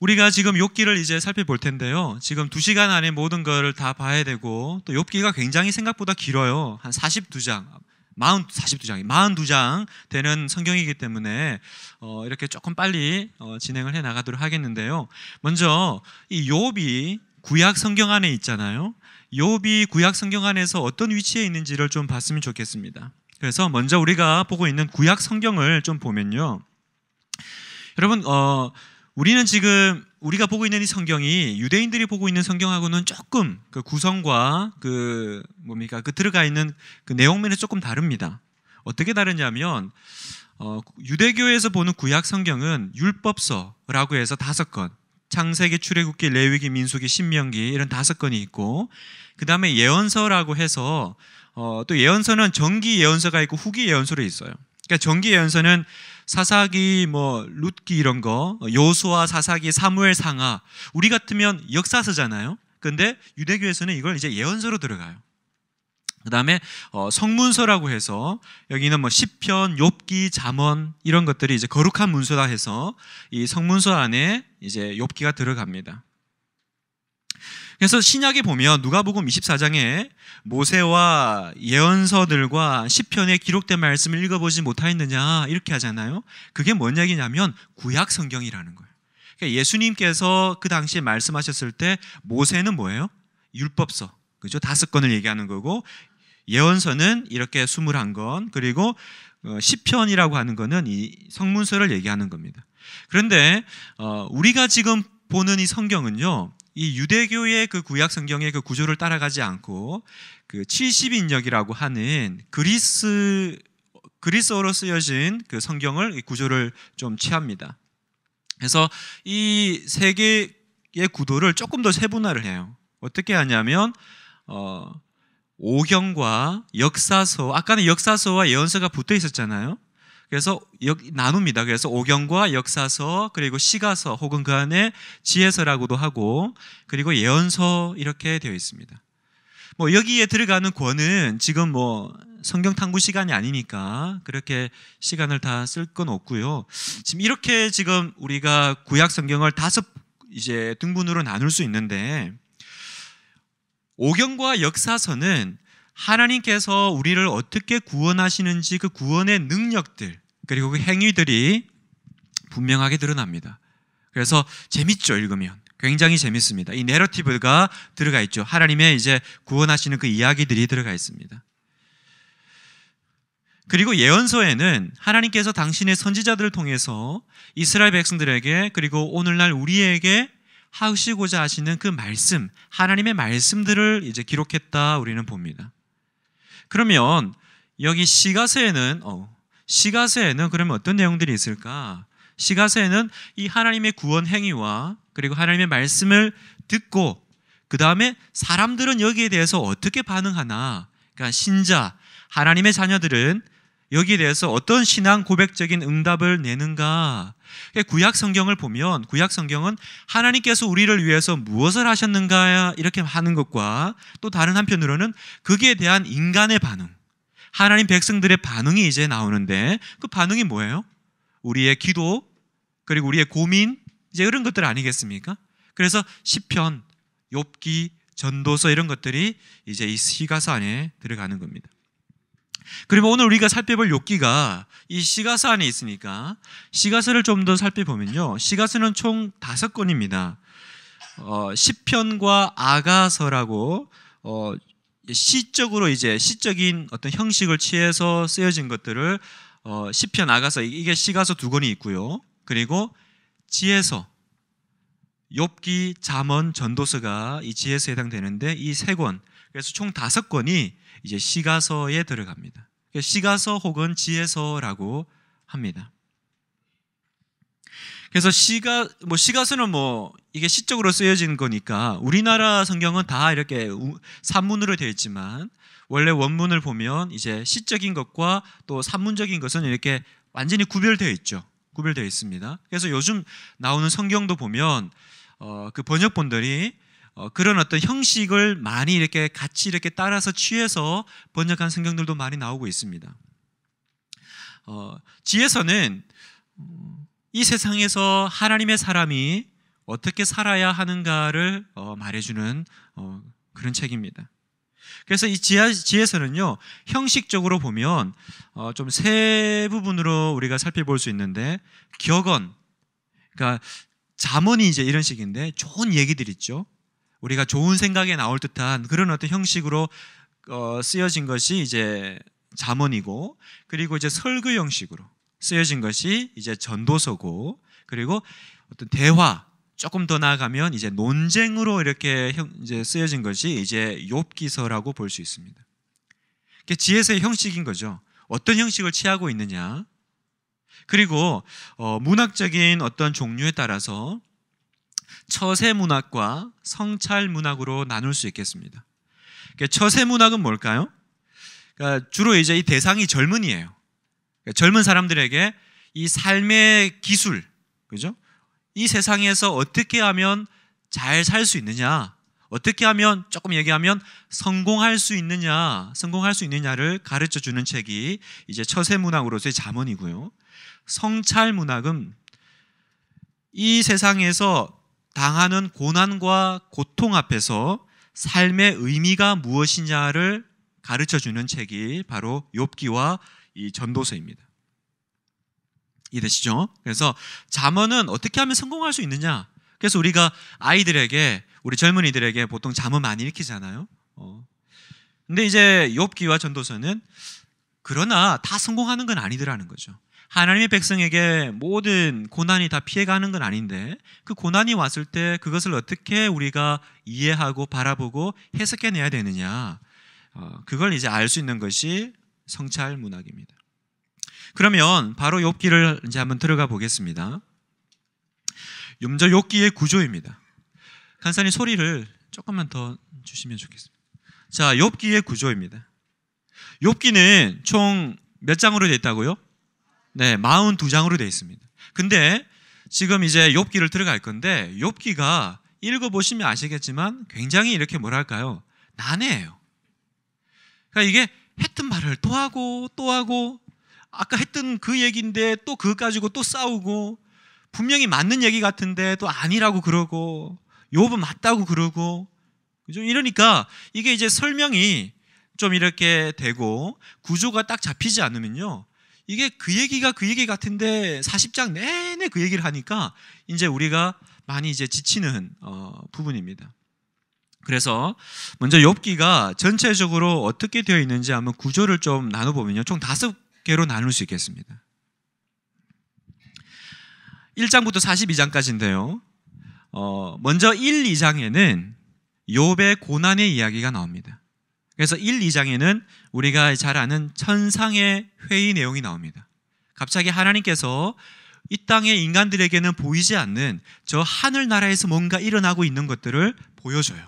우리가 지금 욥기를 이제 살펴볼 텐데요. 지금 두 시간 안에 모든 걸 다 봐야 되고 또 욥기가 굉장히 생각보다 길어요. 한 42장, 4 2장이 42장 되는 성경이기 때문에 어, 이렇게 조금 빨리 어, 진행을 해 나가도록 하겠는데요. 먼저 이 욥이 구약 성경 안에 있잖아요. 욥이 구약 성경 안에서 어떤 위치에 있는지를 좀 봤으면 좋겠습니다. 그래서 먼저 우리가 보고 있는 구약 성경을 좀 보면요. 여러분 어 우리는 지금 우리가 보고 있는 이 성경이 유대인들이 보고 있는 성경하고는 조금 그 구성과 그 뭡니까 그 들어가 있는 그 내용면이 조금 다릅니다. 어떻게 다르냐면 어, 유대교에서 보는 구약 성경은 율법서라고 해서 다섯 건 창세기, 출애굽기, 레위기, 민수기, 신명기 이런 다섯 건이 있고 그 다음에 예언서라고 해서 어, 또 예언서는 정기 예언서가 있고 후기 예언서로 있어요. 그러니까 정기 예언서는 사사기 뭐 룻기 이런 거 요수와 사사기 사무엘 상하 우리 같으면 역사서잖아요. 근데 유대교에서는 이걸 이제 예언서로 들어가요. 그다음에 어, 성문서라고 해서 여기는 뭐 시편, 욥기, 잠언 이런 것들이 이제 거룩한 문서다 해서 이 성문서 안에 이제 욥기가 들어갑니다. 그래서 신약에 보면 누가복음 24장에 모세와 예언서들과 시편에 기록된 말씀을 읽어보지 못하였느냐 이렇게 하잖아요. 그게 뭔 얘기냐면 구약 성경이라는 거예요. 그러니까 예수님께서 그 당시에 말씀하셨을 때 모세는 뭐예요? 율법서. 그죠? 다섯 건을 얘기하는 거고 예언서는 이렇게 21건 그리고 어, 시편이라고 하는 거는 이 성문서를 얘기하는 겁니다. 그런데 어, 우리가 지금 보는 이 성경은요. 이 유대교의 그 구약 성경의 그 구조를 따라가지 않고 그 70인역이라고 하는 그리스 그리스어로 쓰여진 그 성경을 구조를 좀 취합니다. 그래서 이세 개의 구도를 조금 더 세분화를 해요. 어떻게 하냐면 어, 오경과 역사서 아까는 역사서와 예언서가 붙어 있었잖아요. 그래서 역, 나눕니다. 그래서 오경과 역사서 그리고 시가서 혹은 그 안에 지혜서라고도 하고 그리고 예언서 이렇게 되어 있습니다. 뭐 여기에 들어가는 권은 지금 뭐 성경 탐구 시간이 아니니까 그렇게 시간을 다 쓸 건 없고요. 지금 이렇게 지금 우리가 구약 성경을 다섯 이제 등분으로 나눌 수 있는데 오경과 역사서는 하나님께서 우리를 어떻게 구원하시는지 그 구원의 능력들 그리고 그 행위들이 분명하게 드러납니다. 그래서 재밌죠 읽으면 굉장히 재밌습니다. 이 내러티브가 들어가 있죠. 하나님의 이제 구원하시는 그 이야기들이 들어가 있습니다. 그리고 예언서에는 하나님께서 당신의 선지자들을 통해서 이스라엘 백성들에게 그리고 오늘날 우리에게 하시고자 하시는 그 말씀, 하나님의 말씀들을 이제 기록했다 우리는 봅니다. 그러면 여기 시가서에는 어, 시가서에는 그러면 어떤 내용들이 있을까? 시가서에는 이 하나님의 구원 행위와 그리고 하나님의 말씀을 듣고 그 다음에 사람들은 여기에 대해서 어떻게 반응하나? 그러니까 신자 하나님의 자녀들은 여기에 대해서 어떤 신앙 고백적인 응답을 내는가? 그러니까 구약 성경을 보면 구약 성경은 하나님께서 우리를 위해서 무엇을 하셨는가 이렇게 하는 것과 또 다른 한편으로는 거기에 대한 인간의 반응, 하나님 백성들의 반응이 이제 나오는데 그 반응이 뭐예요? 우리의 기도 그리고 우리의 고민 이제 이런 것들 아니겠습니까? 그래서 시편, 욥기, 전도서 이런 것들이 이제 이시가사 안에 들어가는 겁니다. 그리고 오늘 우리가 살펴볼 욕기가이시가사 안에 있으니까 시가사를좀 더 살펴보면요. 시가사는총 다섯 권입니다. 어, 시편과 아가서라고 어, 시적으로 이제 시적인 어떤 형식을 취해서 쓰여진 것들을 어, 시편 아가서 이게 시가서 두 권이 있고요. 그리고 지혜서 욥기 잠언 전도서가 이 지혜서에 해당되는데 이 세 권. 그래서 총 다섯 권이 이제 시가서에 들어갑니다. 그러니까 시가서 혹은 지혜서라고 합니다. 그래서 시가 뭐 시가서는 뭐 이게 시적으로 쓰여진 거니까 우리나라 성경은 다 이렇게 산문으로 되어 있지만 원래 원문을 보면 이제 시적인 것과 또 산문적인 것은 이렇게 완전히 구별되어 있죠. 구별되어 있습니다. 그래서 요즘 나오는 성경도 보면 어, 그 번역본들이 어, 그런 어떤 형식을 많이 이렇게 같이 이렇게 따라서 취해서 번역한 성경들도 많이 나오고 있습니다. 어, 지에서는 음, 이 세상에서 하나님의 사람이 어떻게 살아야 하는가를 어, 말해주는 어, 그런 책입니다. 그래서 이 지하, 서는요 형식적으로 보면 어, 좀 세 부분으로 우리가 살펴볼 수 있는데 격언, 그러니까 자문이 이제 이런 식인데 좋은 얘기들 있죠. 우리가 좋은 생각에 나올 듯한 그런 어떤 형식으로 어, 쓰여진 것이 이제 자문이고 그리고 이제 설교 형식으로 쓰여진 것이 이제 전도서고 그리고 어떤 대화 조금 더 나아가면 이제 논쟁으로 이렇게 형, 이제 쓰여진 것이 이제 욥기서라고 볼 수 있습니다. 지혜서의 형식인 거죠. 어떤 형식을 취하고 있느냐. 그리고 어, 문학적인 어떤 종류에 따라서 처세 문학과 성찰 문학으로 나눌 수 있겠습니다. 그러니까 처세 문학은 뭘까요? 그러니까 주로 이제 이 대상이 젊은이에요. 그러니까 젊은 사람들에게 이 삶의 기술, 그죠? 이 세상에서 어떻게 하면 잘 살 수 있느냐, 어떻게 하면 조금 얘기하면 성공할 수 있느냐, 성공할 수 있느냐를 가르쳐 주는 책이 이제 처세 문학으로서의 자문이고요. 성찰 문학은 이 세상에서 당하는 고난과 고통 앞에서 삶의 의미가 무엇이냐를 가르쳐 주는 책이 바로 욥기와 이 전도서입니다. 이해되시죠? 그래서 잠언은 어떻게 하면 성공할 수 있느냐? 그래서 우리가 아이들에게 우리 젊은이들에게 보통 잠언 많이 읽히잖아요. 어. 근데 이제 욥기와 전도서는 그러나 다 성공하는 건 아니더라는 거죠. 하나님의 백성에게 모든 고난이 다 피해가는 건 아닌데 그 고난이 왔을 때 그것을 어떻게 우리가 이해하고 바라보고 해석해내야 되느냐 어, 그걸 이제 알 수 있는 것이 성찰 문학입니다. 그러면 바로 욥기를 이제 한번 들어가 보겠습니다. 염저 욥기의 구조입니다. 간사님 소리를 조금만 더 주시면 좋겠습니다. 자, 욥기의 구조입니다. 욥기는 총 몇 장으로 됐다고요? 네, 42장으로 되어 있습니다. 근데 지금 이제 욥기를 들어갈 건데 욥기가 읽어 보시면 아시겠지만 굉장히 이렇게 뭐랄까요? 난해해요. 그러니까 이게 했던 말을 또 하고 또 하고 아까 했던 그얘긴데또 그거 가지고 또 싸우고 분명히 맞는 얘기 같은데 또 아니라고 그러고 욥은 맞다고 그러고 좀 이러니까 이게 이제 설명이 좀 이렇게 되고 구조가 딱 잡히지 않으면요 이게 그 얘기가 그 얘기 같은데 40장 내내 그 얘기를 하니까 이제 우리가 많이 이제 지치는 어, 부분입니다. 그래서 먼저 욥기가 전체적으로 어떻게 되어 있는지 한번 구조를 좀 나눠보면요. 총 다섯 개로 나눌 수 있겠습니다. 1장부터 42장까지인데요. 어, 먼저 1, 2장에는 욥의 고난의 이야기가 나옵니다. 그래서 1, 2장에는 우리가 잘 아는 천상의 회의 내용이 나옵니다. 갑자기 하나님께서 이 땅의 인간들에게는 보이지 않는 저 하늘 나라에서 뭔가 일어나고 있는 것들을 보여줘요.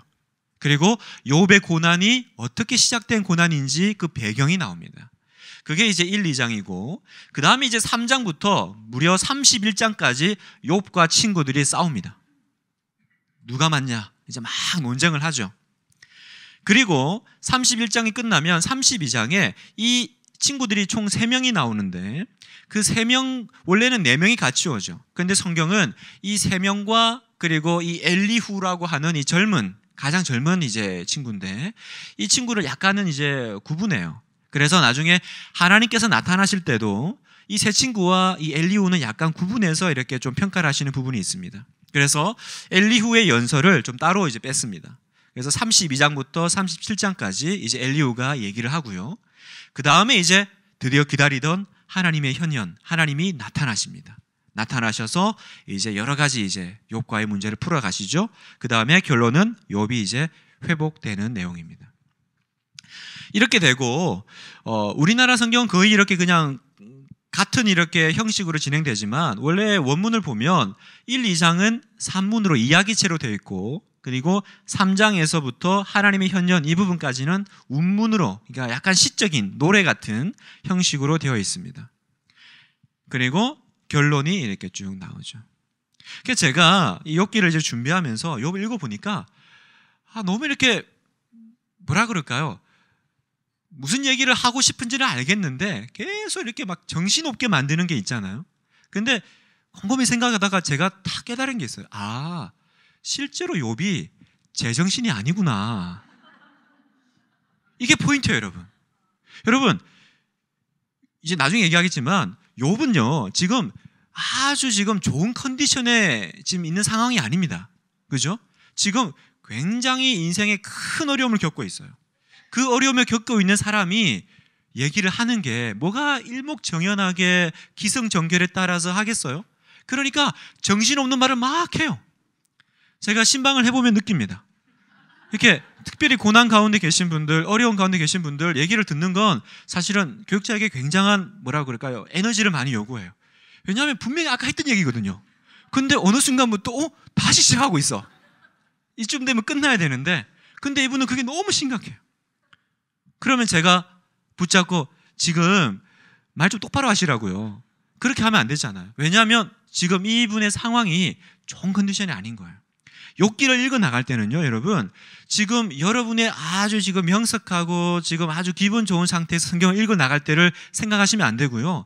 그리고 요배 고난이 어떻게 시작된 고난인지 그 배경이 나옵니다. 그게 이제 1, 2장이고 그 다음에 이제 3장부터 무려 31장까지 욥과 친구들이 싸웁니다. 누가 맞냐? 이제 막 논쟁을 하죠. 그리고 31장이 끝나면 32장에 이 친구들이 총 3명이 나오는데 그 3명 원래는 4명이 같이 오죠. 근데 성경은 이 3명과 그리고 이 엘리후라고 하는 이 젊은 가장 젊은 이제 친구인데 이 친구를 약간은 이제 구분해요. 그래서 나중에 하나님께서 나타나실 때도 이 세 친구와 이 엘리후는 약간 구분해서 이렇게 좀 평가를 하시는 부분이 있습니다. 그래서 엘리후의 연설을 좀 따로 이제 뺐습니다. 그래서 32장부터 37장까지 이제 엘리오가 얘기를 하고요. 그 다음에 이제 드디어 기다리던 하나님의 현현, 하나님이 나타나십니다. 나타나셔서 이제 여러 가지 이제 욕과의 문제를 풀어가시죠. 그 다음에 결론은 욥이 이제 회복되는 내용입니다. 이렇게 되고 어, 우리나라 성경 은 거의 이렇게 그냥 같은 이렇게 형식으로 진행되지만 원래 원문을 보면 1, 2장은 산문으로 이야기체로 되어 있고 그리고 3장에서부터 하나님의 현현 이 부분까지는 운문으로 그러니까 약간 시적인 노래 같은 형식으로 되어 있습니다. 그리고 결론이 이렇게 쭉 나오죠. 그 제가 이욕기를 이제 준비하면서 욕을 읽어 보니까 아, 너무 이렇게 뭐라 그럴까요? 무슨 얘기를 하고 싶은지는 알겠는데 계속 이렇게 막 정신없게 만드는 게 있잖아요. 근데 곰곰이 생각하다가 제가 다 깨달은 게 있어요. 아, 실제로 욥이 제정신이 아니구나. 이게 포인트예요, 여러분. 여러분 이제 나중에 얘기하겠지만 욥은요 지금 아주 지금 좋은 컨디션에 지금 있는 상황이 아닙니다. 그죠? 지금 굉장히 인생에 큰 어려움을 겪고 있어요. 그 어려움을 겪고 있는 사람이 얘기를 하는 게 뭐가 일목정연하게 기승전결에 따라서 하겠어요? 그러니까 정신없는 말을 막 해요. 제가 신방을 해보면 느낍니다. 이렇게 특별히 고난 가운데 계신 분들, 어려운 가운데 계신 분들 얘기를 듣는 건 사실은 교육자에게 굉장한 뭐라고 그럴까요? 에너지를 많이 요구해요. 왜냐하면 분명히 아까 했던 얘기거든요. 근데 어느 순간부터 어? 다시 시작하고 있어. 이쯤 되면 끝나야 되는데 근데 이분은 그게 너무 심각해요. 그러면 제가 붙잡고 지금 말 좀 똑바로 하시라고요. 그렇게 하면 안 되잖아요. 왜냐하면 지금 이분의 상황이 좋은 컨디션이 아닌 거예요. 욕기를 읽어 나갈 때는요, 여러분, 지금 여러분의 아주 지금 명석하고 지금 아주 기분 좋은 상태에서 성경을 읽어 나갈 때를 생각하시면 안 되고요.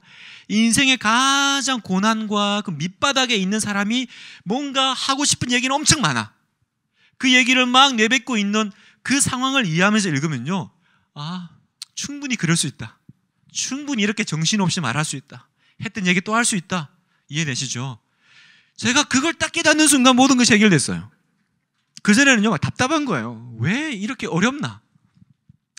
인생의 가장 고난과 그 밑바닥에 있는 사람이 뭔가 하고 싶은 얘기는 엄청 많아. 그 얘기를 막 내뱉고 있는 그 상황을 이해하면서 읽으면요. 아, 충분히 그럴 수 있다. 충분히 이렇게 정신없이 말할 수 있다. 했던 얘기 또 할 수 있다. 이해되시죠? 제가 그걸 딱 깨닫는 순간 모든 것이 해결됐어요. 그전에는요, 답답한 거예요. 왜 이렇게 어렵나?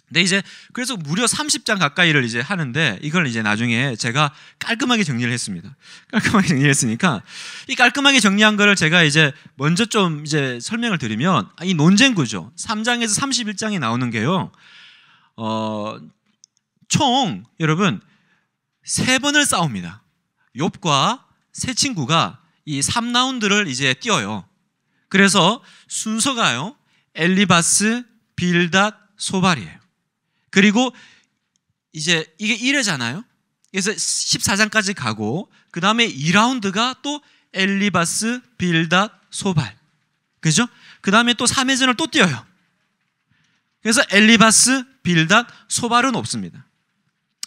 근데 이제 그래서 무려 30장 가까이를 이제 하는데 이걸 이제 나중에 제가 깔끔하게 정리를 했습니다. 깔끔하게 정리를 했으니까 이 깔끔하게 정리한 거를 제가 이제 먼저 좀 이제 설명을 드리면 아, 이 논쟁 구조 3장에서 31장이 나오는 게요. 어, 총 여러분 세 번을 싸웁니다. 욥과 세 친구가 이 3라운드를 이제 뛰어요. 그래서 순서가요. 엘리바스, 빌닷, 소발이에요. 그리고 이제 이게 1회잖아요. 그래서 14장까지 가고 그 다음에 2라운드가 또 엘리바스, 빌닷, 소발. 그죠? 그 다음에 또 3회전을 또 뛰어요. 그래서 엘리바스, 빌닷, 소발은 없습니다.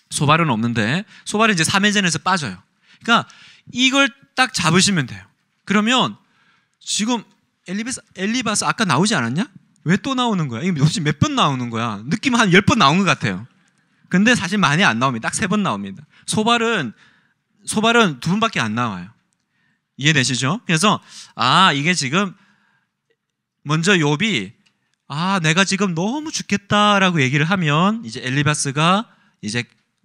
소발은 없는데 소발은 이제 3회전에서 빠져요. 그러니까 이걸 딱 잡으시면 돼요. 그러면 지금 엘리베스, 엘리바스 아까 나오지 않았냐? 왜 또 나오는 거야? 이게 도대체 몇번 나오는 거야? 느낌 한 열 번 나온 것 같아요. 근데 사실 많이 안 나옵니다. 딱 세 번 나옵니다. 소발은, 소발은 두 분밖에 안 나와요. 이해되시죠? 그래서, 아, 이게 지금, 먼저 요비, 아, 내가 지금 너무 죽겠다라고 얘기를 하면 이제 엘리바스가 이제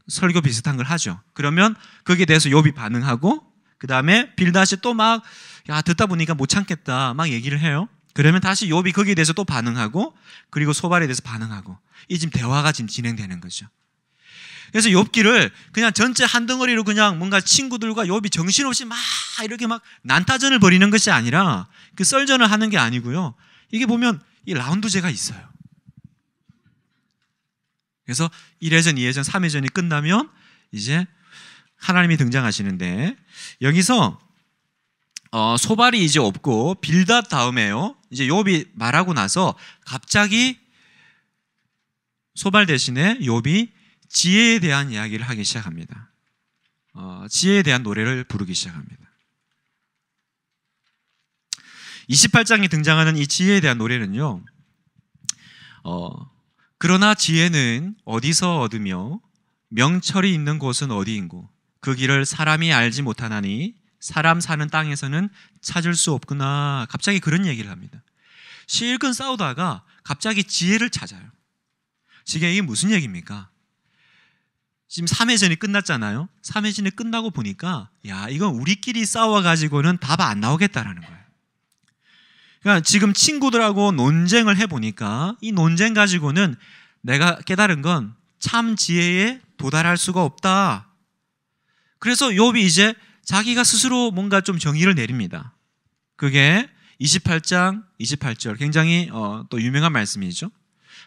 설교 비슷한 걸 하죠. 그러면 거기에 대해서 요비 반응하고 그다음에 빌다시 또막 야 듣다 보니까 못 참겠다 막 얘기를 해요. 그러면 다시 욥이 거기에 대해서 또 반응하고 그리고 소발에 대해서 반응하고 이 지금 대화가 지금 진행되는 거죠. 그래서 욥기를 그냥 전체 한 덩어리로 그냥 뭔가 친구들과 욥이 정신없이 막 이렇게 막 난타전을 벌이는 것이 아니라 그 썰전을 하는 게 아니고요. 이게 보면 이 라운드제가 있어요. 그래서 1회전, 2회전, 3회전이 끝나면 이제 하나님이 등장하시는데 여기서 어, 소발이 이제 없고 빌닷 다음에요. 이제 욥이 말하고 나서 갑자기 소발 대신에 욥이 지혜에 대한 이야기를 하기 시작합니다. 어, 지혜에 대한 노래를 부르기 시작합니다. 28장에 등장하는 이 지혜에 대한 노래는요. 어, 그러나 지혜는 어디서 얻으며 명철이 있는 곳은 어디인고 그 길을 사람이 알지 못하나니 사람 사는 땅에서는 찾을 수 없구나. 갑자기 그런 얘기를 합니다. 실컷 싸우다가 갑자기 지혜를 찾아요. 지금 이게 무슨 얘기입니까? 지금 3회전이 끝났잖아요. 3회전이 끝나고 보니까 야, 이건 우리끼리 싸워 가지고는 답 안 나오겠다라는 거예요. 그러니까 지금 친구들하고 논쟁을 해 보니까 이 논쟁 가지고는 내가 깨달은 건 참 지혜에 도달할 수가 없다. 그래서 욥이 이제 자기가 스스로 뭔가 좀 정의를 내립니다. 그게 28장 28절 굉장히 어, 또 유명한 말씀이죠.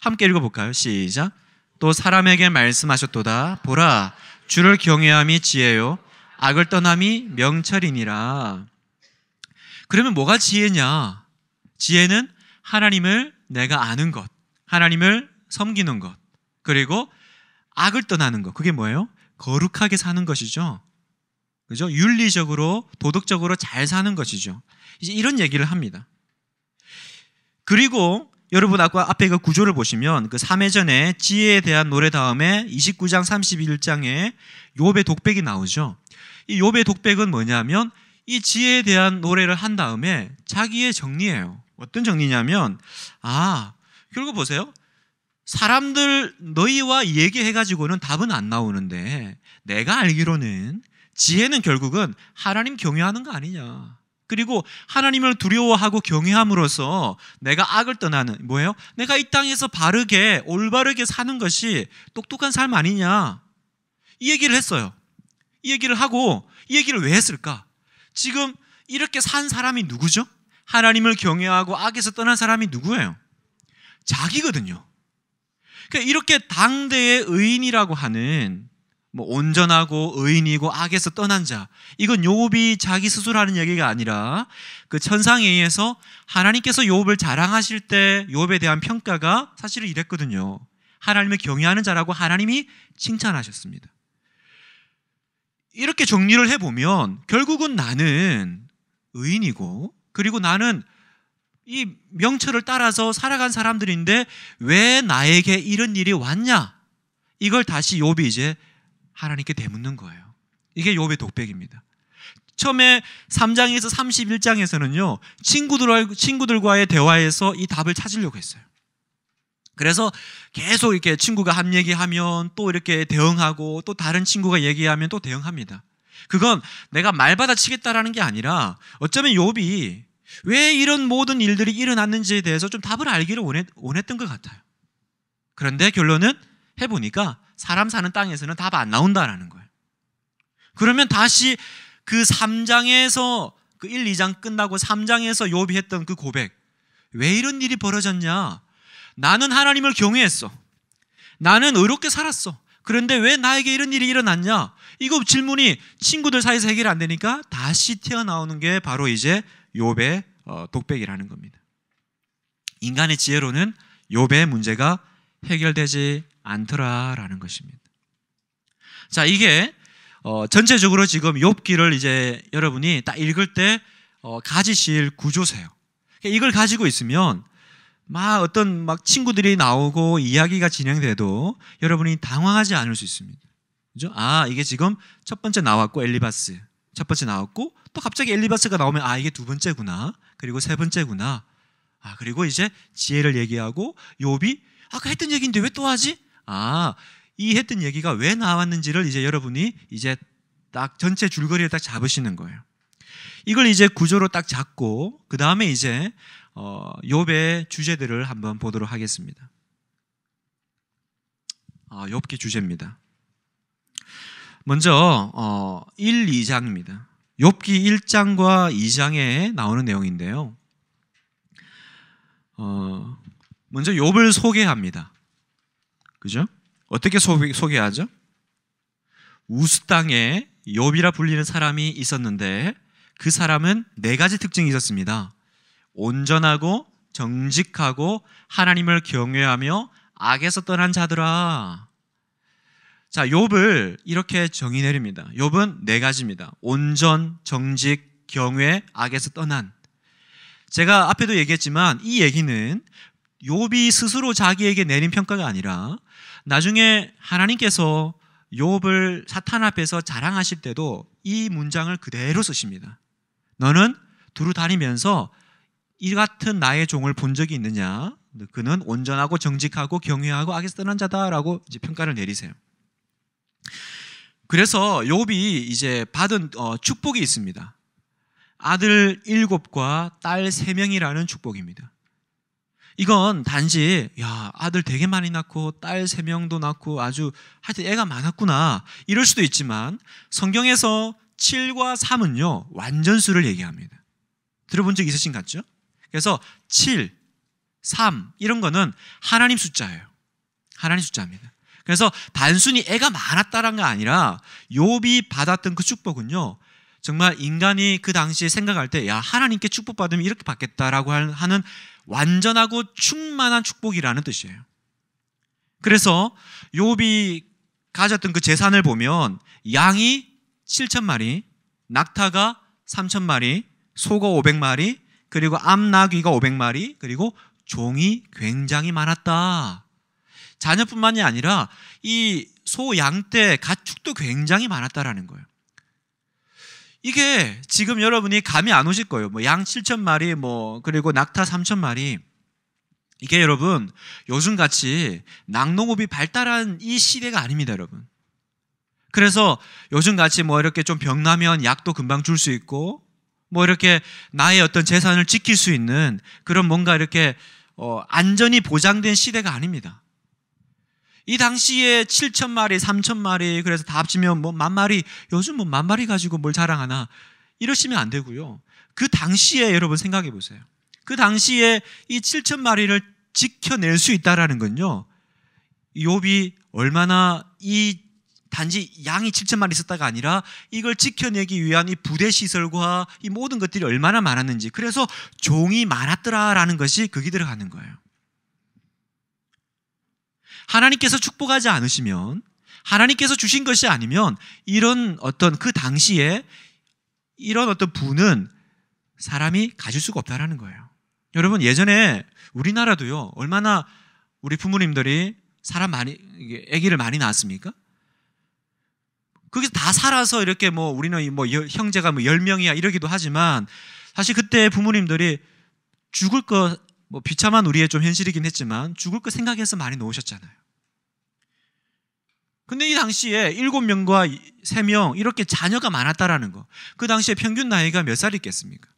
함께 읽어볼까요? 시작. 또 사람에게 말씀하셨도다. 보라, 주를 경외함이 지혜요. 악을 떠남이 명철이니라. 그러면 뭐가 지혜냐? 지혜는 하나님을 내가 아는 것, 하나님을 섬기는 것, 그리고 악을 떠나는 것. 그게 뭐예요? 거룩하게 사는 것이죠. 그죠? 윤리적으로, 도덕적으로 잘 사는 것이죠. 이제 이런 얘기를 합니다. 그리고 여러분 아까 앞에 그 구조를 보시면 그 3회전에 지혜에 대한 노래 다음에 29장 31장에 요배 독백이 나오죠. 이 요배 독백은 뭐냐면 이 지혜에 대한 노래를 한 다음에 자기의 정리예요. 어떤 정리냐면 아, 결국 보세요. 사람들 너희와 얘기해 가지고는 답은 안 나오는데 내가 알기로는 지혜는 결국은 하나님 경외하는 거 아니냐. 그리고 하나님을 두려워하고 경외함으로써 내가 악을 떠나는 뭐예요? 내가 이 땅에서 바르게 올바르게 사는 것이 똑똑한 삶 아니냐. 이 얘기를 했어요. 이 얘기를 하고 이 얘기를 왜 했을까? 지금 이렇게 산 사람이 누구죠? 하나님을 경외하고 악에서 떠난 사람이 누구예요? 자기거든요. 그러니까 이렇게 당대의 의인이라고 하는 뭐 온전하고 의인이고 악에서 떠난 자. 이건 요업이 자기 스스로 하는 얘기가 아니라 그 천상에 의해서 하나님께서 요업을 자랑하실 때 요업에 대한 평가가 사실은 이랬거든요. 하나님을 경외하는 자라고 하나님이 칭찬하셨습니다. 이렇게 정리를 해보면 결국은 나는 의인이고 그리고 나는 이 명철을 따라서 살아간 사람들인데 왜 나에게 이런 일이 왔냐? 이걸 다시 요비 이제 하나님께 대묻는 거예요. 이게 욥의 독백입니다. 처음에 3장에서 31장에서는요. 친구들 과의 대화에서 이 답을 찾으려고 했어요. 그래서 계속 이렇게 친구가 한 얘기하면 또 이렇게 대응하고 또 다른 친구가 얘기하면 또 대응합니다. 그건 내가 말받아치겠다라는 게 아니라 어쩌면 욥이 왜 이런 모든 일들이 일어났는지에 대해서 좀 답을 알기를 원했, 던것 같아요. 그런데 결론은 해보니까 사람 사는 땅에서는 답 안 나온다라는 거예요. 그러면 다시 그 3장에서 그 1, 2장 끝나고 3장에서 욥이 했던 그 고백. 왜 이런 일이 벌어졌냐? 나는 하나님을 경외했어. 나는 의롭게 살았어. 그런데 왜 나에게 이런 일이 일어났냐? 이거 질문이 친구들 사이에서 해결 안 되니까 다시 튀어나오는 게 바로 이제 욥의 어, 독백이라는 겁니다. 인간의 지혜로는 욥의 문제가 해결되지 않더라라는 것입니다. 자, 이게 어, 전체적으로 지금 욥기를 이제 여러분이 딱 읽을 때 어, 가지실 구조세요. 그러니까 이걸 가지고 있으면 막 어떤 막 친구들이 나오고 이야기가 진행돼도 여러분이 당황하지 않을 수 있습니다. 그죠? 아, 이게 지금 첫 번째 나왔고 엘리바스. 첫 번째 나왔고 또 갑자기 엘리바스가 나오면 아, 이게 두 번째구나. 그리고 세 번째구나. 아, 그리고 이제 지혜를 얘기하고 욥이 아까 했던 얘기인데 왜 또 하지? 아, 이 했던 얘기가 왜 나왔는지를 이제 여러분이 이제 딱 전체 줄거리를 딱 잡으시는 거예요. 이걸 이제 구조로 딱 잡고 그 다음에 이제 어, 욥의 주제들을 한번 보도록 하겠습니다. 아, 욥기 주제입니다. 먼저 어, 1, 2장입니다. 욥기 1장과 2장에 나오는 내용인데요. 어, 먼저 욥을 소개합니다. 그죠? 어떻게 소개, 하죠 우스 땅에 욥이라 불리는 사람이 있었는데 그 사람은 네 가지 특징이 있었습니다. 온전하고 정직하고 하나님을 경외하며 악에서 떠난 자들아. 자, 욥을 이렇게 정의 내립니다. 욥은 네 가지입니다. 온전, 정직, 경외, 악에서 떠난. 제가 앞에도 얘기했지만 이 얘기는 욥이 스스로 자기에게 내린 평가가 아니라 나중에 하나님께서 욥을 사탄 앞에서 자랑하실 때도 이 문장을 그대로 쓰십니다. 너는 두루 다니면서 이 같은 나의 종을 본 적이 있느냐? 그는 온전하고 정직하고 경외하고 악에서 떠난 자다라고 이제 평가를 내리세요. 그래서 욥이 이제 받은 어, 축복이 있습니다. 아들 일곱과 딸 세 명이라는 축복입니다. 이건 단지 야 아들 되게 많이 낳고 딸 세 명도 낳고 아주 하여튼 애가 많았구나 이럴 수도 있지만 성경에서 7과 3은요 완전수를 얘기합니다. 들어본 적 있으신 것 같죠? 그래서 7, 3 이런 거는 하나님 숫자예요. 하나님 숫자입니다. 그래서 단순히 애가 많았다는 게 아니라 요비 받았던 그 축복은요 정말 인간이 그 당시에 생각할 때, 야, 하나님께 축복받으면 이렇게 받겠다라고 하는 완전하고 충만한 축복이라는 뜻이에요. 그래서 요비 가졌던 그 재산을 보면 양이 7천 마리, 낙타가 3천 마리, 소가 500 마리, 그리고 암나귀가 500 마리, 그리고 종이 굉장히 많았다. 자녀뿐만이 아니라 이 소, 양때 가축도 굉장히 많았다라는 거예요. 이게 지금 여러분이 감이 안 오실 거예요. 뭐양 7천 마리, 뭐 그리고 낙타 3천 마리. 이게 여러분 요즘 같이 낙농업이 발달한 이 시대가 아닙니다, 여러분. 그래서 요즘 같이 뭐 이렇게 좀 병나면 약도 금방 줄 수 있고 뭐 이렇게 나의 어떤 재산을 지킬 수 있는 그런 뭔가 이렇게 어 안전이 보장된 시대가 아닙니다. 이 당시에 7천 마리, 3천 마리 그래서 다 합치면 뭐 만 마리 요즘 뭐만 마리 가지고 뭘 자랑하나 이러시면 안 되고요. 그 당시에 여러분 생각해 보세요. 그 당시에 이 7천 마리를 지켜낼 수 있다라는 건요. 요비 얼마나 이 단지 양이 7천 마리 있었다가 아니라 이걸 지켜내기 위한 이 부대 시설과 이 모든 것들이 얼마나 많았는지 그래서 종이 많았더라라는 것이 거기 들어가는 거예요. 하나님께서 축복하지 않으시면 하나님께서 주신 것이 아니면 이런 어떤 그 당시에 이런 어떤 부는 사람이 가질 수가 없다라는 거예요. 여러분 예전에 우리나라도요 얼마나 우리 부모님들이 사람 많이 아기를 많이 낳았습니까? 거기서 다 살아서 이렇게 뭐 우리는 뭐 형제가 뭐1명이야 이러기도 하지만 사실 그때 부모님들이 죽을 것뭐 비참한 우리의 좀 현실이긴 했지만 죽을 거 생각해서 많이 놓으셨잖아요. 근데 이 당시에 일곱 명과 세 명 이렇게 자녀가 많았다라는 거. 그 당시에 평균 나이가 몇 살이겠습니까?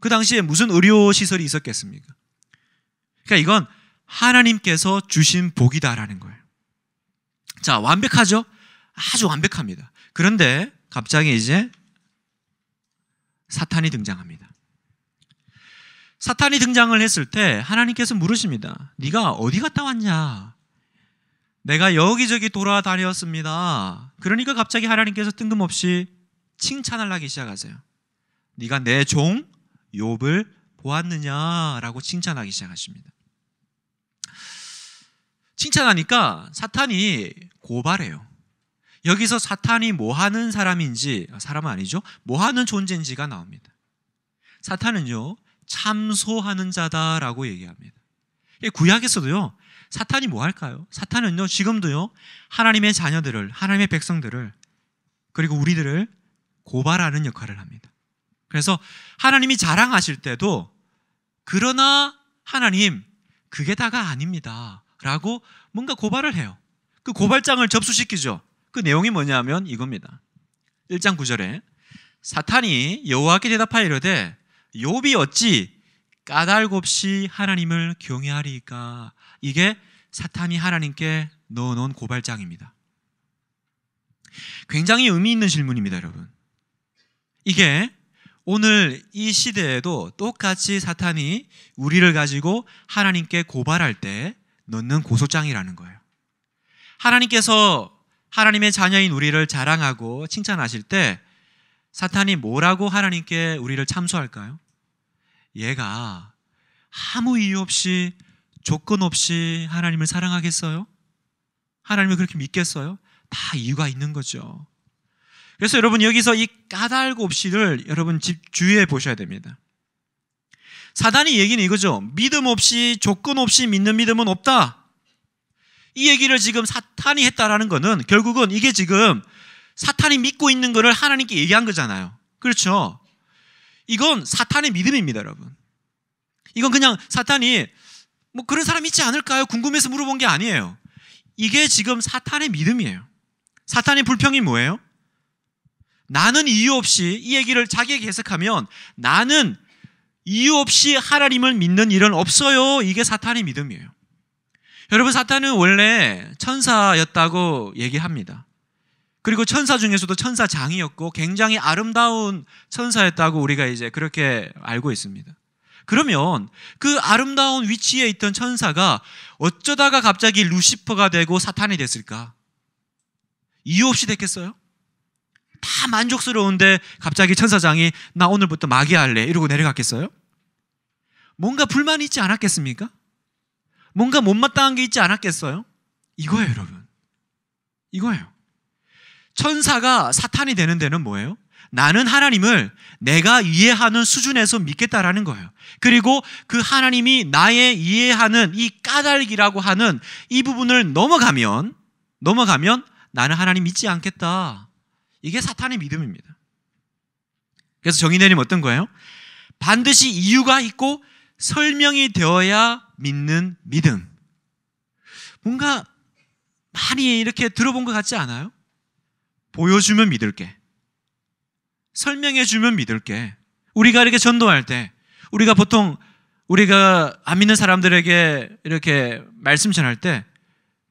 그 당시에 무슨 의료 시설이 있었겠습니까? 그러니까 이건 하나님께서 주신 복이다라는 거예요. 자, 완벽하죠? 아주 완벽합니다. 그런데 갑자기 이제 사탄이 등장합니다. 사탄이 등장을 했을 때 하나님께서 물으십니다. 네가 어디 갔다 왔냐? 내가 여기저기 돌아다녔습니다. 그러니까 갑자기 하나님께서 뜬금없이 칭찬을 하기 시작하세요. 네가 내 종 욥을 보았느냐라고 칭찬하기 시작하십니다. 칭찬하니까 사탄이 고발해요. 여기서 사탄이 뭐 하는 사람인지 아, 사람은 아니죠. 뭐 하는 존재인지가 나옵니다. 사탄은요. 참소하는 자다라고 얘기합니다. 구약에서도요. 사탄이 뭐 할까요? 사탄은요. 지금도요. 하나님의 자녀들을 하나님의 백성들을 그리고 우리들을 고발하는 역할을 합니다. 그래서 하나님이 자랑하실 때도 그러나 하나님 그게 다가 아닙니다. 라고 뭔가 고발을 해요. 그 고발장을 접수시키죠. 그 내용이 뭐냐면 이겁니다. 1장 9절에 사탄이 여호와께 대답하여 이르되 욥이 어찌 까닭없이 하나님을 경외하리까 이게 사탄이 하나님께 넣어놓은 고발장입니다. 굉장히 의미 있는 질문입니다, 여러분. 이게 오늘 이 시대에도 똑같이 사탄이 우리를 가지고 하나님께 고발할 때 넣는 고소장이라는 거예요. 하나님께서 하나님의 자녀인 우리를 자랑하고 칭찬하실 때 사탄이 뭐라고 하나님께 우리를 참소할까요? 얘가 아무 이유 없이 조건 없이 하나님을 사랑하겠어요? 하나님을 그렇게 믿겠어요? 다 이유가 있는 거죠. 그래서 여러분 여기서 이 까닭 없이를 여러분 집 주의해 보셔야 됩니다. 사단이 얘기는 이거죠. 믿음 없이 조건 없이 믿는 믿음은 없다. 이 얘기를 지금 사탄이 했다라는 거는 결국은 이게 지금 사탄이 믿고 있는 것을 하나님께 얘기한 거잖아요. 그렇죠? 이건 사탄의 믿음입니다, 여러분. 이건 그냥 사탄이 뭐 그런 사람 있지 않을까요? 궁금해서 물어본 게 아니에요. 이게 지금 사탄의 믿음이에요. 사탄의 불평이 뭐예요? 나는 이유 없이 이 얘기를 자기에게 해석하면 나는 이유 없이 하나님을 믿는 일은 없어요. 이게 사탄의 믿음이에요. 여러분 사탄은 원래 천사였다고 얘기합니다. 그리고 천사 중에서도 천사장이었고 굉장히 아름다운 천사였다고 우리가 이제 그렇게 알고 있습니다. 그러면 그 아름다운 위치에 있던 천사가 어쩌다가 갑자기 루시퍼가 되고 사탄이 됐을까? 이유 없이 됐겠어요? 다 만족스러운데 갑자기 천사장이 나 오늘부터 마귀할래 이러고 내려갔겠어요? 뭔가 불만이 있지 않았겠습니까? 뭔가 못마땅한 게 있지 않았겠어요? 이거예요, 여러분. 이거예요. 천사가 사탄이 되는 데는 뭐예요? 나는 하나님을 내가 이해하는 수준에서 믿겠다라는 거예요. 그리고 그 하나님이 나의 이해하는 이 까닭이라고 하는 이 부분을 넘어가면, 넘어가면 나는 하나님 믿지 않겠다. 이게 사탄의 믿음입니다. 그래서 정의내님 어떤 거예요? 반드시 이유가 있고 설명이 되어야 믿는 믿음. 뭔가 많이 이렇게 들어본 것 같지 않아요? 보여주면 믿을게. 설명해주면 믿을게. 우리가 이렇게 전도할 때, 우리가 보통 우리가 안 믿는 사람들에게 이렇게 말씀 전할 때,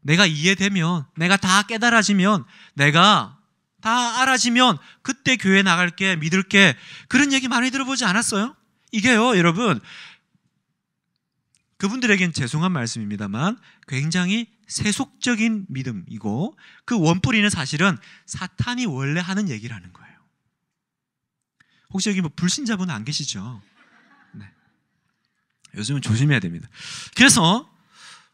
내가 이해되면, 내가 다 깨달아지면, 내가 다 알아지면, 그때 교회 나갈게, 믿을게. 그런 얘기 많이 들어보지 않았어요? 이게요, 여러분. 그분들에겐 죄송한 말씀입니다만 굉장히 세속적인 믿음이고 그 원뿌리는 사실은 사탄이 원래 하는 얘기라는 거예요. 혹시 여기 뭐 불신자분 안 계시죠? 네. 요즘은 조심해야 됩니다. 그래서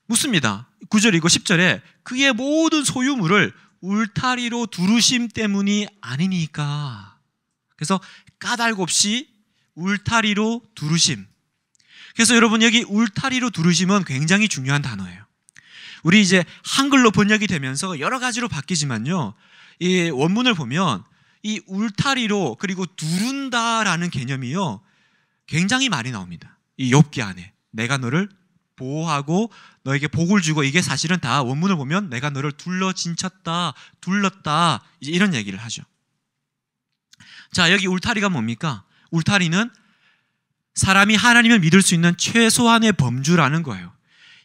묻습니다. 9절이고 10절에 그의 모든 소유물을 울타리로 두르심 때문이 아니니까. 그래서 까닭 없이 울타리로 두르심. 그래서 여러분 여기 울타리로 두르시면 굉장히 중요한 단어예요. 우리 이제 한글로 번역이 되면서 여러 가지로 바뀌지만요. 이 원문을 보면 이 울타리로 그리고 두른다라는 개념이요. 굉장히 많이 나옵니다. 이 엽기 안에 내가 너를 보호하고 너에게 복을 주고 이게 사실은 다 원문을 보면 내가 너를 둘러 진쳤다, 둘렀다 이제 이런 얘기를 하죠. 자 여기 울타리가 뭡니까? 울타리는 사람이 하나님을 믿을 수 있는 최소한의 범주라는 거예요.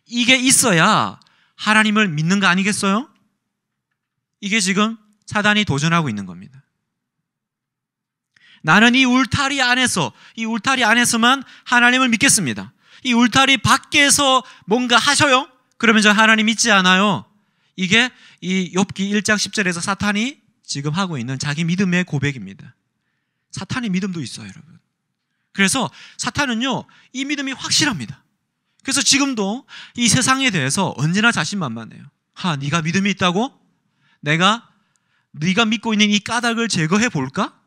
이게 있어야 하나님을 믿는 거 아니겠어요? 이게 지금 사단이 도전하고 있는 겁니다. 나는 이 울타리 안에서, 이 울타리 안에서만 하나님을 믿겠습니다. 이 울타리 밖에서 뭔가 하셔요? 그러면 저 하나님 믿지 않아요. 이게 이 욥기 1장 10절에서 사탄이 지금 하고 있는 자기 믿음의 고백입니다. 사탄의 믿음도 있어요, 여러분. 그래서 사탄은요, 이 믿음이 확실합니다. 그래서 지금도 이 세상에 대해서 언제나 자신만만해요. 하, 네가 믿음이 있다고? 내가 네가 믿고 있는 이 까닭을 제거해 볼까?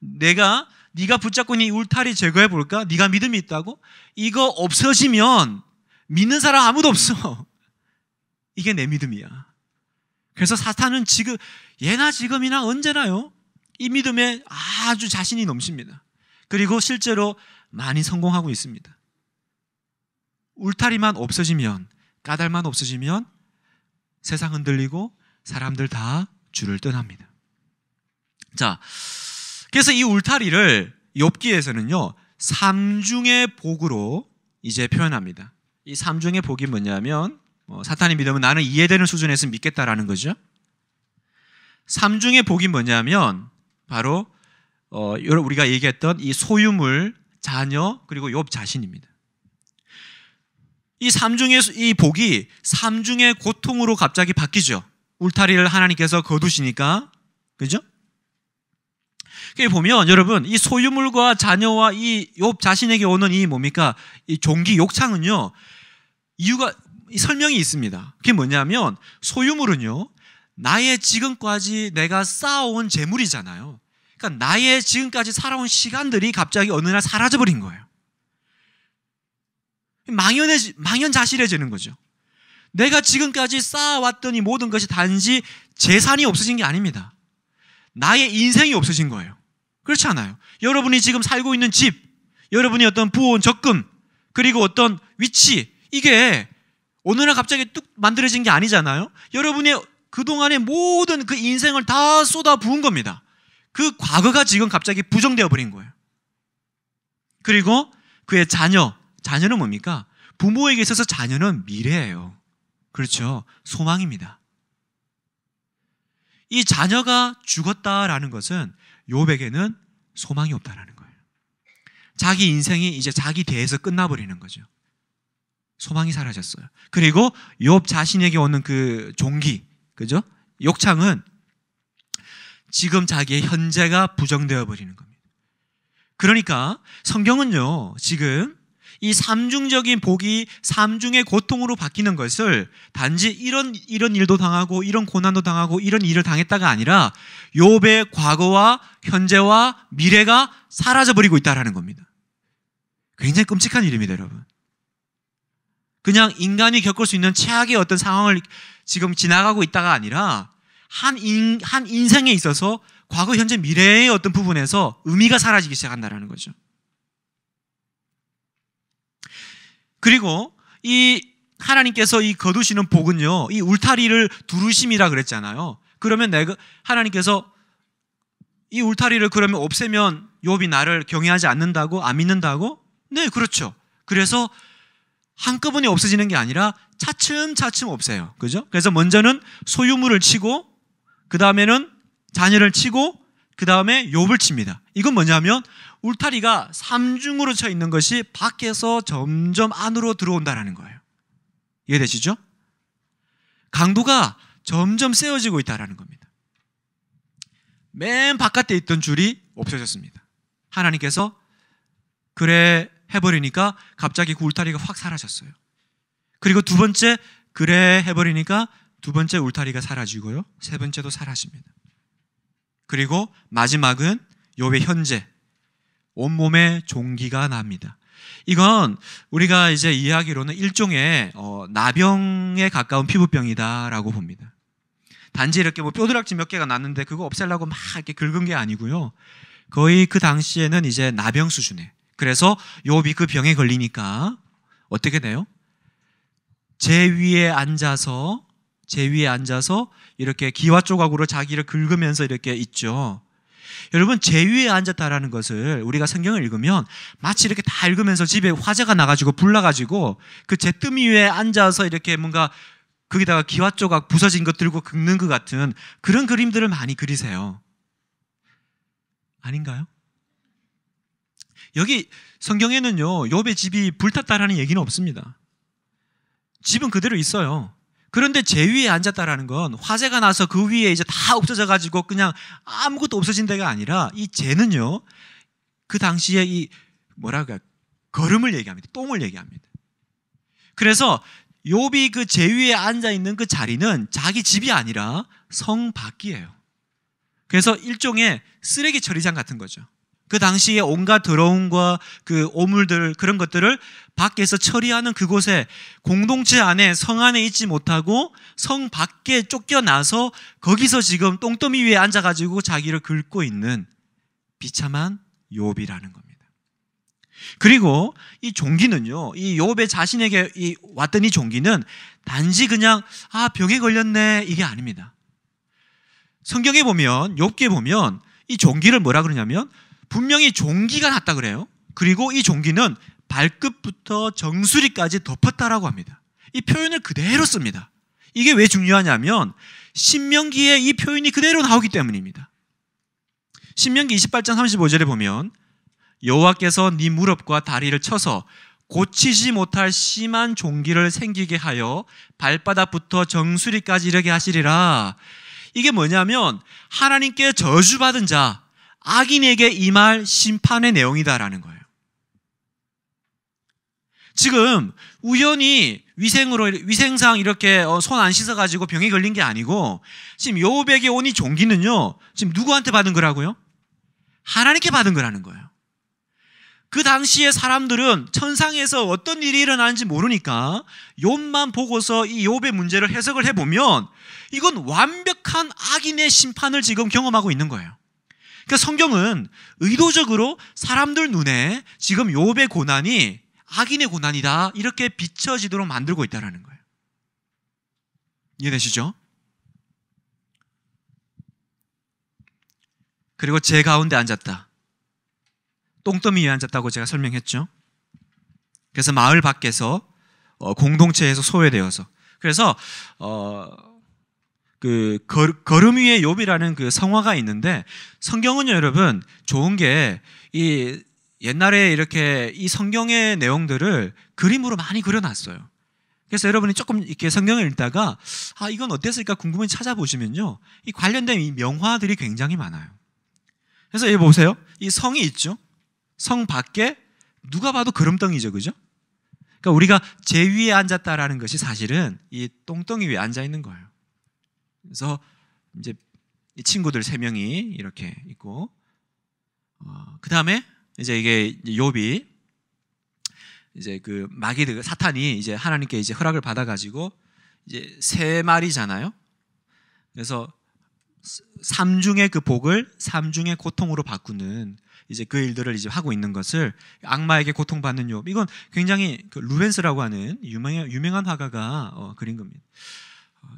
내가 네가 붙잡고 있는 이 울타리 제거해 볼까? 네가 믿음이 있다고? 이거 없어지면 믿는 사람 아무도 없어. 이게 내 믿음이야. 그래서 사탄은 지금 예나 지금이나 언제나요. 이 믿음에 아주 자신이 넘칩니다. 그리고 실제로 많이 성공하고 있습니다. 울타리만 없어지면 까닭만 없어지면 세상 흔들리고 사람들 다 줄을 떠납니다. 자, 그래서 이 울타리를 엽기에서는요 삼중의 복으로 이제 표현합니다. 이 삼중의 복이 뭐냐면 뭐 사탄이 믿으면 나는 이해되는 수준에서 믿겠다라는 거죠. 삼중의 복이 뭐냐면 바로 어, 우리가 얘기했던 이 소유물, 자녀 그리고 욥 자신입니다. 이 삼중의 이 복이 삼중의 고통으로 갑자기 바뀌죠. 울타리를 하나님께서 거두시니까 그죠? 그게 보면 여러분 이 소유물과 자녀와 이욥 자신에게 오는 이 뭡니까 이 종기 욕창은요 이유가 설명이 있습니다. 그게 뭐냐면 소유물은요 나의 지금까지 내가 쌓아온 재물이잖아요. 그러니까 나의 지금까지 살아온 시간들이 갑자기 어느 날 사라져버린 거예요. 망연해, 망연자실해지는 거죠. 내가 지금까지 쌓아왔던 이 모든 것이 단지 재산이 없어진 게 아닙니다. 나의 인생이 없어진 거예요. 그렇지 않아요. 여러분이 지금 살고 있는 집, 여러분이 어떤 부어 적금, 그리고 어떤 위치, 이게 어느 날 갑자기 뚝 만들어진 게 아니잖아요. 여러분의 그동안의 모든 그 인생을 다 쏟아 부은 겁니다. 그 과거가 지금 갑자기 부정되어 버린 거예요. 그리고 그의 자녀, 자녀는 뭡니까? 부모에게 있어서 자녀는 미래예요. 그렇죠. 소망입니다. 이 자녀가 죽었다라는 것은 요백에는 소망이 없다라는 거예요. 자기 인생이 이제 자기 대에서 끝나버리는 거죠. 소망이 사라졌어요. 그리고 욥 자신에게 오는 그 종기, 그죠? 욕창은 지금 자기의 현재가 부정되어 버리는 겁니다. 그러니까 성경은요, 지금 이 삼중적인 복이 삼중의 고통으로 바뀌는 것을 단지 이런 이런 일도 당하고 이런 고난도 당하고 이런 일을 당했다가 아니라 욥의 과거와 현재와 미래가 사라져 버리고 있다라는 겁니다. 굉장히 끔찍한 일입니다, 여러분. 그냥 인간이 겪을 수 있는 최악의 어떤 상황을 지금 지나가고 있다가 아니라 한, 인, 한 인생에 있어서 과거, 현재, 미래의 어떤 부분에서 의미가 사라지기 시작한다는 거죠. 그리고 이 하나님께서 이 거두시는 복은요, 이 울타리를 두루심이라 그랬잖아요. 그러면 내가 하나님께서 이 울타리를 그러면 없애면 욥이 나를 경외하지 않는다고 안 믿는다고? 네, 그렇죠. 그래서 한꺼번에 없어지는 게 아니라 차츰차츰 없애요. 그죠? 그래서 먼저는 소유물을 치고 그 다음에는 자녀를 치고 그 다음에 욥을 칩니다. 이건 뭐냐면 울타리가 삼중으로 쳐 있는 것이 밖에서 점점 안으로 들어온다라는 거예요. 이해되시죠? 강도가 점점 세워지고 있다라는 겁니다. 맨 바깥에 있던 줄이 없어졌습니다. 하나님께서 그래 해버리니까 갑자기 그 울타리가 확 사라졌어요. 그리고 두 번째 그래 해버리니까 두 번째 울타리가 사라지고요. 세 번째도 사라집니다. 그리고 마지막은 요배 현재 온몸에 종기가 납니다. 이건 우리가 이제 이야기로는 일종의 어, 나병에 가까운 피부병이다라고 봅니다. 단지 이렇게 뭐 뼈드락지 몇 개가 났는데 그거 없애려고 막 이렇게 긁은 게 아니고요. 거의 그 당시에는 이제 나병 수준에. 그래서 요비 그 병에 걸리니까 어떻게 돼요? 제 위에 앉아서 제 위에 앉아서 이렇게 기와 조각으로 자기를 긁으면서 이렇게 있죠. 여러분 제 위에 앉았다라는 것을 우리가 성경을 읽으면 마치 이렇게 다 읽으면서 집에 화재가 나가지고 불나가지고 그 제뜸이 위에 앉아서 이렇게 뭔가 거기다가 기와 조각 부서진 것 들고 긁는 것 같은 그런 그림들을 많이 그리세요. 아닌가요? 여기 성경에는요 욥의 집이 불탔다라는 얘기는 없습니다. 집은 그대로 있어요. 그런데 제 위에 앉았다라는 건 화재가 나서 그 위에 이제 다 없어져 가지고 그냥 아무것도 없어진 데가 아니라 이 죄는요. 그 당시에 이 뭐랄까 걸음을 얘기합니다. 똥을 얘기합니다. 그래서 요비 그 제 위에 앉아 있는 그 자리는 자기 집이 아니라 성 밖이에요. 그래서 일종의 쓰레기 처리장 같은 거죠. 그 당시에 온갖 더러움과 그 오물들 그런 것들을 밖에서 처리하는 그곳에 공동체 안에 성 안에 있지 못하고 성 밖에 쫓겨나서 거기서 지금 똥더미 위에 앉아가지고 자기를 긁고 있는 비참한 요업이라는 겁니다. 그리고 이 종기는요, 이 요업의 자신에게 이 왔던 이 종기는 단지 그냥 아 병에 걸렸네 이게 아닙니다. 성경에 보면 욥기에 보면 이 종기를 뭐라 그러냐면 분명히 종기가 났다 그래요. 그리고 이 종기는 발끝부터 정수리까지 덮었다라고 합니다. 이 표현을 그대로 씁니다. 이게 왜 중요하냐면 신명기에 이 표현이 그대로 나오기 때문입니다. 신명기 28장 35절에 보면 여호와께서 네 무릎과 다리를 쳐서 고치지 못할 심한 종기를 생기게 하여 발바닥부터 정수리까지 이르게 하시리라. 이게 뭐냐면 하나님께 저주받은 자, 악인에게 임할 심판의 내용이다라는 거예요. 지금 우연히 위생으로 위생상 이렇게 어, 손안 씻어 가지고 병에 걸린 게 아니고 지금 여호백의온이 종기는요. 지금 누구한테 받은 거라고요? 하나님께 받은 거라는 거예요. 그 당시에 사람들은 천상에서 어떤 일이 일어나는지 모르니까 욥만 보고서 이 욥의 문제를 해석을 해 보면 이건 완벽한 악인의 심판을 지금 경험하고 있는 거예요. 그러니까 성경은 의도적으로 사람들 눈에 지금 욥의 고난이 악인의 고난이다 이렇게 비춰지도록 만들고 있다라는 거예요. 이해되시죠? 그리고 제 가운데 앉았다. 똥더미 에 앉았다고 제가 설명했죠. 그래서 마을 밖에서 어, 공동체에서 소외되어서 그래서 어, 그 걸음 위에 욥이라는 그 성화가 있는데 성경은요 여러분 좋은 게 이 옛날에 이렇게 이 성경의 내용들을 그림으로 많이 그려놨어요. 그래서 여러분이 조금 이렇게 성경을 읽다가 아 이건 어땠을까 궁금해 찾아보시면요 이 관련된 이 명화들이 굉장히 많아요. 그래서 여기 보세요 이 성이 있죠. 성 밖에 누가 봐도 그름덩이죠 그죠? 그러니까 우리가 제 위에 앉았다라는 것이 사실은 이 똥덩이 위에 앉아 있는 거예요. 그래서 이제 이 친구들 세 명이 이렇게 있고 어, 그 다음에 이제 이게 요비 이제 그 마귀들 사탄이 이제 하나님께 이제 허락을 받아가지고 이제 세 마리잖아요. 그래서 삼중의 그 복을 삼중의 고통으로 바꾸는 이제 그 일들을 이제 하고 있는 것을 악마에게 고통받는 욥 이건 굉장히 그 루벤스라고 하는 유명한, 유명한 화가가 어, 그린 겁니다.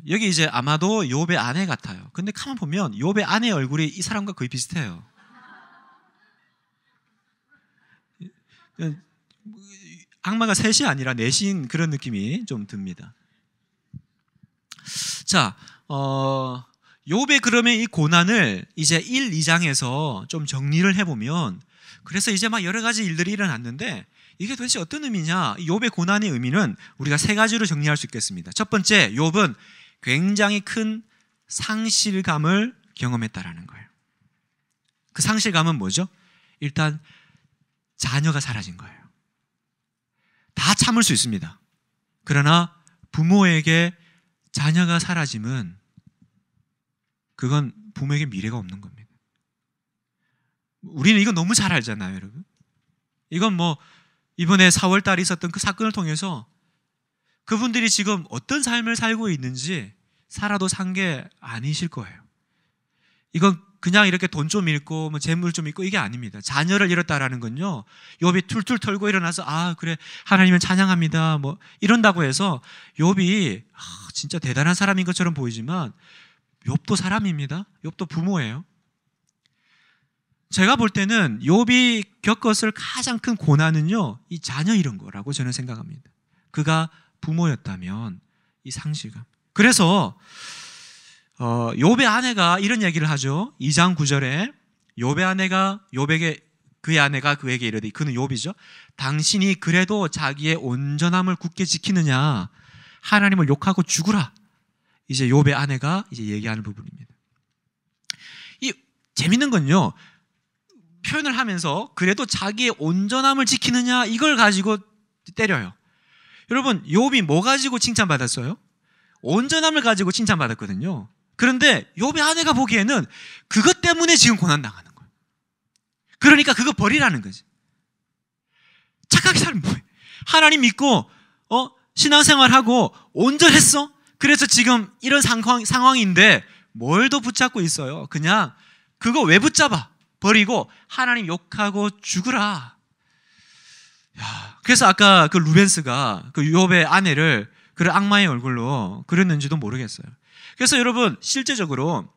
여기 이제 아마도 요배 아내 같아요. 근데 가만 보면 요배 아내 얼굴이 이 사람과 거의 비슷해요. 악마가 셋이 아니라 넷인 그런 느낌이 좀 듭니다. 자, 어, 요배 그러면 이 고난을 이제 1, 2장에서 좀 정리를 해보면 그래서 이제 막 여러 가지 일들이 일어났는데 이게 도대체 어떤 의미냐? 욥의 고난의 의미는 우리가 세 가지로 정리할 수 있겠습니다. 첫 번째, 욥은 굉장히 큰 상실감을 경험했다라는 거예요. 그 상실감은 뭐죠? 일단 자녀가 사라진 거예요. 다 참을 수 있습니다. 그러나 부모에게 자녀가 사라지면 그건 부모에게 미래가 없는 겁니다. 우리는 이거 너무 잘 알잖아요, 여러분. 이건 뭐 이번에 4월 달에 있었던 그 사건을 통해서 그분들이 지금 어떤 삶을 살고 있는지 살아도 산 게 아니실 거예요. 이건 그냥 이렇게 돈 좀 잃고 뭐 재물 좀 잃고 이게 아닙니다. 자녀를 잃었다라는 건요. 욥이 툴툴 털고 일어나서 아 그래 하나님을 찬양합니다. 뭐 이런다고 해서 욥이 아, 진짜 대단한 사람인 것처럼 보이지만 욥도 사람입니다. 욥도 부모예요. 제가 볼 때는 욥이 겪었을 가장 큰 고난은요. 이 자녀 잃은 거라고 저는 생각합니다. 그가 부모였다면 이 상실감. 그래서 어, 욥의 아내가 이런 얘기를 하죠. 2장 9절에 욥의 아내가 욥에게 그의 아내가 그에게 이르되 그는 욥이죠. 당신이 그래도 자기의 온전함을 굳게 지키느냐 하나님을 욕하고 죽으라. 이제 욥의 아내가 이제 얘기하는 부분입니다. 이 재밌는 건요. 표현을 하면서 그래도 자기의 온전함을 지키느냐 이걸 가지고 때려요. 여러분, 욥이 뭐 가지고 칭찬받았어요? 온전함을 가지고 칭찬받았거든요. 그런데 욥의 아내가 보기에는 그것 때문에 지금 고난 당하는 거예요. 그러니까 그거 버리라는 거지. 착하게 살면 뭐해? 하나님 믿고 어 신앙생활하고 온전했어? 그래서 지금 이런 상황, 상황인데 뭘 더 붙잡고 있어요? 그냥 그거 왜 붙잡아? 버리고 하나님 욕하고 죽으라. 야, 그래서 아까 그 루벤스가 그 유업의 아내를 그런 악마의 얼굴로 그렸는지도 모르겠어요. 그래서 여러분 실제적으로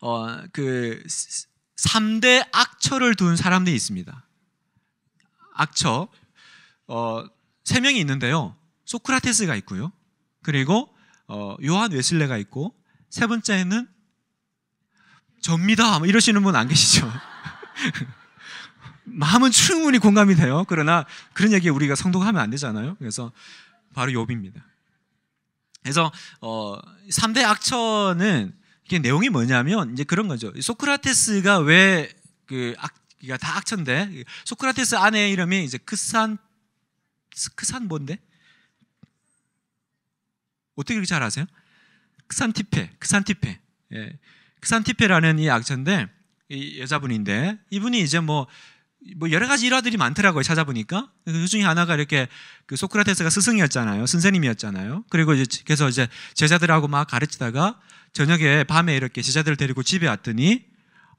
어, 그 3대 악처를 둔 사람들이 있습니다. 악처 어, 세 명이 있는데요. 소크라테스가 있고요. 그리고 어, 요한 웨슬레가 있고 세 번째는 접니다. 뭐 이러시는 분 안 계시죠? 마음은 충분히 공감이 돼요. 그러나 그런 얘기 우리가 성도가 하면 안 되잖아요. 그래서 바로 욥입니다. 그래서 어 3대 악천은 이게 내용이 뭐냐면 이제 그런 거죠. 소크라테스가 왜 그 악기가다 그러니까 악천데 소크라테스 아내 이름이 이제 크산 크산 뭔데? 어떻게 그렇게 잘 아세요? 크산티페, 크산티페. 예. 산티페라는 이 악천데 이 여자분인데 이분이 이제 뭐뭐 뭐 여러 가지 일화들이 많더라고요 찾아보니까 그 중에 하나가 이렇게 그 소크라테스가 스승이었잖아요 선생님이었잖아요 그리고 이제 그래서 이제 제자들하고 막 가르치다가 저녁에 밤에 이렇게 제자들을 데리고 집에 왔더니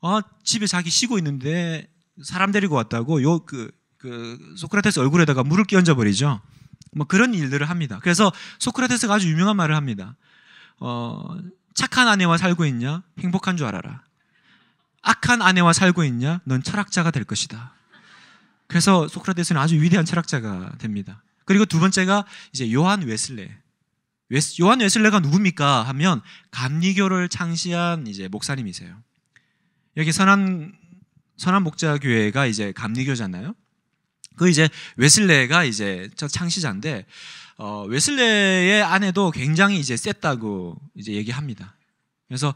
어 집에 자기 쉬고 있는데 사람 데리고 왔다고 요그그 그 소크라테스 얼굴에다가 물을 끼얹어 버리죠 뭐 그런 일들을 합니다 그래서 소크라테스가 아주 유명한 말을 합니다 어 착한 아내와 살고 있냐? 행복한 줄 알아라. 악한 아내와 살고 있냐? 넌 철학자가 될 것이다. 그래서 소크라테스는 아주 위대한 철학자가 됩니다. 그리고 두 번째가 이제 요한 웨슬레. 요한 웨슬레가 누굽니까? 하면 감리교를 창시한 이제 목사님이세요. 여기 선한 선한 목자 교회가 이제 감리교잖아요. 그 이제 웨슬레가 이제 저 창시자인데 어, 웨슬레의 아내도 굉장히 이제 셌다고 이제 얘기합니다. 그래서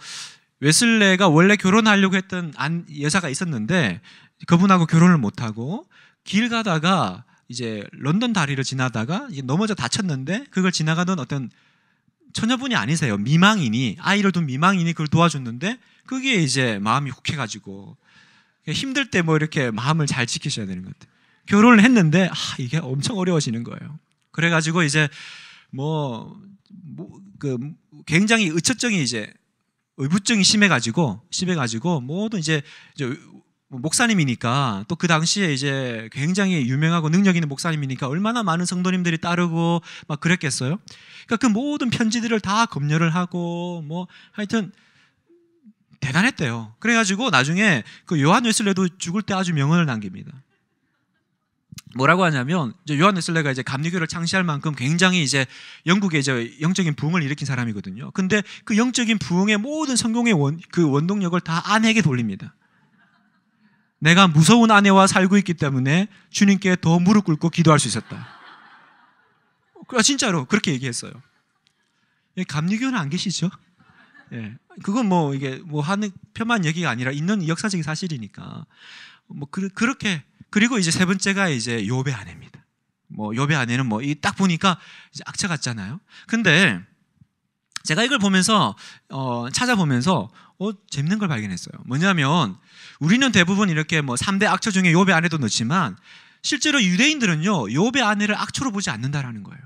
웨슬레가 원래 결혼하려고 했던 안, 여자가 있었는데 그분하고 결혼을 못하고 길 가다가 이제 런던 다리를 지나다가 넘어져 다쳤는데 그걸 지나가던 어떤 처녀분이 아니세요. 미망인이 아이를 둔 미망인이 그걸 도와줬는데 그게 이제 마음이 혹해가지고 힘들 때 뭐 이렇게 마음을 잘 지키셔야 되는 것 같아요. 결혼을 했는데 아, 이게 엄청 어려워지는 거예요. 그래가지고 이제 뭐, 뭐그 굉장히 의처증이 이제 의부증이 심해가지고 심해가지고 모든 이제, 이제 목사님이니까 또 그 당시에 이제 굉장히 유명하고 능력 있는 목사님이니까 얼마나 많은 성도님들이 따르고 막 그랬겠어요. 그러니까 그 모든 편지들을 다 검열을 하고 뭐 하여튼 대단했대요. 그래가지고 나중에 그 요한 웨슬레도 죽을 때 아주 명언을 남깁니다. 뭐라고 하냐면 요한 웨슬레가 이제 감리교를 창시할 만큼 굉장히 이제 영국에 이제 영적인 부흥을 일으킨 사람이거든요. 근데 그 영적인 부흥의 모든 성공의 원, 그 원동력을 다 아내에게 돌립니다. 내가 무서운 아내와 살고 있기 때문에 주님께 더 무릎 꿇고 기도할 수 있었다. 아, 진짜로 그렇게 얘기했어요. 예, 감리교는 안 계시죠? 예. 그건 뭐 이게 뭐 하는 표만 얘기가 아니라 있는 역사적인 사실이니까 뭐 그, 그렇게 그리고 이제 세 번째가 이제 요배 아내입니다. 뭐 요배 아내는 뭐 이 딱 보니까 이제 악차 같잖아요. 근데 제가 이걸 보면서 어, 찾아보면서 어, 재밌는 걸 발견했어요. 뭐냐면 우리는 대부분 이렇게 뭐 3대 악처 중에 요배 아내도 넣지만 실제로 유대인들은요. 요배 아내를 악처로 보지 않는다라는 거예요.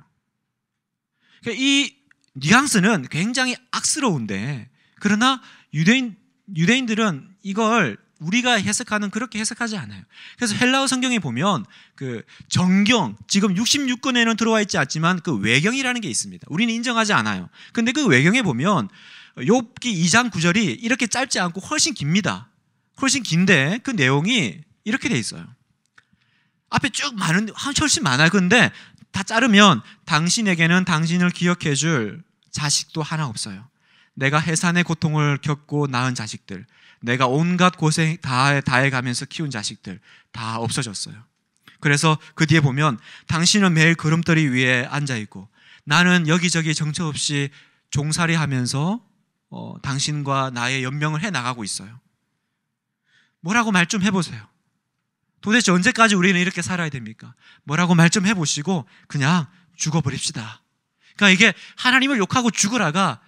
그러니까 이 뉘앙스는 굉장히 악스러운데 그러나 유대인 유대인들은 이걸 우리가 해석하는 그렇게 해석하지 않아요. 그래서 헬라어 성경에 보면 그 정경 지금 66권에는 들어와 있지 않지만 그 외경이라는 게 있습니다. 우리는 인정하지 않아요. 근데 그 외경에 보면 욥기 2장 9절이 이렇게 짧지 않고 훨씬 깁니다. 훨씬 긴데 그 내용이 이렇게 돼 있어요. 앞에 쭉 많은 훨씬 많아요. 근데 다 자르면 당신에게는 당신을 기억해 줄 자식도 하나 없어요. 내가 해산의 고통을 겪고 낳은 자식들 내가 온갖 고생 다 다해가면서 키운 자식들 다 없어졌어요. 그래서 그 뒤에 보면 당신은 매일 걸음떨이 위에 앉아 있고 나는 여기저기 정처 없이 종살이 하면서 어, 당신과 나의 연명을 해 나가고 있어요. 뭐라고 말 좀 해보세요. 도대체 언제까지 우리는 이렇게 살아야 됩니까? 뭐라고 말 좀 해보시고 그냥 죽어버립시다. 그러니까 이게 하나님을 욕하고 죽으라가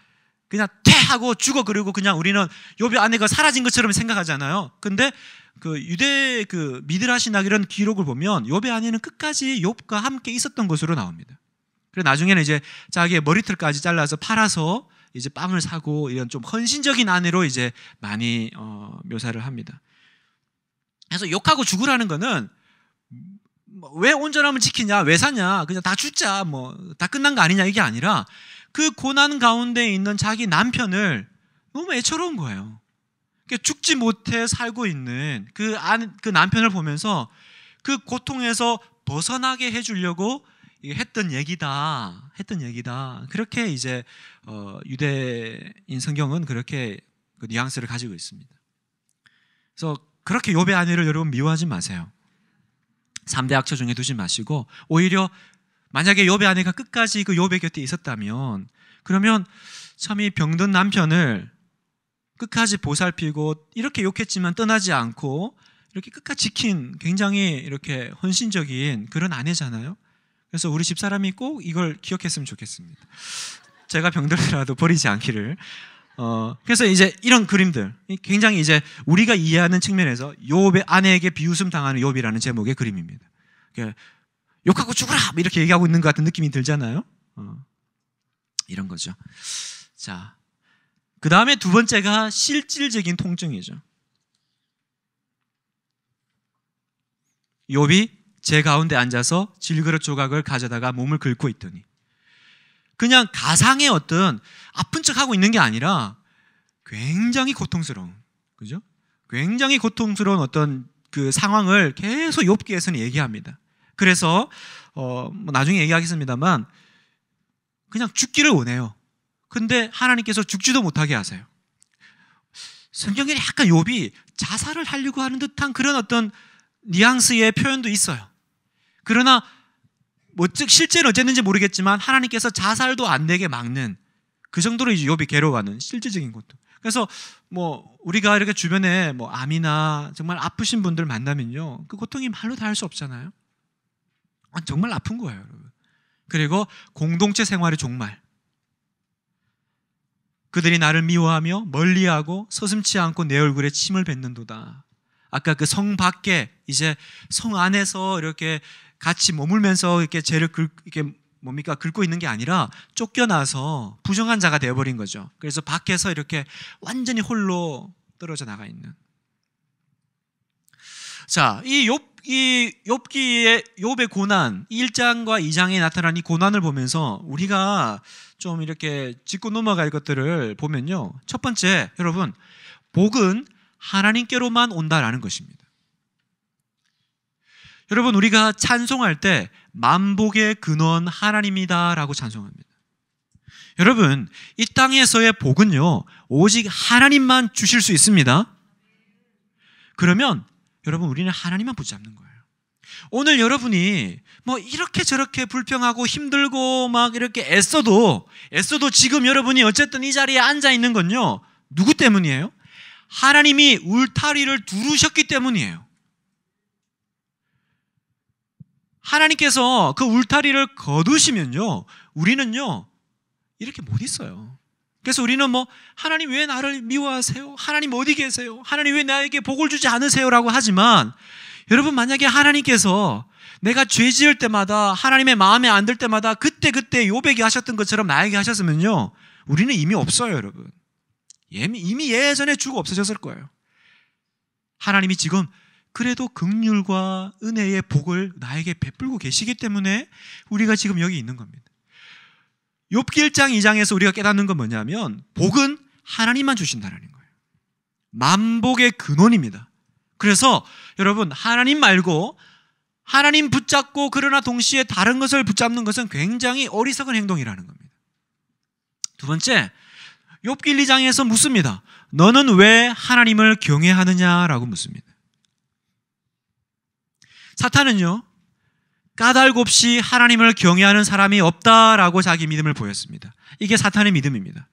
그냥 퇴하고 죽어 그리고 그냥 우리는 요비 아내가 사라진 것처럼 생각하잖아요. 근데 그 유대 그 미드라시나 이런 기록을 보면 요비 아내는 끝까지 욥과 함께 있었던 것으로 나옵니다. 그래 나중에는 이제 자기의 머리털까지 잘라서 팔아서 이제 빵을 사고 이런 좀 헌신적인 아내로 이제 많이 어, 묘사를 합니다. 그래서 욕하고 죽으라는 거는 뭐왜 온전함을 지키냐, 왜 사냐, 그냥 다 죽자, 뭐 다 끝난 거 아니냐 이게 아니라 그 고난 가운데 있는 자기 남편을 너무 애처로운 거예요. 그러니까 죽지 못해 살고 있는 그, 안, 그 남편을 보면서 그 고통에서 벗어나게 해주려고 했던 얘기다. 했던 얘기다. 그렇게 이제 어, 유대인 성경은 그렇게 그 뉘앙스를 가지고 있습니다. 그래서 그렇게 요배 아내를 여러분 미워하지 마세요. 3대 악처 중에 두지 마시고 오히려 만약에 욥배 아내가 끝까지 그 욥의 곁에 있었다면 그러면 참 이 병든 남편을 끝까지 보살피고 이렇게 욕했지만 떠나지 않고 이렇게 끝까지 지킨 굉장히 이렇게 헌신적인 그런 아내잖아요. 그래서 우리 집 사람이 꼭 이걸 기억했으면 좋겠습니다. 제가 병들더라도 버리지 않기를. 어, 그래서 이제 이런 그림들 굉장히 이제 우리가 이해하는 측면에서 요배 아내에게 비웃음 당하는 요비라는 제목의 그림입니다. 그러니까 욕하고 죽으라! 이렇게 얘기하고 있는 것 같은 느낌이 들잖아요. 어. 이런 거죠. 자, 그 다음에 두 번째가 실질적인 통증이죠. 욥이 제 가운데 앉아서 질그릇 조각을 가져다가 몸을 긁고 있더니 그냥 가상의 어떤 아픈 척 하고 있는 게 아니라 굉장히 고통스러운 그죠? 굉장히 고통스러운 어떤 그 상황을 계속 욥기에서는 얘기합니다. 그래서 어, 뭐 나중에 얘기하겠습니다만 그냥 죽기를 원해요. 근데 하나님께서 죽지도 못하게 하세요. 성경에 약간 욥이 자살을 하려고 하는 듯한 그런 어떤 뉘앙스의 표현도 있어요. 그러나 뭐 즉 실제는 어쨌는지 모르겠지만 하나님께서 자살도 안 되게 막는 그 정도로 이제 욥이 괴로워하는 실질적인 것도. 그래서 뭐 우리가 이렇게 주변에 뭐 암이나 정말 아프신 분들 만나면요. 그 고통이 말로 다 할 수 없잖아요. 아, 정말 아픈 거예요. 여러분. 그리고 공동체 생활의 종말. 그들이 나를 미워하며 멀리하고 서슴치 않고 내 얼굴에 침을 뱉는도다. 아까 그 성 밖에 이제 성 안에서 이렇게 같이 머물면서 이렇게 죄를 긁, 이렇게 뭡니까 긁고 있는 게 아니라 쫓겨나서 부정한 자가 되어버린 거죠. 그래서 밖에서 이렇게 완전히 홀로 떨어져 나가 있는. 자, 이욥 이 욥기의 욥의 고난 1장과 2장에 나타난 이 고난을 보면서 우리가 좀 이렇게 짚고 넘어갈 것들을 보면요. 첫 번째, 여러분, 복은 하나님께로만 온다라는 것입니다. 여러분, 우리가 찬송할 때 만복의 근원 하나님이다라고 찬송합니다. 여러분, 이 땅에서의 복은요, 오직 하나님만 주실 수 있습니다. 그러면 여러분 우리는 하나님만 붙잡는 거예요. 오늘 여러분이 뭐 이렇게 저렇게 불평하고 힘들고 막 이렇게 애써도 애써도 지금 여러분이 어쨌든 이 자리에 앉아 있는 건요. 누구 때문이에요? 하나님이 울타리를 두르셨기 때문이에요. 하나님께서 그 울타리를 거두시면요. 우리는요. 이렇게 못 있어요. 그래서 우리는 뭐 하나님 왜 나를 미워하세요? 하나님 어디 계세요? 하나님 왜 나에게 복을 주지 않으세요?라고 하지만 여러분 만약에 하나님께서 내가 죄 지을 때마다 하나님의 마음에 안 들 때마다 그때 그때 요백이 하셨던 것처럼 나에게 하셨으면요 우리는 이미 없어요 여러분 예, 이미 예전에 주고 없어졌을 거예요 하나님이 지금 그래도 극률과 은혜의 복을 나에게 베풀고 계시기 때문에 우리가 지금 여기 있는 겁니다 욥기 1장 2장에서 우리가 깨닫는 건 뭐냐면 복은 하나님만 주신다는 거예요. 만복의 근원입니다. 그래서 여러분 하나님 말고 하나님 붙잡고 그러나 동시에 다른 것을 붙잡는 것은 굉장히 어리석은 행동이라는 겁니다. 두 번째, 욥기 2장에서 묻습니다. 너는 왜 하나님을 경외하느냐라고 묻습니다. 사탄은요. 까닭 없이 하나님을 경외하는 사람이 없다라고 자기 믿음을 보였습니다. 이게 사탄의 믿음입니다.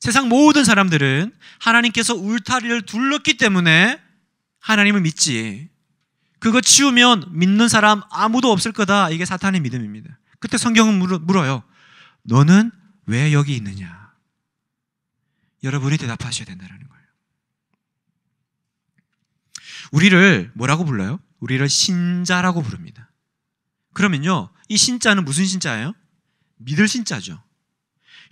세상 모든 사람들은 하나님께서 울타리를 둘렀기 때문에 하나님을 믿지. 그거 치우면 믿는 사람 아무도 없을 거다. 이게 사탄의 믿음입니다. 그때 성경은 물어요. 너는 왜 여기 있느냐? 여러분이 대답하셔야 된다는 거예요. 우리를 뭐라고 불러요? 우리를 신자라고 부릅니다. 그러면요, 이 신자는 무슨 신자예요? 믿을 신자죠.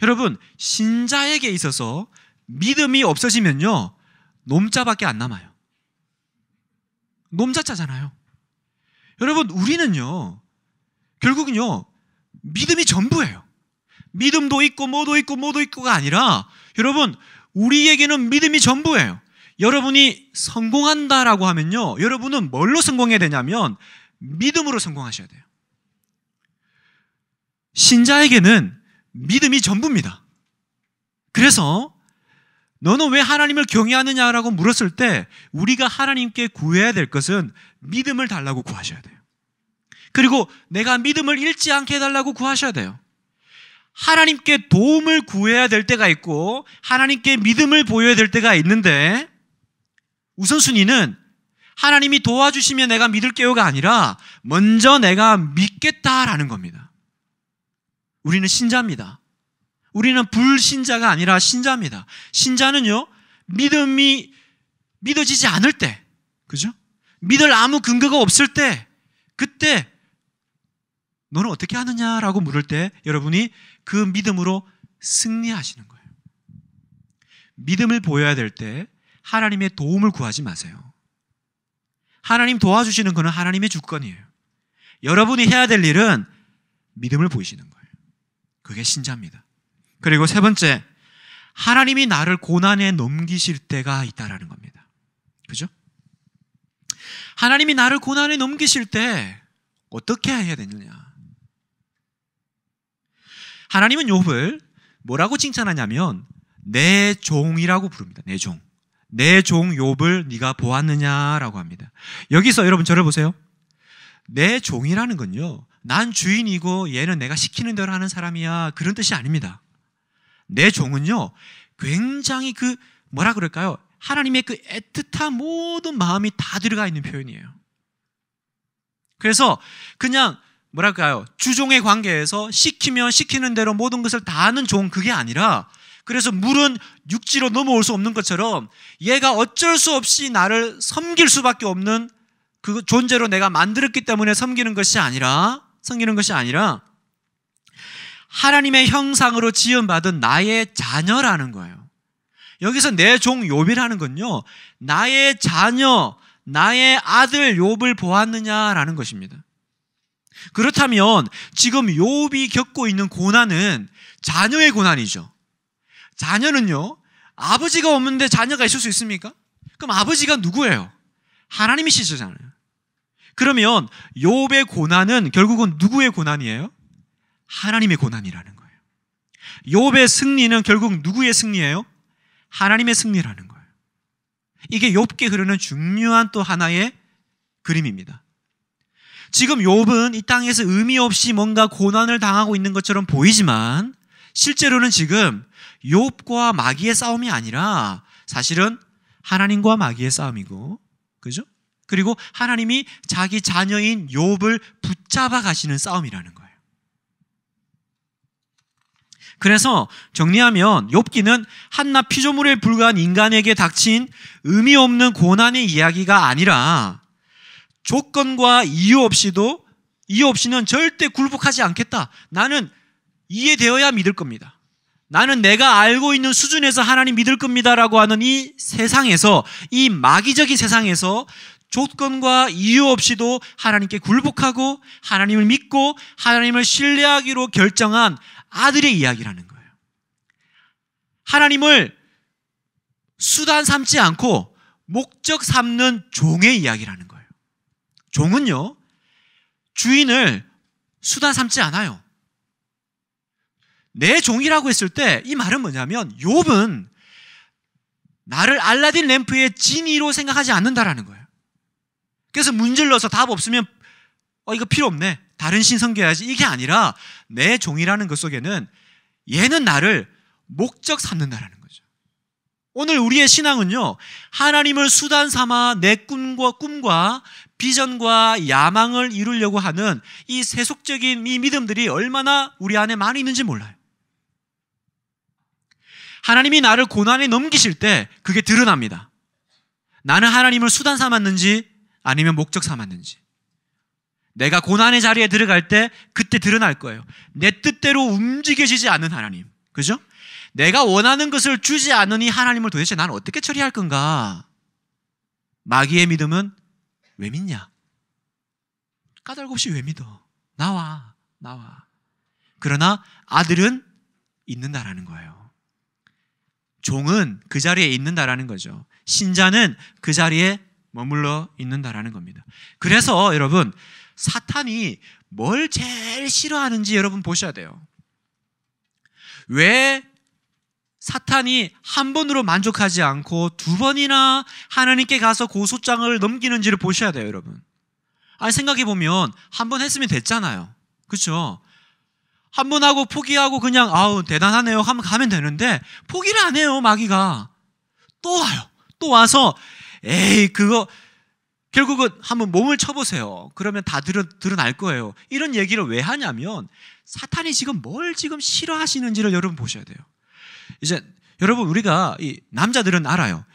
여러분, 신자에게 있어서 믿음이 없어지면요, 놈자밖에 안 남아요. 놈자자잖아요. 여러분, 우리는요, 결국은요, 믿음이 전부예요. 믿음도 있고, 뭐도 있고, 뭐도 있고가 아니라, 여러분, 우리에게는 믿음이 전부예요. 여러분이 성공한다라고 하면요. 여러분은 뭘로 성공해야 되냐면 믿음으로 성공하셔야 돼요. 신자에게는 믿음이 전부입니다. 그래서 너는 왜 하나님을 경외하느냐라고 물었을 때 우리가 하나님께 구해야 될 것은 믿음을 달라고 구하셔야 돼요. 그리고 내가 믿음을 잃지 않게 해달라고 구하셔야 돼요. 하나님께 도움을 구해야 될 때가 있고 하나님께 믿음을 보여야 될 때가 있는데 우선순위는 하나님이 도와주시면 내가 믿을게요가 아니라 먼저 내가 믿겠다라는 겁니다. 우리는 신자입니다. 우리는 불신자가 아니라 신자입니다. 신자는요, 믿음이 믿어지지 않을 때, 그죠? 믿을 아무 근거가 없을 때, 그때 너는 어떻게 하느냐라고 물을 때 여러분이 그 믿음으로 승리하시는 거예요. 믿음을 보여야 될때 하나님의 도움을 구하지 마세요. 하나님 도와주시는 것은 하나님의 주권이에요. 여러분이 해야 될 일은 믿음을 보이시는 거예요. 그게 신자입니다. 그리고 세 번째, 하나님이 나를 고난에 넘기실 때가 있다라는 겁니다. 그죠? 하나님이 나를 고난에 넘기실 때 어떻게 해야 되느냐? 하나님은 욥을 뭐라고 칭찬하냐면 내 종이라고 부릅니다. 내 종. 내종 욥을 네가 보았느냐라고 합니다. 여기서 여러분 저를 보세요. 내 종이라는 건요. 난 주인이고 얘는 내가 시키는 대로 하는 사람이야. 그런 뜻이 아닙니다. 내 종은요. 굉장히 그 뭐라 그럴까요? 하나님의 그 애틋한 모든 마음이 다 들어가 있는 표현이에요. 그래서 그냥 뭐랄까요? 주종의 관계에서 시키면 시키는 대로 모든 것을 다 하는 종 그게 아니라 그래서 물은 육지로 넘어올 수 없는 것처럼 얘가 어쩔 수 없이 나를 섬길 수밖에 없는 그 존재로 내가 만들었기 때문에 섬기는 것이 아니라 섬기는 것이 아니라 하나님의 형상으로 지음받은 나의 자녀라는 거예요. 여기서 내 종 요비라는 건요. 나의 자녀, 나의 아들 욥을 보았느냐라는 것입니다. 그렇다면 지금 욥이 겪고 있는 고난은 자녀의 고난이죠. 자녀는요, 아버지가 없는데 자녀가 있을 수 있습니까? 그럼 아버지가 누구예요? 하나님이시잖아요. 그러면 욥의 고난은 결국은 누구의 고난이에요? 하나님의 고난이라는 거예요. 욥의 승리는 결국 누구의 승리예요? 하나님의 승리라는 거예요. 이게 욥기 흐르는 중요한 또 하나의 그림입니다. 지금 욥은 이 땅에서 의미 없이 뭔가 고난을 당하고 있는 것처럼 보이지만 실제로는 지금 욥과 마귀의 싸움이 아니라 사실은 하나님과 마귀의 싸움이고 그죠? 그리고 하나님이 자기 자녀인 욥을 붙잡아 가시는 싸움이라는 거예요. 그래서 정리하면 욥기는 한나 피조물에 불과한 인간에게 닥친 의미 없는 고난의 이야기가 아니라 조건과 이유 없이도 이유 없이는 절대 굴복하지 않겠다. 나는 이해되어야 믿을 겁니다. 나는 내가 알고 있는 수준에서 하나님 믿을 겁니다라고 하는 이 세상에서 이 마귀적인 세상에서 조건과 이유 없이도 하나님께 굴복하고 하나님을 믿고 하나님을 신뢰하기로 결정한 아들의 이야기라는 거예요. 하나님을 수단 삼지 않고 목적 삼는 종의 이야기라는 거예요. 종은요, 주인을 수단 삼지 않아요. 내 종이라고 했을 때 이 말은 뭐냐면 욥은 나를 알라딘 램프의 진이로 생각하지 않는다라는 거예요. 그래서 문질러서 답 없으면 어 이거 필요 없네. 다른 신 섬겨야지. 이게 아니라 내 종이라는 것 속에는 얘는 나를 목적 삼는다라는 거죠. 오늘 우리의 신앙은요. 하나님을 수단 삼아 내 꿈과 꿈과 비전과 야망을 이루려고 하는 이 세속적인 이 믿음들이 얼마나 우리 안에 많이 있는지 몰라요. 하나님이 나를 고난에 넘기실 때 그게 드러납니다. 나는 하나님을 수단 삼았는지 아니면 목적 삼았는지. 내가 고난의 자리에 들어갈 때 그때 드러날 거예요. 내 뜻대로 움직여지지 않는 하나님. 그죠? 내가 원하는 것을 주지 않으니 하나님을 도대체 난 어떻게 처리할 건가? 마귀의 믿음은 왜 믿냐? 까닭 없이 왜 믿어? 나와, 나와. 그러나 아들은 있는다라는 거예요. 종은 그 자리에 있는다라는 거죠. 신자는 그 자리에 머물러 있는다라는 겁니다. 그래서 여러분, 사탄이 뭘 제일 싫어하는지 여러분 보셔야 돼요. 왜 사탄이 한 번으로 만족하지 않고 두 번이나 하나님께 가서 고소장을 넘기는지를 보셔야 돼요, 여러분. 아니, 생각해 보면 한 번 했으면 됐잖아요. 그렇죠? 한번 하고 포기하고 그냥 아우 대단하네요 하면 가면 되는데 포기를 안 해요 마귀가 또 와요 또 와서 에이 그거 결국은 한번 몸을 쳐보세요. 그러면 다 드러, 드러날 거예요. 이런 얘기를 왜 하냐면 사탄이 지금 뭘 지금 싫어하시는지를 여러분 보셔야 돼요. 이제 여러분 우리가 이 남자들은 알아요.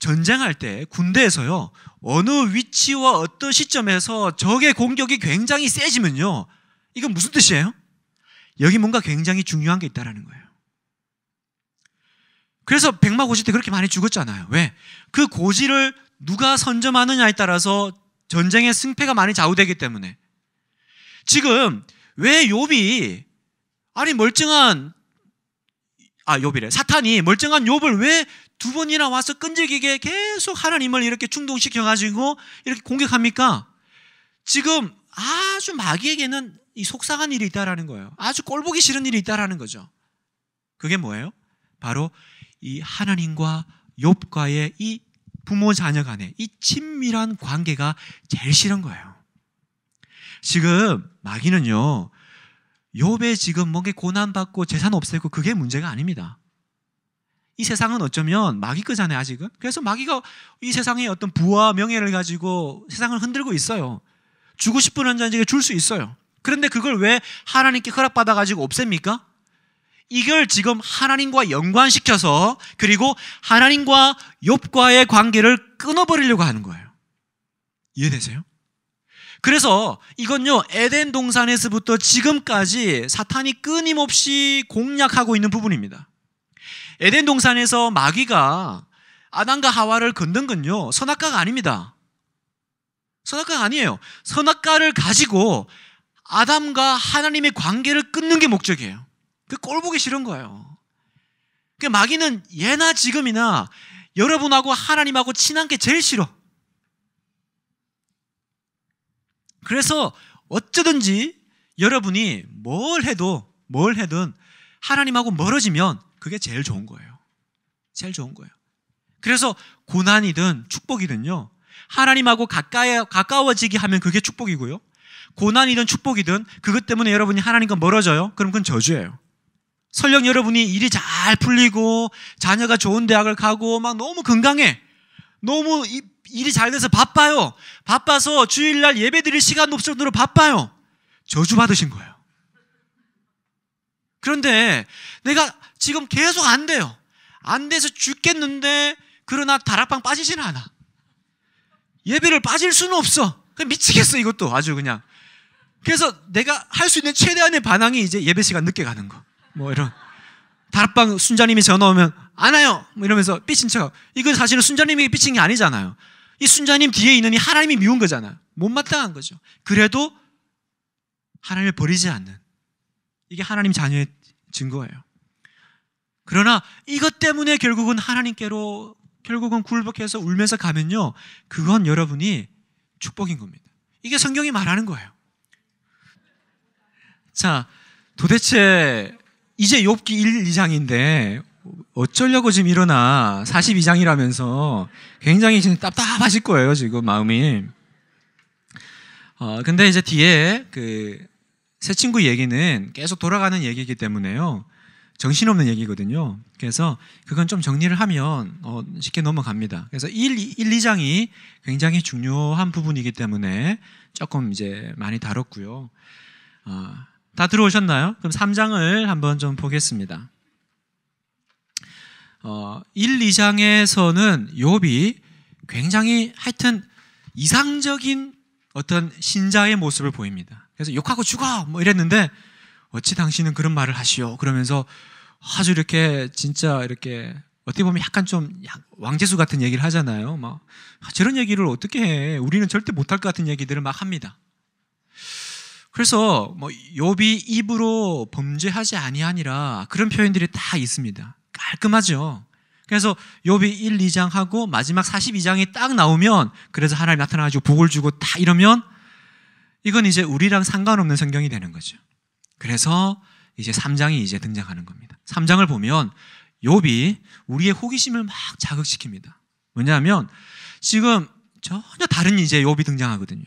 전쟁할 때 군대에서요 어느 위치와 어떤 시점에서 적의 공격이 굉장히 세지면요 이건 무슨 뜻이에요? 여기 뭔가 굉장히 중요한 게 있다라는 거예요. 그래서 백마 고지 때 그렇게 많이 죽었잖아요. 왜? 그 고지를 누가 선점하느냐에 따라서 전쟁의 승패가 많이 좌우되기 때문에 지금 왜 욥이 아니 멀쩡한 아 욥이래 사탄이 멀쩡한 욥을 왜 두 번이나 와서 끈질기게 계속 하나님을 이렇게 충동시켜 가지고 이렇게 공격합니까? 지금 아주 마귀에게는 이 속상한 일이 있다라는 거예요. 아주 꼴보기 싫은 일이 있다라는 거죠. 그게 뭐예요? 바로 이 하나님과 욥과의 이 부모 자녀 간의 이 친밀한 관계가 제일 싫은 거예요. 지금 마귀는요. 욥에 지금 뭔가 고난 받고 재산 없애고 그게 문제가 아닙니다. 이 세상은 어쩌면 마귀 거잖아요, 아직은. 그래서 마귀가 이세상에 어떤 부와 명예를 가지고 세상을 흔들고 있어요. 주고 싶은 환자에게 줄 수 있어요. 그런데 그걸 왜 하나님께 허락받아 가지고 없앱니까? 이걸 지금 하나님과 연관시켜서 그리고 하나님과 욥과의 관계를 끊어버리려고 하는 거예요. 이해되세요? 그래서 이건요 에덴 동산에서부터 지금까지 사탄이 끊임없이 공략하고 있는 부분입니다. 에덴 동산에서 마귀가 아담과 하와를 건든 건요 선악과가 아닙니다. 선악과가 아니에요. 선악과를 가지고 아담과 하나님의 관계를 끊는 게 목적이에요. 그 꼴보기 싫은 거예요. 그 마귀는 예나 지금이나 여러분하고 하나님하고 친한 게 제일 싫어. 그래서 어쩌든지 여러분이 뭘 해도 뭘 해든 하나님하고 멀어지면 그게 제일 좋은 거예요. 제일 좋은 거예요. 그래서 고난이든 축복이든요. 하나님하고 가까이 가까워지게 하면 그게 축복이고요. 고난이든 축복이든 그것 때문에 여러분이 하나님과 멀어져요? 그럼 그건 저주예요. 설령 여러분이 일이 잘 풀리고 자녀가 좋은 대학을 가고 막 너무 건강해. 너무 일이 잘 돼서 바빠요. 바빠서 주일날 예배 드릴 시간도 없을 정도로 바빠요. 저주받으신 거예요. 그런데 내가 지금 계속 안 돼요. 안 돼서 죽겠는데 그러나 다락방 빠지지는 않아. 예배를 빠질 수는 없어. 미치겠어 이것도 아주 그냥 그래서 내가 할 수 있는 최대한의 반항이 이제 예배 시간 늦게 가는 거. 뭐 이런 다락방 순자님이 전화 오면 안 와요. 뭐 이러면서 삐친 척. 이건 사실은 순자님이 삐친 게 아니잖아요. 이 순자님 뒤에 있는 이 하나님이 미운 거잖아요. 못마땅한 거죠. 그래도 하나님을 버리지 않는 이게 하나님 자녀의 증거예요. 그러나 이것 때문에 결국은 하나님께로 결국은 굴복해서 울면서 가면요. 그건 여러분이 축복인 겁니다. 이게 성경이 말하는 거예요. 자, 도대체 이제 욥기 1, 2장인데 어쩌려고 지금 일어나 42장이라면서 굉장히 지금 답답하실 거예요, 지금 마음이. 어, 근데 이제 뒤에 그 새 친구 얘기는 계속 돌아가는 얘기이기 때문에요. 정신없는 얘기거든요. 그래서 그건 좀 정리를 하면 어, 쉽게 넘어갑니다. 그래서 1, 2, 1, 2장이 굉장히 중요한 부분이기 때문에 조금 이제 많이 다뤘고요. 어, 다 들어오셨나요? 그럼 3장을 한번 좀 보겠습니다. 어, 1, 2장에서는 욥이 굉장히 하여튼 이상적인 어떤 신자의 모습을 보입니다. 그래서 욕하고 죽어 뭐 이랬는데 어찌 당신은 그런 말을 하시오 그러면서 아주 이렇게 진짜 이렇게 어떻게 보면 약간 좀 왕재수 같은 얘기를 하잖아요. 막 아, 저런 얘기를 어떻게 해? 우리는 절대 못할 것 같은 얘기들을 막 합니다. 그래서 뭐 욥이 입으로 범죄하지 아니하니라 그런 표현들이 다 있습니다. 깔끔하죠. 그래서 욥이 1, 2장하고 마지막 42장이 딱 나오면 그래서 하나님 나타나가지고 복을 주고 다 이러면 이건 이제 우리랑 상관없는 성경이 되는 거죠. 그래서 이제 3장이 이제 등장하는 겁니다. 3장을 보면 욥이 우리의 호기심을 막 자극시킵니다. 왜냐하면 지금 전혀 다른 이제 욥이 등장하거든요.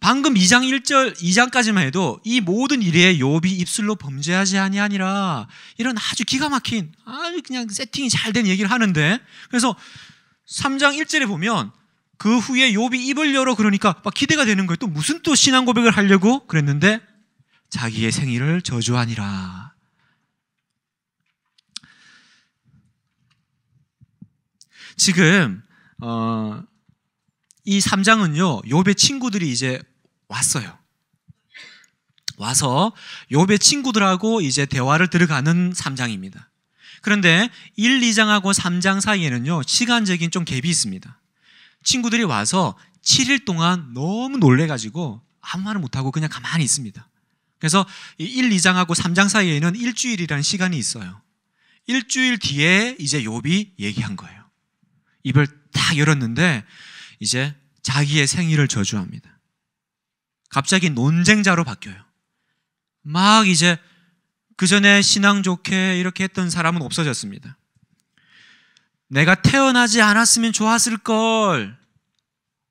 방금 2장 1절 2장까지만 해도 이 모든 일에 요비 입술로 범죄하지 아니하니라 이런 아주 기가 막힌 아주 그냥 세팅이 잘 된 얘기를 하는데 그래서 3장 1절에 보면 그 후에 요비 입을 열어 그러니까 막 기대가 되는 거예요. 또 무슨 또 신앙 고백을 하려고 그랬는데 자기의 생일을 저주하니라. 지금 어, 이 3장은요. 요배 친구들이 이제 왔어요. 와서 욥의 친구들하고 이제 대화를 들어가는 3장입니다. 그런데 1, 2장하고 3장 사이에는요. 시간적인 좀 갭이 있습니다. 친구들이 와서 7일 동안 너무 놀래 가지고 아무 말을 못 하고 그냥 가만히 있습니다. 그래서 1, 2장하고 3장 사이에는 일주일이라는 시간이 있어요. 일주일 뒤에 이제 욥이 얘기한 거예요. 입을 딱 열었는데 이제 자기의 생일을 저주합니다. 갑자기 논쟁자로 바뀌어요. 막 이제 그 전에 신앙 좋게 이렇게 했던 사람은 없어졌습니다. 내가 태어나지 않았으면 좋았을 걸.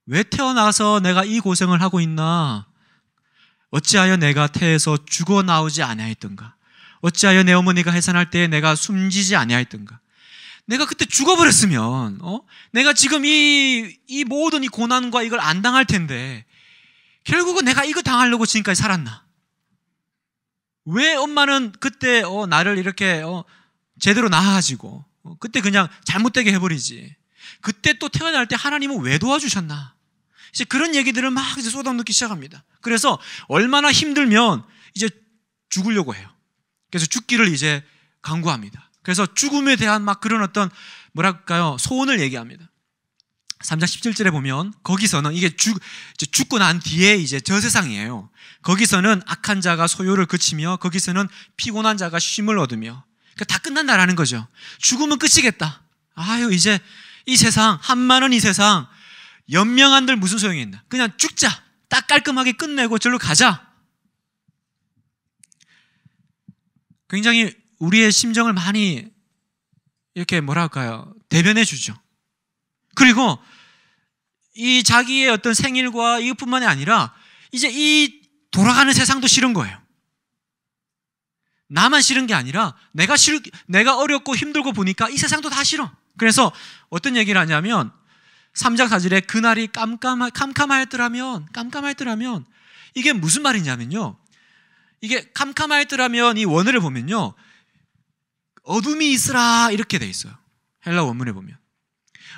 왜 태어나서 내가 이 고생을 하고 있나? 어찌하여 내가 태에서 죽어 나오지 아니하였던가? 어찌하여 내 어머니가 해산할 때에 내가 숨지지 아니하였던가? 내가 그때 죽어버렸으면, 어? 내가 지금 이, 이 모든 이 고난과 이걸 안 당할 텐데, 결국은 내가 이거 당하려고 지금까지 살았나? 왜 엄마는 그때 어, 나를 이렇게 어, 제대로 낳아가지고 어, 그때 그냥 잘못되게 해버리지. 그때 또 태어날 때 하나님은 왜 도와주셨나? 이제 그런 얘기들을 막 이제 쏟아놓기 시작합니다. 그래서 얼마나 힘들면 이제 죽으려고 해요. 그래서 죽기를 이제 강구합니다. 그래서 죽음에 대한 막 그런 어떤 뭐랄까요 소원을 얘기합니다. 3장 17절에 보면 거기서는 이게 죽, 죽고 난 뒤에 이제 저 세상이에요. 거기서는 악한 자가 소요를 그치며 거기서는 피곤한 자가 쉼을 얻으며 그러니까 다 끝난다라는 거죠. 죽으면 끝이겠다. 아유 이제 이 세상 한만은 이 세상 연명한들 무슨 소용이 있나. 그냥 죽자. 딱 깔끔하게 끝내고 절로 가자. 굉장히 우리의 심정을 많이 이렇게 뭐랄까요. 대변해 주죠. 그리고 이 자기의 어떤 생일과 이것뿐만이 아니라 이제 이 돌아가는 세상도 싫은 거예요. 나만 싫은 게 아니라 내가 싫, 내가 어렵고 힘들고 보니까 이 세상도 다 싫어. 그래서 어떤 얘기를 하냐면 3장 4절에 그날이 깜깜하, 깜깜하였더라면, 깜깜하였더라면 이게 무슨 말이냐면요. 이게 캄캄하였더라면 이 원어를 보면요. 어둠이 있으라 이렇게 돼 있어요. 헬라 원문에 보면.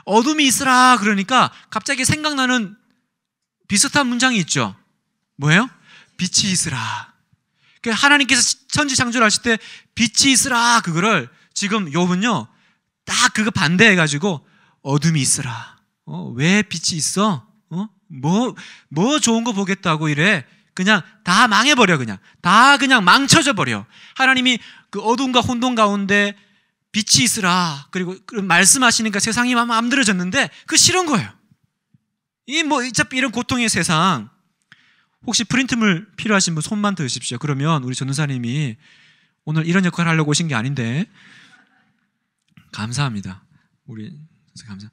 어둠이 있으라 그러니까 갑자기 생각나는 비슷한 문장이 있죠. 뭐예요? 빛이 있으라. 그러니까 하나님께서 천지 창조를 하실 때 빛이 있으라 그거를 지금 요은요딱 그거 반대해 가지고 어둠이 있으라. 어, 왜 빛이 있어? 어? 뭐, 뭐 좋은 거 보겠다고 이래. 그냥 다 망해버려, 그냥. 다 그냥 망쳐져 버려. 하나님이 그 어둠과 혼돈 가운데 빛이 있으라. 그리고 말씀하시니까 세상이 마음들어졌는데 그 싫은 거예요. 이뭐 어차피 이런 고통의 세상. 혹시 프린트물 필요하신 분 손만 드십시오. 그러면 우리 전도사님이 오늘 이런 역할을 하려고 오신 게 아닌데 감사합니다. 우리 감사.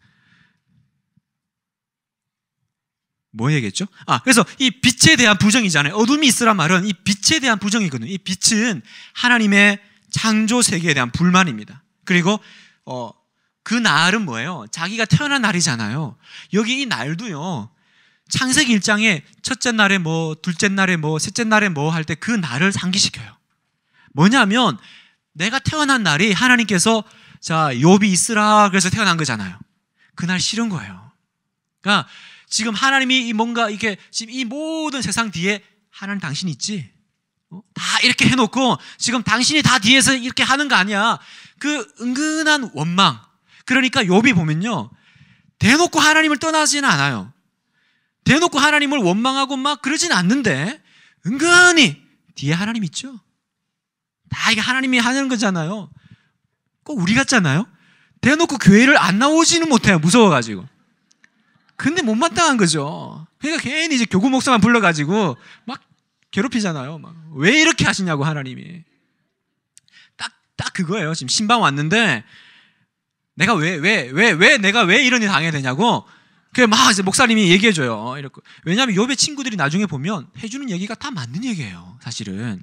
뭐 얘기했죠? 아, 그래서 이 빛에 대한 부정이잖아요. 어둠이 있으란 말은 이 빛에 대한 부정이거든요. 이 빛은 하나님의 창조 세계에 대한 불만입니다. 그리고 어, 그 날은 뭐예요? 자기가 태어난 날이잖아요. 여기 이 날도요. 창세기 1장에 첫째 날에 뭐, 둘째 날에 뭐, 셋째 날에 뭐 할 때 그 날을 상기시켜요. 뭐냐면 내가 태어난 날이 하나님께서 자, 욥이 있으라 그래서 태어난 거잖아요. 그 날 싫은 거예요. 그러니까 지금 하나님이 뭔가 이게 지금 이 모든 세상 뒤에 하나님 당신 있지? 어? 다 이렇게 해놓고 지금 당신이 다 뒤에서 이렇게 하는 거 아니야. 그 은근한 원망. 그러니까 욥이 보면요. 대놓고 하나님을 떠나지는 않아요. 대놓고 하나님을 원망하고 막 그러진 않는데 은근히 뒤에 하나님 있죠. 다 이게 하나님이 하는 거잖아요. 꼭 우리 같잖아요. 대놓고 교회를 안 나오지는 못해요. 무서워가지고. 근데 못마땅한 거죠. 그러니까 괜히 이제 교구 목사만 불러가지고 막 괴롭히잖아요. 막왜 이렇게 하시냐고 하나님이. 딱 그거예요. 지금 신방 왔는데 내가 왜 왜 왜 왜 내가 왜 이런 일 당해야 되냐고 그 막 이제 목사님이 얘기해 줘요. 이렇게 왜냐하면 욥배 친구들이 나중에 보면 해주는 얘기가 다 맞는 얘기예요. 사실은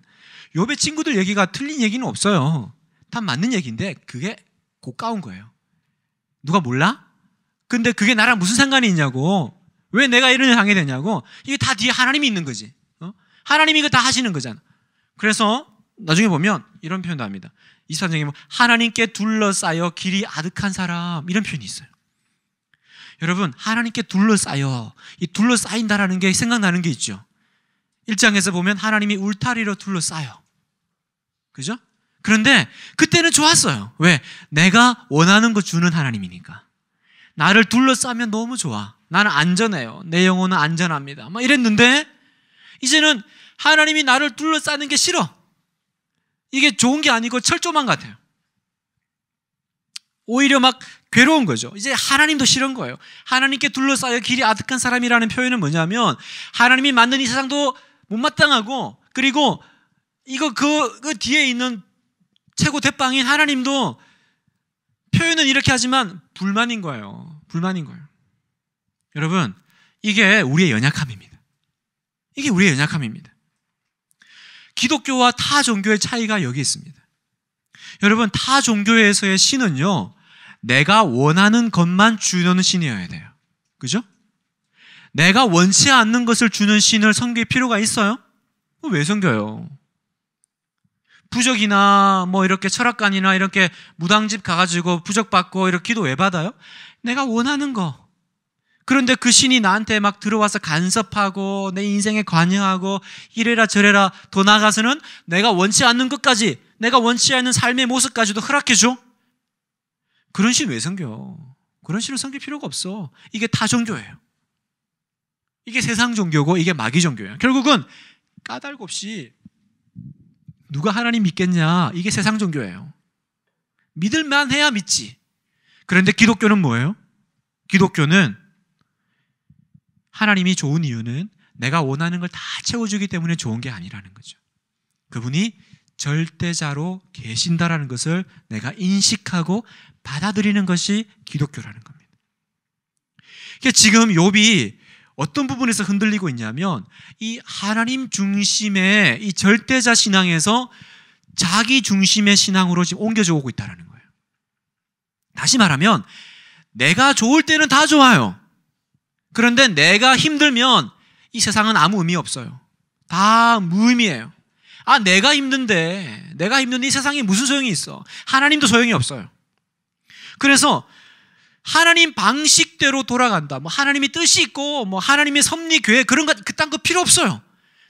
욥배 친구들 얘기가 틀린 얘기는 없어요. 다 맞는 얘기인데 그게 고가운 거예요. 누가 몰라? 근데 그게 나랑 무슨 상관이 있냐고. 왜 내가 이런 일 당해야 되냐고. 이게 다 뒤에 하나님이 있는 거지. 어? 하나님이 이거 다 하시는 거잖아. 그래서 나중에 보면 이런 표현도 합니다. 이사장에 뭐 하나님께 둘러싸여 길이 아득한 사람 이런 표현이 있어요. 여러분 하나님께 둘러싸여 이 둘러싸인다라는 게 생각나는 게 있죠. 1장에서 보면 하나님이 울타리로 둘러싸여. 그죠? 그런데 그때는 좋았어요. 왜? 내가 원하는 거 주는 하나님이니까. 나를 둘러싸면 너무 좋아. 나는 안전해요. 내 영혼은 안전합니다. 막 이랬는데 이제는 하나님이 나를 둘러싸는 게 싫어. 이게 좋은 게 아니고 철조망 같아요. 오히려 막 괴로운 거죠. 이제 하나님도 싫은 거예요. 하나님께 둘러싸여 길이 아득한 사람이라는 표현은 뭐냐면 하나님이 만든 이 세상도 못마땅하고 그리고 이거 그, 그 뒤에 있는 최고 대빵인 하나님도 표현은 이렇게 하지만 불만인 거예요. 불만인 거예요. 여러분, 이게 우리의 연약함입니다. 이게 우리의 연약함입니다. 기독교와 타 종교의 차이가 여기 있습니다. 여러분, 타 종교에서의 신은요, 내가 원하는 것만 주는 신이어야 돼요. 그죠? 내가 원치 않는 것을 주는 신을 섬길 필요가 있어요? 어, 왜 섬겨요? 부적이나 뭐 이렇게 철학관이나 이렇게 무당집 가가지고 부적 받고 이렇게 기도 왜 받아요? 내가 원하는 거, 그런데 그 신이 나한테 막 들어와서 간섭하고 내 인생에 관여하고 이래라 저래라 더 나아가서는 내가 원치 않는 것까지 내가 원치 않는 삶의 모습까지도 허락해줘? 그런 신왜 성겨? 그런 신을 성길 필요가 없어. 이게 타 종교예요. 이게 세상 종교고 이게 마귀 종교예요. 결국은 까닭 없이 누가 하나님 믿겠냐? 이게 세상 종교예요. 믿을만 해야 믿지. 그런데 기독교는 뭐예요? 기독교는 하나님이 좋은 이유는 내가 원하는 걸 다 채워주기 때문에 좋은 게 아니라는 거죠. 그분이 절대자로 계신다라는 것을 내가 인식하고 받아들이는 것이 기독교라는 겁니다. 그러니까 지금 욥이 어떤 부분에서 흔들리고 있냐면 이 하나님 중심의 이 절대자 신앙에서 자기 중심의 신앙으로 지금 옮겨져 오고 있다라는 거예요. 다시 말하면 내가 좋을 때는 다 좋아요. 그런데 내가 힘들면 이 세상은 아무 의미 없어요. 다 무의미해요. 아, 내가 힘든데, 내가 힘든데 이세상에 무슨 소용이 있어. 하나님도 소용이 없어요. 그래서 하나님 방식대로 돌아간다. 뭐하나님이 뜻이 있고, 뭐 하나님의 섭리, 교회, 그런 것, 그딴 거 필요 없어요.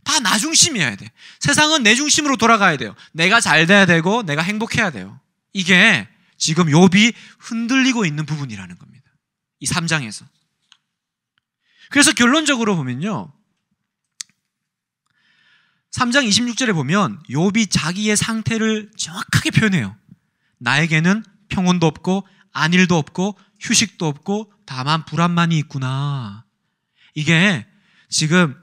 다 나 중심이어야 돼. 세상은 내 중심으로 돌아가야 돼요. 내가 잘 돼야 되고, 내가 행복해야 돼요. 이게 지금 욥이 흔들리고 있는 부분이라는 겁니다. 이 3장에서. 그래서 결론적으로 보면요. 3장 26절에 보면 욥이 자기의 상태를 정확하게 표현해요. 나에게는 평온도 없고 안일도 없고 휴식도 없고 다만 불안만이 있구나. 이게 지금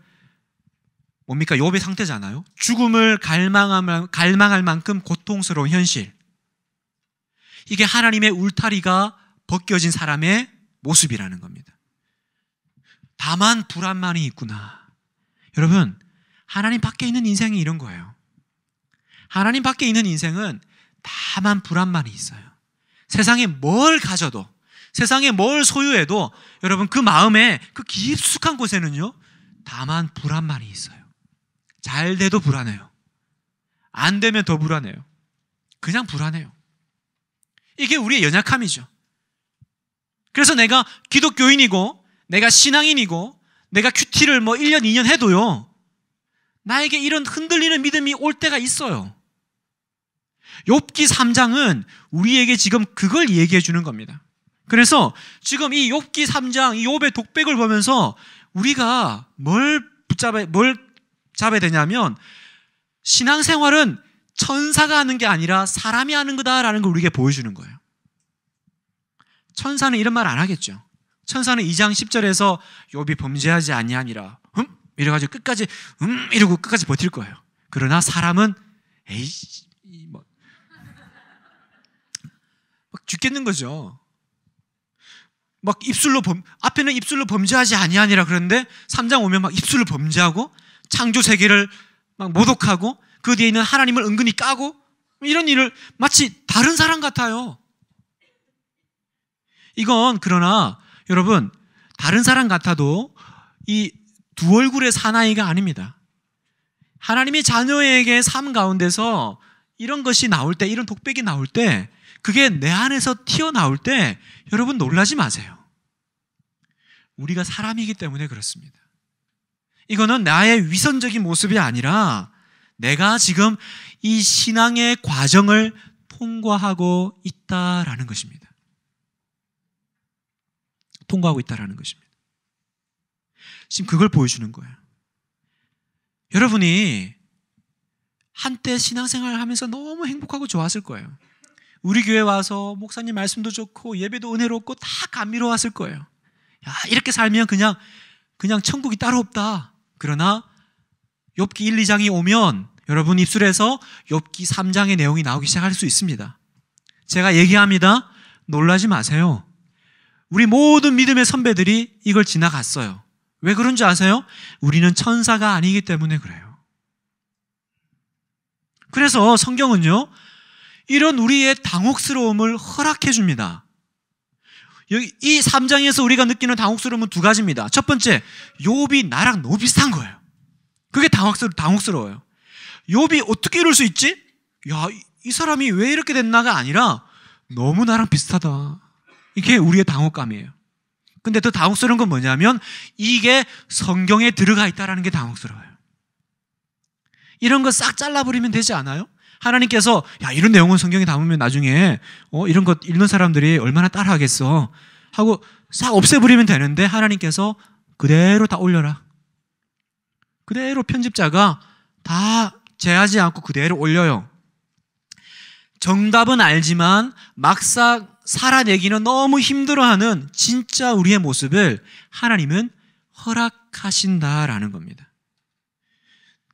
뭡니까? 욥의 상태잖아요. 죽음을 갈망할, 만큼 고통스러운 현실. 이게 하나님의 울타리가 벗겨진 사람의 모습이라는 겁니다. 다만 불안만이 있구나. 여러분, 하나님 밖에 있는 인생이 이런 거예요. 하나님 밖에 있는 인생은 다만 불안만이 있어요. 세상에 뭘 가져도, 세상에 뭘 소유해도 여러분 그 마음에 그 깊숙한 곳에는요, 다만 불안만이 있어요. 잘 돼도 불안해요. 안 되면 더 불안해요. 그냥 불안해요. 이게 우리의 연약함이죠. 그래서 내가 기독교인이고 내가 신앙인이고 내가 큐티를 뭐 1년, 2년 해도요. 나에게 이런 흔들리는 믿음이 올 때가 있어요. 욥기 3장은 우리에게 지금 그걸 얘기해 주는 겁니다. 그래서 지금 이 욥기 3장 이 욥의 독백을 보면서 우리가 뭘 붙잡아 뭘 잡아야 되냐면 신앙생활은 천사가 하는 게 아니라 사람이 하는 거다라는 걸 우리에게 보여주는 거예요. 천사는 이런 말 안 하겠죠. 천사는 2장 10절에서 욥이 범죄하지 아니하니라. 음? 이래 가지고 끝까지 음 이러고 끝까지 버틸 거예요. 그러나 사람은 에이 뭐막 죽겠는 거죠. 막 입술로 범 앞에는 입술로 범죄하지 아니하니라 그런데 3장 오면 막 입술로 범죄하고 창조 세계를 막 모독하고 그 뒤에 있는 하나님을 은근히 까고 이런 일을 마치 다른 사람 같아요. 이건 그러나 여러분, 다른 사람 같아도 이 두 얼굴의 사나이가 아닙니다. 하나님이 자녀에게 삶 가운데서 이런 것이 나올 때, 이런 독백이 나올 때, 그게 내 안에서 튀어나올 때, 여러분 놀라지 마세요. 우리가 사람이기 때문에 그렇습니다. 이거는 나의 위선적인 모습이 아니라 내가 지금 이 신앙의 과정을 통과하고 있다라는 것입니다. 통과하고 있다라는 것입니다. 지금 그걸 보여주는 거예요. 여러분이 한때 신앙생활을 하면서 너무 행복하고 좋았을 거예요. 우리 교회 와서 목사님 말씀도 좋고 예배도 은혜롭고 다 감미로웠을 거예요. 야, 이렇게 살면 그냥 그냥 천국이 따로 없다. 그러나 욥기 1, 2장이 오면 여러분 입술에서 욥기 3장의 내용이 나오기 시작할 수 있습니다. 제가 얘기합니다. 놀라지 마세요. 우리 모든 믿음의 선배들이 이걸 지나갔어요. 왜 그런 지 아세요? 우리는 천사가 아니기 때문에 그래요. 그래서 성경은요, 이런 우리의 당혹스러움을 허락해 줍니다. 이 3장에서 우리가 느끼는 당혹스러움은 두 가지입니다. 첫 번째, 욥이 나랑 너무 비슷한 거예요. 그게 당혹스러, 당혹스러워요. 욥이 어떻게 이럴 수 있지? 야, 이 사람이 왜 이렇게 됐나가 아니라 너무 나랑 비슷하다. 이게 우리의 당혹감이에요. 근데 더 당혹스러운 건 뭐냐면 이게 성경에 들어가 있다라는 게 당혹스러워요. 이런 거 싹 잘라버리면 되지 않아요? 하나님께서 야 이런 내용은 성경에 담으면 나중에 어, 이런 것 읽는 사람들이 얼마나 따라하겠어 하고 싹 없애버리면 되는데 하나님께서 그대로 다 올려라. 그대로 편집자가 다 제하지 않고 그대로 올려요. 정답은 알지만 막상 살아내기는 너무 힘들어하는 진짜 우리의 모습을 하나님은 허락하신다라는 겁니다.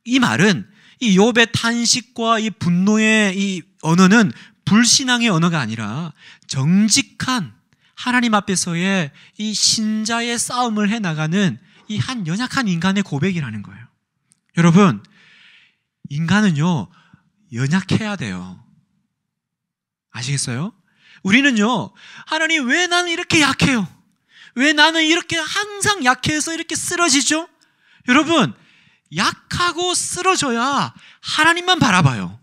이 말은 이 욥의 탄식과 이 분노의 이 언어는 불신앙의 언어가 아니라 정직한 하나님 앞에서의 이 신자의 싸움을 해 나가는 이 한 연약한 인간의 고백이라는 거예요. 여러분, 인간은요 연약해야 돼요. 아시겠어요? 우리는요, 하나님 왜 나는 이렇게 약해요? 왜 나는 이렇게 항상 약해서 이렇게 쓰러지죠? 여러분, 약하고 쓰러져야 하나님만 바라봐요.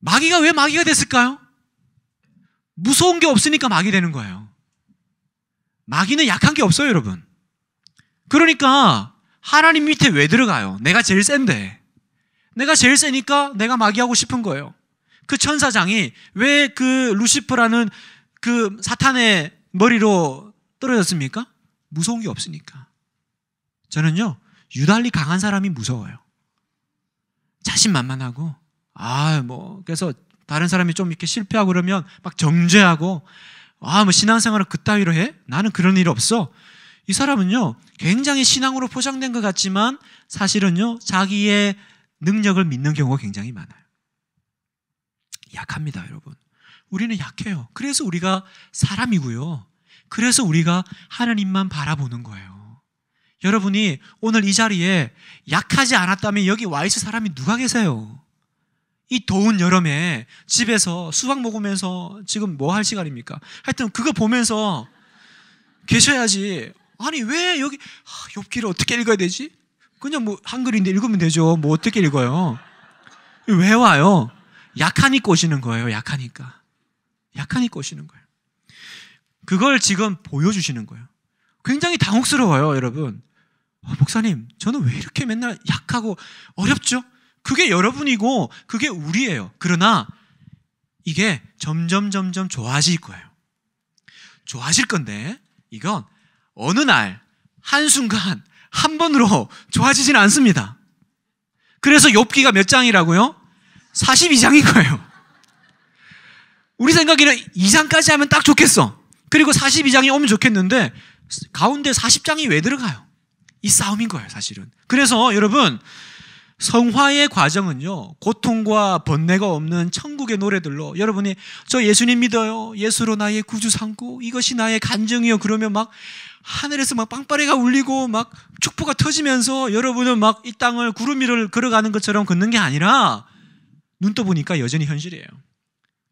마귀가 왜 마귀가 됐을까요? 무서운 게 없으니까 마귀 되는 거예요. 마귀는 약한 게 없어요, 여러분. 그러니까 하나님 밑에 왜 들어가요? 내가 제일 센데. 내가 제일 세니까 내가 마귀하고 싶은 거예요. 그 천사장이 왜 그 루시퍼라는 그 사탄의 머리로 떨어졌습니까? 무서운 게 없으니까. 저는요, 유달리 강한 사람이 무서워요. 자신만만하고, 아, 뭐, 그래서 다른 사람이 좀 이렇게 실패하고 그러면 막 정죄하고, 아, 뭐 신앙생활을 그따위로 해? 나는 그런 일 없어. 이 사람은요, 굉장히 신앙으로 포장된 것 같지만 사실은요, 자기의 능력을 믿는 경우가 굉장히 많아요. 약합니다, 여러분. 우리는 약해요. 그래서 우리가 사람이고요. 그래서 우리가 하나님만 바라보는 거예요. 여러분이 오늘 이 자리에 약하지 않았다면 여기 와 있을 사람이 누가 계세요? 이 더운 여름에 집에서 수박 먹으면서 지금 뭐 할 시간입니까? 하여튼 그거 보면서 계셔야지. 아니 왜 여기 아, 옆길을 어떻게 읽어야 되지? 그냥 뭐 한글인데 읽으면 되죠. 뭐 어떻게 읽어요? 왜 와요? 약하니꼬시는 거예요. 약하니까. 약하니꼬시는 거예요. 그걸 지금 보여주시는 거예요. 굉장히 당혹스러워요, 여러분. 어, 목사님, 저는 왜 이렇게 맨날 약하고 어렵죠? 그게 여러분이고 그게 우리예요. 그러나 이게 점점 점점 좋아질 거예요. 좋아질 건데 이건 어느 날 한순간 한 번으로 좋아지진 않습니다. 그래서 욥기가 몇 장이라고요? 42장인 거예요. 우리 생각에는 2장까지 하면 딱 좋겠어. 그리고 42장이 오면 좋겠는데 가운데 40장이 왜 들어가요? 이 싸움인 거예요, 사실은. 그래서 여러분, 성화의 과정은요, 고통과 번뇌가 없는 천국의 노래들로 여러분이 저 예수님 믿어요. 예수로 나의 구주 삼고 이것이 나의 간증이요. 그러면 막 하늘에서 막 빵빠레가 울리고 막 축포가 터지면서 여러분은 막 이 땅을 구름 위를 걸어가는 것처럼 걷는 게 아니라 눈 떠보니까 여전히 현실이에요.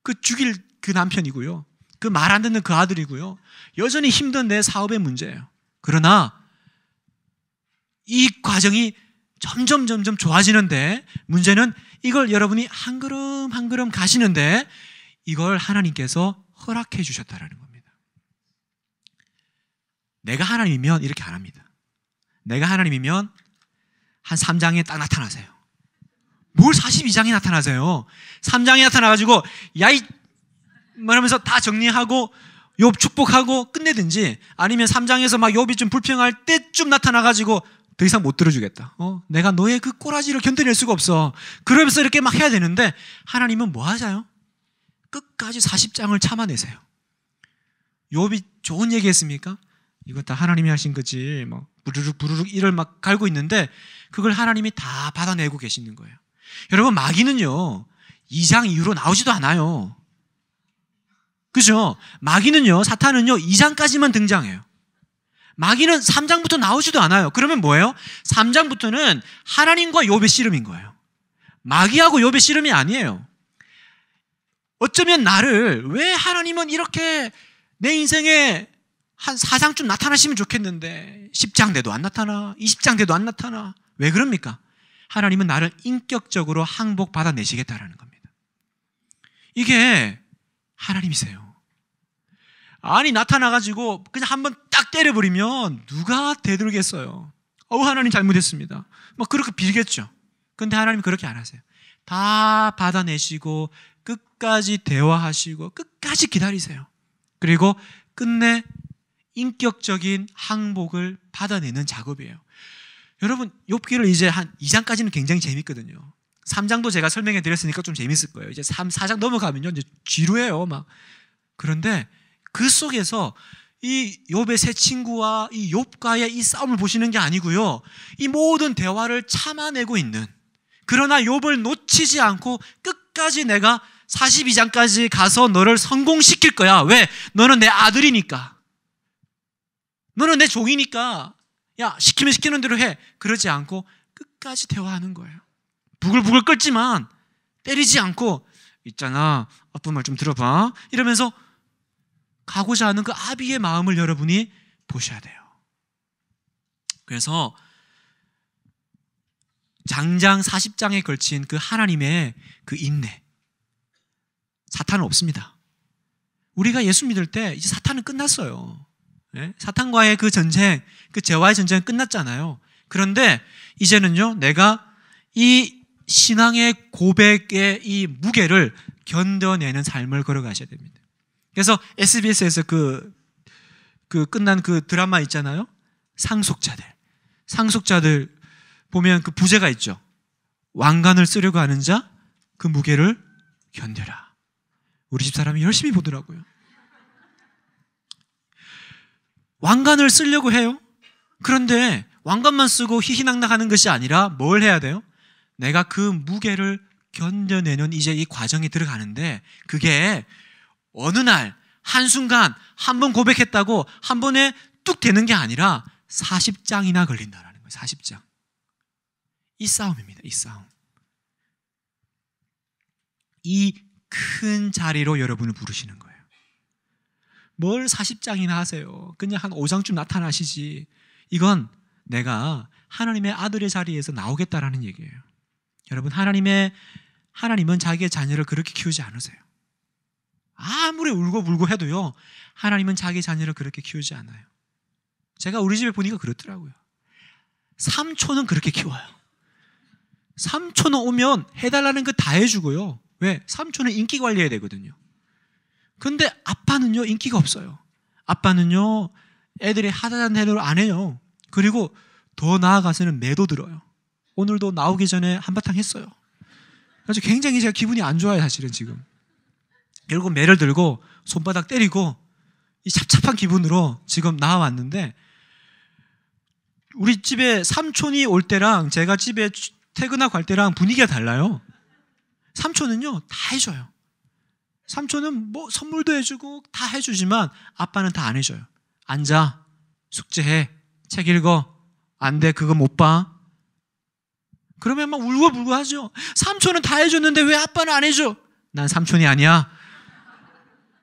그 죽일 그 남편이고요. 그 말 안 듣는 그 아들이고요. 여전히 힘든 내 사업의 문제예요. 그러나 이 과정이 점점 점점 좋아지는데 문제는 이걸 여러분이 한 걸음 한 걸음 가시는데 이걸 하나님께서 허락해 주셨다라는 겁니다. 내가 하나님이면 이렇게 안 합니다. 내가 하나님이면 한 3장에 딱 나타나세요. 뭘4 2장이 나타나세요? 3장이 나타나가지고, 야이! 말하면서 다 정리하고, 욥 축복하고 끝내든지, 아니면 3장에서 막 욥이 좀 불평할 때쯤 나타나가지고, 더 이상 못 들어주겠다. 어? 내가 너의 그 꼬라지를 견뎌낼 수가 없어. 그러면서 이렇게 막 해야 되는데, 하나님은 뭐 하세요? 끝까지 40장을 참아내세요. 욥이 좋은 얘기 했습니까? 이거다 하나님이 하신 거지. 막, 부르륵 부르륵 일을 막 갈고 있는데 그걸 하나님이 다 받아내고 계시는 거예요. 여러분, 마귀는요, 2장 이후로 나오지도 않아요. 그죠? 마귀는요, 사탄은요, 2장까지만 등장해요. 마귀는 3장부터 나오지도 않아요. 그러면 뭐예요? 3장부터는 하나님과 요배 씨름인 거예요. 마귀하고 요배 씨름이 아니에요. 어쩌면 나를 왜 하나님은 이렇게 내 인생에 한 4장쯤 나타나시면 좋겠는데 10장 돼도 안 나타나, 20장 돼도 안 나타나. 왜 그럽니까? 하나님은 나를 인격적으로 항복받아 내시겠다라는 겁니다. 이게 하나님이세요. 아니 나타나가지고 그냥 한번 딱 때려버리면 누가 되돌겠어요. 어 하나님 잘못했습니다. 뭐 그렇게 빌겠죠. 근데 하나님 그렇게 안 하세요. 다 받아내시고 끝까지 대화하시고 끝까지 기다리세요. 그리고 끝내 인격적인 항복을 받아내는 작업이에요. 여러분 욥기를 이제 한 2장까지는 굉장히 재밌거든요. 3장도 제가 설명해 드렸으니까 좀 재밌을 거예요. 이제 3, 4장 넘어가면요. 이제 지루해요. 막. 그런데 그 속에서 이 욥의 새 친구와 이 욥과의 이 싸움을 보시는 게 아니고요. 이 모든 대화를 참아내고 있는 그러나 욥을 놓치지 않고 끝까지 내가 42장까지 가서 너를 성공시킬 거야. 왜? 너는 내 아들이니까. 너는 내 종이니까. 야, 시키면 시키는 대로 해. 그러지 않고 끝까지 대화하는 거예요. 부글부글 끓지만 때리지 않고 있잖아. 아빠 말좀 들어봐. 이러면서 가고자 하는 그 아비의 마음을 여러분이 보셔야 돼요. 그래서 장장 40장에 걸친 그 하나님의 그 인내. 사탄은 없습니다. 우리가 예수 믿을 때 이제 사탄은 끝났어요. 예? 사탄과의 그 전쟁, 그 재화의 전쟁은 끝났잖아요. 그런데 이제는요, 내가 이 신앙의 고백의 이 무게를 견뎌내는 삶을 걸어가셔야 됩니다. 그래서 SBS에서 그, 그 끝난 그 드라마 있잖아요. 상속자들. 상속자들 보면 그 부제가 있죠. 왕관을 쓰려고 하는 자, 그 무게를 견뎌라. 우리 집 사람이 열심히 보더라고요. 왕관을 쓰려고 해요. 그런데 왕관만 쓰고 희희낙낙하는 것이 아니라 뭘 해야 돼요? 내가 그 무게를 견뎌내는 이제 이 과정에 들어가는데 그게 어느 날 한순간 한 번 고백했다고 한 번에 뚝 되는 게 아니라 40장이나 걸린다라는 거예요. 40장. 이 싸움입니다. 이 싸움. 이 큰 자리로 여러분을 부르시는 거예요. 뭘 40장이나 하세요. 그냥 한 5장쯤 나타나시지. 이건 내가 하나님의 아들의 자리에서 나오겠다라는 얘기예요. 여러분 하나님의 하나님은 자기의 자녀를 그렇게 키우지 않으세요. 아무리 울고 불고 해도요. 하나님은 자기 자녀를 그렇게 키우지 않아요. 제가 우리 집에 보니까 그렇더라고요. 삼촌은 그렇게 키워요. 삼촌 오면 해달라는 거 다 해주고요. 왜? 삼촌은 인기 관리해야 되거든요. 근데 아빠는요, 인기가 없어요. 아빠는요, 애들이 하자는 대로 안 해요. 그리고 더 나아가서는 매도 들어요. 오늘도 나오기 전에 한바탕 했어요. 그래서 굉장히 제가 기분이 안 좋아요, 사실은 지금. 결국 매를 들고 손바닥 때리고 이 찹찹한 기분으로 지금 나와왔는데 우리 집에 삼촌이 올 때랑 제가 집에 퇴근하고 갈 때랑 분위기가 달라요. 삼촌은요, 다 해줘요. 삼촌은 뭐 선물도 해주고 다 해주지만 아빠는 다 안 해줘요. 앉아, 숙제해, 책 읽어, 안 돼, 그거 못 봐. 그러면 막 울고불고 하죠. 삼촌은 다 해줬는데 왜 아빠는 안 해줘? 난 삼촌이 아니야.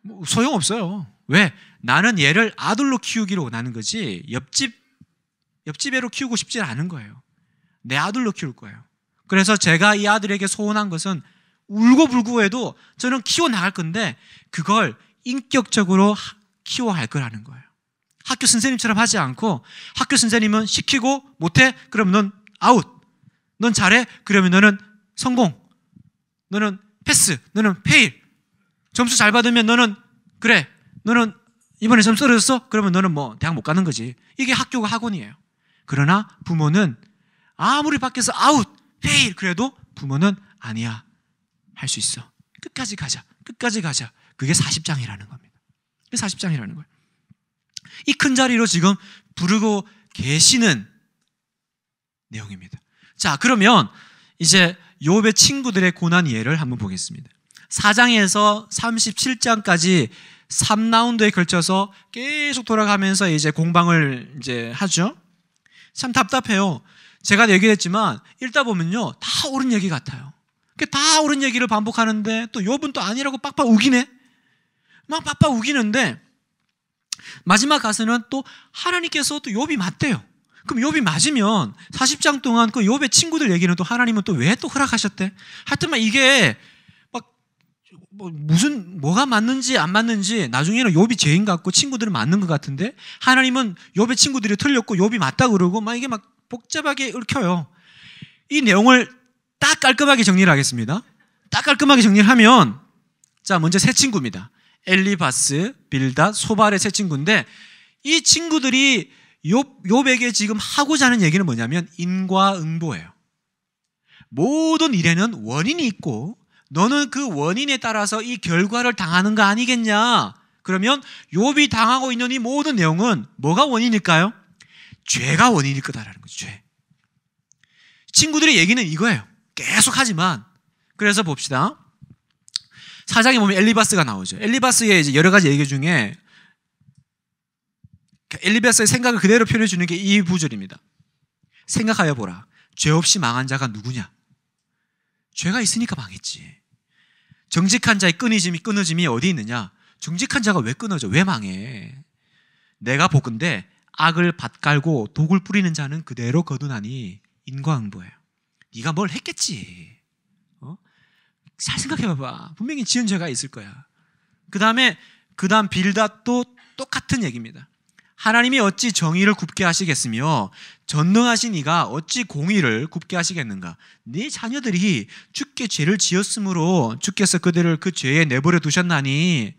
뭐 소용없어요. 왜? 나는 얘를 아들로 키우기로 원하는 거지 옆집 옆집 애로 키우고 싶지 않은 거예요. 내 아들로 키울 거예요. 그래서 제가 이 아들에게 소원한 것은 울고불고 해도 저는 키워나갈 건데 그걸 인격적으로 키워할 거라는 거예요. 학교 선생님처럼 하지 않고 학교 선생님은 시키고 못해? 그러면넌 아웃. 넌 잘해? 그러면 너는 성공. 너는 패스. 너는 페일. 점수 잘 받으면 너는 그래. 너는 이번에 점수 떨어졌어? 그러면 너는 뭐 대학 못 가는 거지. 이게 학교가 학원이에요. 그러나 부모는 아무리 밖에서 아웃, 페일 그래도 부모는 아니야. 할수 있어. 끝까지 가자. 끝까지 가자. 그게 40장이라는 겁니다. 그게 40장이라는 거예요. 이 큰 자리로 지금 부르고 계시는 내용입니다. 자, 그러면 이제 요배 친구들의 고난 예를 한번 보겠습니다. 4장에서 37장까지 3라운드에 걸쳐서 계속 돌아가면서 이제 공방을 이제 하죠. 참 답답해요. 제가 얘기했지만 읽다 보면요. 다 옳은 얘기 같아요. 다 옳은 얘기를 반복하는데 또 욥은 또 아니라고 빡빡 우기네. 막 빡빡 우기는데 마지막 가서는 또 하나님께서 또 욥이 맞대요. 그럼 욥이 맞으면 40장 동안 그 욥의 친구들 얘기는 또 하나님은 또 왜 또 허락하셨대? 하여튼 막 이게 뭐 무슨 뭐가 맞는지 안 맞는지 나중에는 욥이 죄인 같고 친구들은 맞는 것 같은데 하나님은 욥의 친구들이 틀렸고 욥이 맞다 그러고 막 이게 막 복잡하게 읽혀요. 이 내용을 딱 깔끔하게 정리를 하겠습니다. 딱 깔끔하게 정리를 하면 자 먼저 세 친구입니다. 엘리바스, 빌다, 소발의 세 친구인데 이 친구들이 욥 욥에게 지금 하고자 하는 얘기는 뭐냐면 인과응보예요. 모든 일에는 원인이 있고 너는 그 원인에 따라서 이 결과를 당하는 거 아니겠냐? 그러면 욥이 당하고 있는 이 모든 내용은 뭐가 원인일까요? 죄가 원인일 거다라는 거죠. 죄. 친구들의 얘기는 이거예요. 계속 하지만 그래서 봅시다. 사장에 보면 엘리바스가 나오죠. 엘리바스의 이제 여러 가지 얘기 중에 엘리바스의 생각을 그대로 표현해 주는 게이 구절입니다. 생각하여 보라. 죄 없이 망한 자가 누구냐? 죄가 있으니까 망했지. 정직한 자의 끊이짐이 끊어짐이 어디 있느냐? 정직한 자가 왜 끊어져? 왜 망해? 내가 복근데 악을 밭갈고 독을 뿌리는 자는 그대로 거두나니 인과응보예요. 네가 뭘 했겠지. 어? 잘 생각해봐봐. 분명히 지은 죄가 있을 거야. 그 다음에 그 다음 빌닷도 똑같은 얘기입니다. 하나님이 어찌 정의를 굽게 하시겠으며 전능하신 이가 어찌 공의를 굽게 하시겠는가? 네 자녀들이 주께 죄를 지었으므로 주께서 그들을 그 죄에 내버려 두셨나니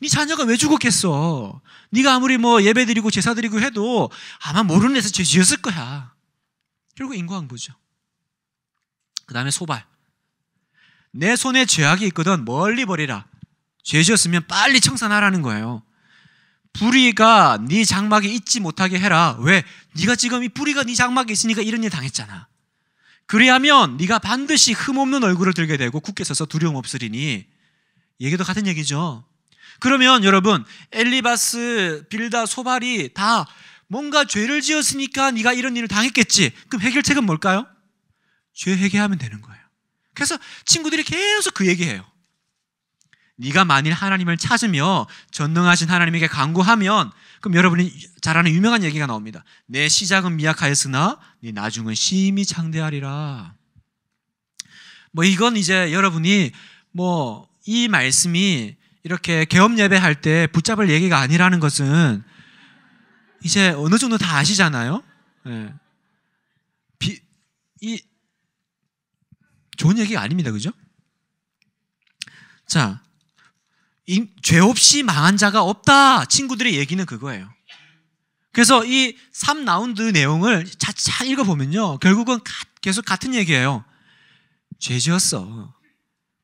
네 자녀가 왜 죽었겠어? 네가 아무리 뭐 예배드리고 제사드리고 해도 아마 모르는 데서 죄 지었을 거야. 결국 인과응보죠. 그 다음에 소발. 내 손에 죄악이 있거든 멀리 버리라. 죄 지었으면 빨리 청산하라는 거예요. 불의가네 장막에 있지 못하게 해라. 왜? 네가 지금 이불의가네 장막에 있으니까 이런 일 당했잖아. 그리하면 네가 반드시 흠없는 얼굴을 들게 되고 굳게 서서 두려움 없으리니 얘기도 같은 얘기죠. 그러면 여러분 엘리바스, 빌다, 소발이 다 뭔가 죄를 지었으니까 네가 이런 일을 당했겠지. 그럼 해결책은 뭘까요? 죄 회개하면 되는 거예요. 그래서 친구들이 계속 그 얘기해요. 네가 만일 하나님을 찾으며 전능하신 하나님에게 간구하면 그럼 여러분이 잘 아는 유명한 얘기가 나옵니다. 내 시작은 미약하였으나 네 나중은 심히 창대하리라. 뭐 이건 이제 여러분이 뭐 이 말씀이 이렇게 개업 예배할 때 붙잡을 얘기가 아니라는 것은 이제 어느 정도 다 아시잖아요. 예. 비, 이 좋은 얘기가 아닙니다. 그죠? 자, 이, 죄 없이 망한 자가 없다. 친구들의 얘기는 그거예요. 그래서 이 3라운드 내용을 차차 읽어보면요. 결국은 가, 계속 같은 얘기예요. 죄 지었어.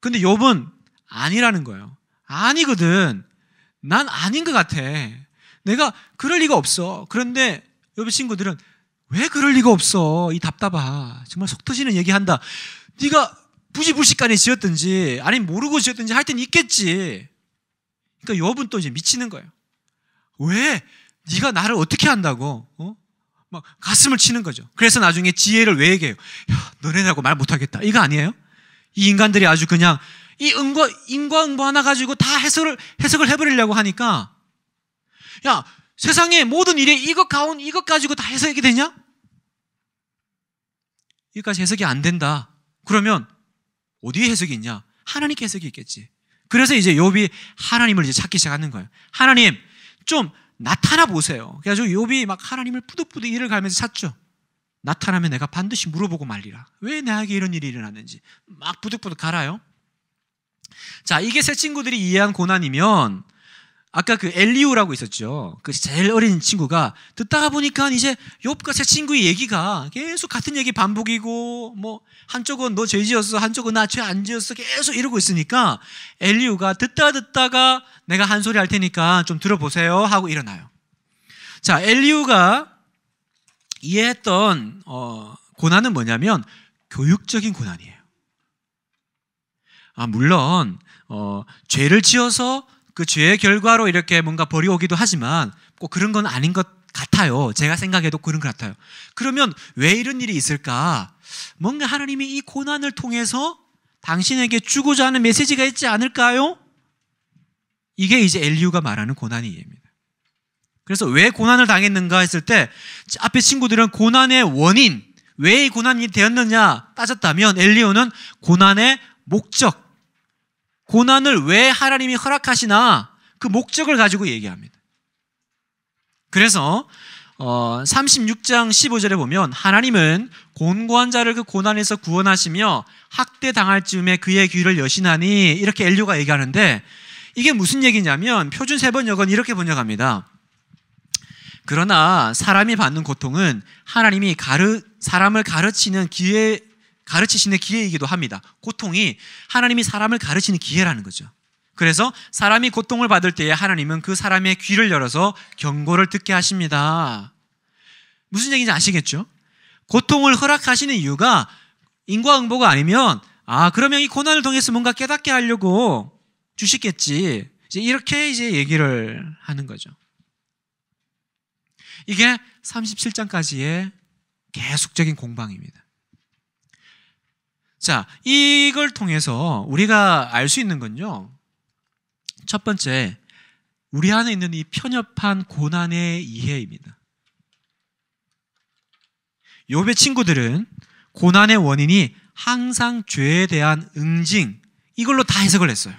근데 욥은 아니라는 거예요. 아니거든. 난 아닌 것 같아. 내가 그럴 리가 없어. 그런데 욥의 친구들은 왜 그럴 리가 없어. 이 답답아. 정말 속 터지는 얘기한다. 네가 부지불식간에 지었든지 아니면 모르고 지었든지 하여튼 있겠지. 그러니까 여분 또 이제 미치는 거예요. 왜 네가 나를 어떻게 한다고? 어? 막 가슴을 치는 거죠. 그래서 나중에 지혜를 왜 얘기해요? 야, 너네라고 말 못하겠다. 이거 아니에요? 이 인간들이 아주 그냥 이 응과 인과응보 하나 가지고 다 해석을 해석을 해버리려고 하니까 야 세상의 모든 일에 이것 가운 이것 가지고 다 해석이 되냐? 여기까지 해석이 안 된다. 그러면 어디에 해석이 있냐? 하나님께 해석이 있겠지. 그래서 이제 욥이 하나님을 이제 찾기 시작하는 거예요. 하나님 좀 나타나 보세요. 그래가지고 욥이 막 하나님을 뿌듯뿌듯 일을 가면서 찾죠. 나타나면 내가 반드시 물어보고 말리라. 왜내에게 이런 일이 일어났는지 막 부득부득 갈아요. 자, 이게 새 친구들이 이해한 고난이면 아까 그 엘리우라고 있었죠. 그 제일 어린 친구가 듣다가 보니까 이제 욥과 새 친구의 얘기가 계속 같은 얘기 반복이고 뭐 한쪽은 너 죄 지었어, 한쪽은 나 죄 안 지었어 계속 이러고 있으니까 엘리우가 듣다 듣다가 내가 한 소리 할 테니까 좀 들어보세요 하고 일어나요. 자, 엘리우가 이해했던 어, 고난은 뭐냐면 교육적인 고난이에요. 아 물론 어, 죄를 지어서 그 죄의 결과로 이렇게 뭔가 벌이 오기도 하지만 꼭 그런 건 아닌 것 같아요. 제가 생각해도 그런 것 같아요. 그러면 왜 이런 일이 있을까? 뭔가 하나님이 이 고난을 통해서 당신에게 주고자 하는 메시지가 있지 않을까요? 이게 이제 엘리우가 말하는 고난이입니다. 그래서 왜 고난을 당했는가 했을 때 앞에 친구들은 고난의 원인, 왜 이 고난이 되었느냐 따졌다면 엘리오는 고난의 목적, 고난을 왜 하나님이 허락하시나 그 목적을 가지고 얘기합니다. 그래서 어, 36장 15절에 보면 하나님은 곤고한 자를 그 고난에서 구원하시며 학대 당할 즈음에 그의 귀를 여신하니 이렇게 엘류가 얘기하는데 이게 무슨 얘기냐면 표준 세번역은 이렇게 번역합니다. 그러나 사람이 받는 고통은 하나님이 가르, 사람을 가르치는 기회 가르치시는 기회이기도 합니다. 고통이 하나님이 사람을 가르치는 기회라는 거죠. 그래서 사람이 고통을 받을 때에 하나님은 그 사람의 귀를 열어서 경고를 듣게 하십니다. 무슨 얘기인지 아시겠죠? 고통을 허락하시는 이유가 인과응보가 아니면 아 그러면 이 고난을 통해서 뭔가 깨닫게 하려고 주시겠지. 이제 이렇게 이제 얘기를 하는 거죠. 이게 37장까지의 계속적인 공방입니다. 자, 이걸 통해서 우리가 알 수 있는 건요. 첫 번째, 우리 안에 있는 이 편협한 고난의 이해입니다. 욥배 친구들은 고난의 원인이 항상 죄에 대한 응징 이걸로 다 해석을 했어요.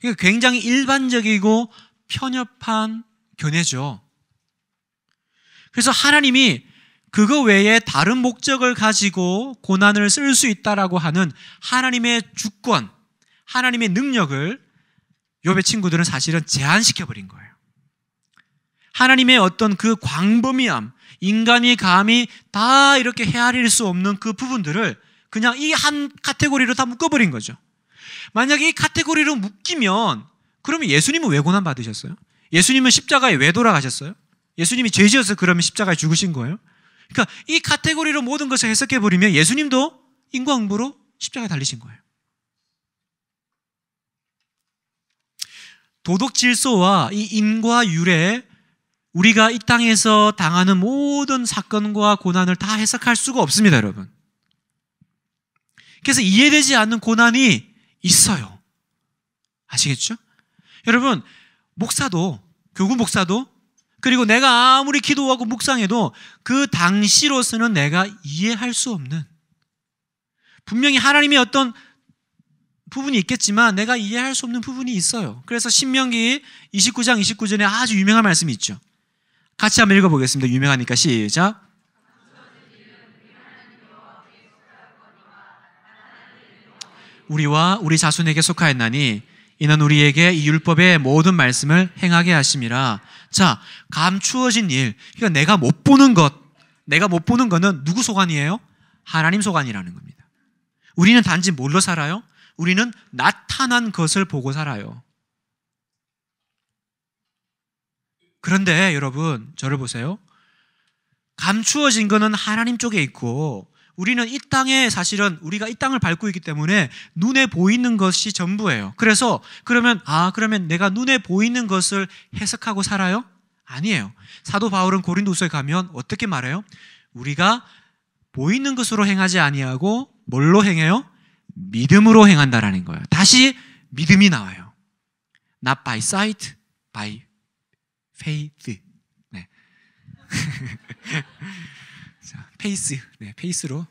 그러니까 굉장히 일반적이고 편협한 견해죠. 그래서 하나님이 그거 외에 다른 목적을 가지고 고난을 쓸 수 있다라고 하는 하나님의 주권, 하나님의 능력을 욥배 친구들은 사실은 제한시켜 버린 거예요. 하나님의 어떤 그 광범위함, 인간이 감히 다 이렇게 헤아릴 수 없는 그 부분들을 그냥 이 한 카테고리로 다 묶어버린 거죠. 만약에 이 카테고리로 묶이면 그러면 예수님은 왜 고난 받으셨어요? 예수님은 십자가에 왜 돌아가셨어요? 예수님이 죄 지어서 그러면 십자가에 죽으신 거예요? 그러니까 이 카테고리로 모든 것을 해석해 버리면 예수님도 인과응보로 십자가에 달리신 거예요. 도덕 질서와 이 인과율에 우리가 이 땅에서 당하는 모든 사건과 고난을 다 해석할 수가 없습니다, 여러분. 그래서 이해되지 않는 고난이 있어요. 아시겠죠? 여러분, 목사도, 교구 목사도 그리고 내가 아무리 기도하고 묵상해도 그 당시로서는 내가 이해할 수 없는 분명히 하나님의 어떤 부분이 있겠지만 내가 이해할 수 없는 부분이 있어요. 그래서 신명기 29장 29절에 아주 유명한 말씀이 있죠. 같이 한번 읽어보겠습니다. 유명하니까 시작. 우리와 우리 자손에게 속하였나니 이는 우리에게 이 율법의 모든 말씀을 행하게 하심이라. 자, 감추어진 일. 그러니까 내가 못 보는 것. 내가 못 보는 것은 누구 소관이에요? 하나님 소관이라는 겁니다. 우리는 단지 뭘로 살아요? 우리는 나타난 것을 보고 살아요. 그런데 여러분, 저를 보세요. 감추어진 것은 하나님 쪽에 있고 우리는 이 땅에 사실은 우리가 이 땅을 밟고 있기 때문에 눈에 보이는 것이 전부예요. 그래서 그러면 아 그러면 내가 눈에 보이는 것을 해석하고 살아요? 아니에요. 사도 바울은 고린도서에 가면 어떻게 말해요? 우리가 보이는 것으로 행하지 아니하고 뭘로 행해요? 믿음으로 행한다라는 거예요. 다시 믿음이 나와요. Not by sight, by faith. 네. 페이스, 네, 페이스로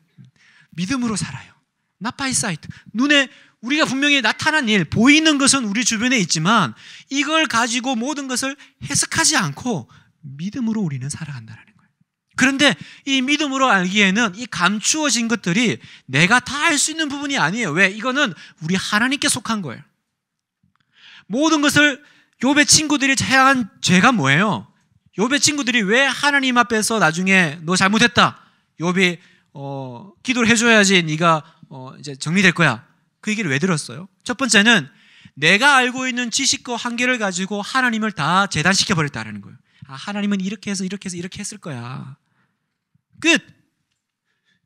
믿음으로 살아요. 나파이사이트 눈에 우리가 분명히 나타난 일 보이는 것은 우리 주변에 있지만 이걸 가지고 모든 것을 해석하지 않고 믿음으로 우리는 살아간다는 거예요. 그런데 이 믿음으로 알기에는 이 감추어진 것들이 내가 다알수 있는 부분이 아니에요. 왜? 이거는 우리 하나님께 속한 거예요. 모든 것을 요배 친구들이 행한 죄가 뭐예요? 요배 친구들이 왜 하나님 앞에서 나중에 너 잘못했다. 욥이 어, 기도를 해줘야지 네가 어, 이제 정리될 거야. 그 얘기를 왜 들었어요? 첫 번째는 내가 알고 있는 지식과 한계를 가지고 하나님을 다 재단시켜 버렸다라는 거예요. 아, 하나님은 이렇게 해서 이렇게 해서 이렇게 했을 거야. 끝.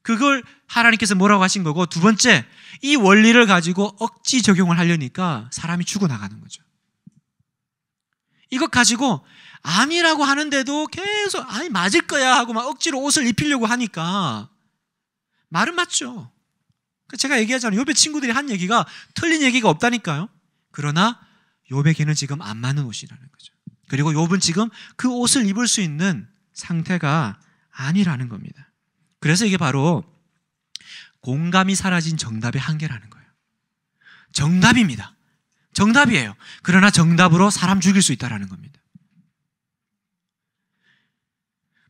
그걸 하나님께서 뭐라고 하신 거고 두 번째 이 원리를 가지고 억지 적용을 하려니까 사람이 죽어나가는 거죠. 이것 가지고 암이라고 하는데도 계속 아니 맞을 거야 하고 막 억지로 옷을 입히려고 하니까 말은 맞죠. 그 제가 얘기하잖아요. 요배 친구들이 한 얘기가 틀린 얘기가 없다니까요. 그러나 요배에는 지금 안 맞는 옷이라는 거죠. 그리고 요은 지금 그 옷을 입을 수 있는 상태가 아니라는 겁니다. 그래서 이게 바로 공감이 사라진 정답의 한계라는 거예요. 정답입니다. 정답이에요. 그러나 정답으로 사람 죽일 수 있다라는 겁니다.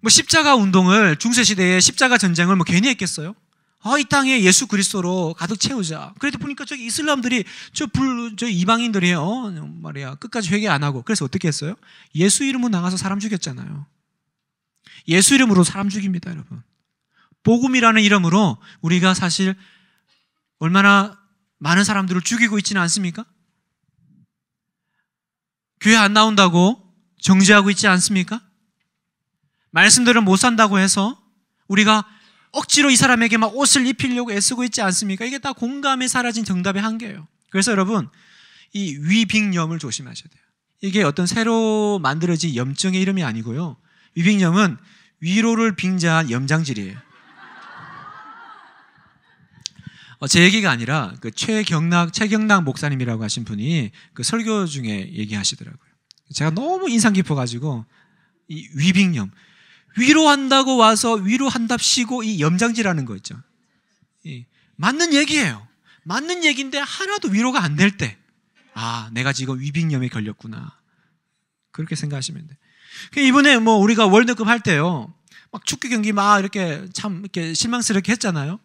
뭐 십자가 운동을 중세 시대에 십자가 전쟁을 뭐 괜히 했겠어요? 아, 이 땅에 예수 그리스도로 가득 채우자. 그래도 보니까 저기 이슬람들이 저 불, 저 이방인들이에요. 말이야. 끝까지 회개 안 하고. 그래서 어떻게 했어요? 예수 이름으로 나가서 사람 죽였잖아요. 예수 이름으로 사람 죽입니다, 여러분. 복음이라는 이름으로 우리가 사실 얼마나 많은 사람들을 죽이고 있지는 않습니까? 교회 안 나온다고 정죄하고 있지 않습니까? 말씀들을 못 산다고 해서 우리가 억지로 이 사람에게 막 옷을 입히려고 애쓰고 있지 않습니까? 이게 다 공감에 사라진 정답의 한계예요. 그래서 여러분 이 위빙염을 조심하셔야 돼요. 이게 어떤 새로 만들어진 염증의 이름이 아니고요. 위빙염은 위로를 빙자한 염장질이에요. 어, 제 얘기가 아니라 그 최경락 최경락 목사님이라고 하신 분이 그 설교 중에 얘기하시더라고요. 제가 너무 인상 깊어가지고 이 위빙염 위로한다고 와서 위로한답시고 이염장지라는거 있죠. 예, 맞는 얘기예요. 맞는 얘기인데 하나도 위로가 안 될 때, 아, 내가 지금 위빙염에 걸렸구나. 그렇게 생각하시면 돼. 그 이번에 뭐 우리가 월드컵 할 때요, 막 축구 경기 막 이렇게 참 이렇게 실망스럽게 했잖아요.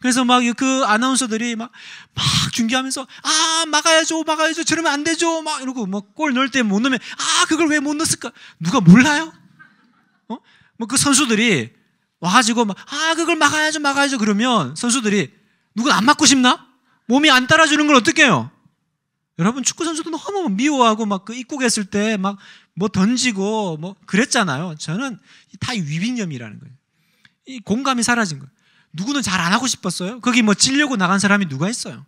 그래서 막 그 아나운서들이 막, 막 중계하면서, 아, 막아야죠, 막아야죠, 저러면 안 되죠, 막 이러고, 뭐 골 넣을 때 못 넣으면, 아, 그걸 왜 못 넣었을까? 누가 몰라요? 어? 뭐그 선수들이 와가지고 막, 아 그걸 막아야죠 막아야죠 그러면 선수들이 누군 안 맞고 싶나? 몸이 안 따라주는 걸 어떡해요? 여러분 축구 선수도 너무 미워하고 막 그 입국했을 때 막 뭐 던지고 뭐 그랬잖아요. 저는 다 위빈념이라는 거예요. 이 공감이 사라진 거예요. 누구는 잘 안 하고 싶었어요? 거기 뭐 찔려고 나간 사람이 누가 있어요?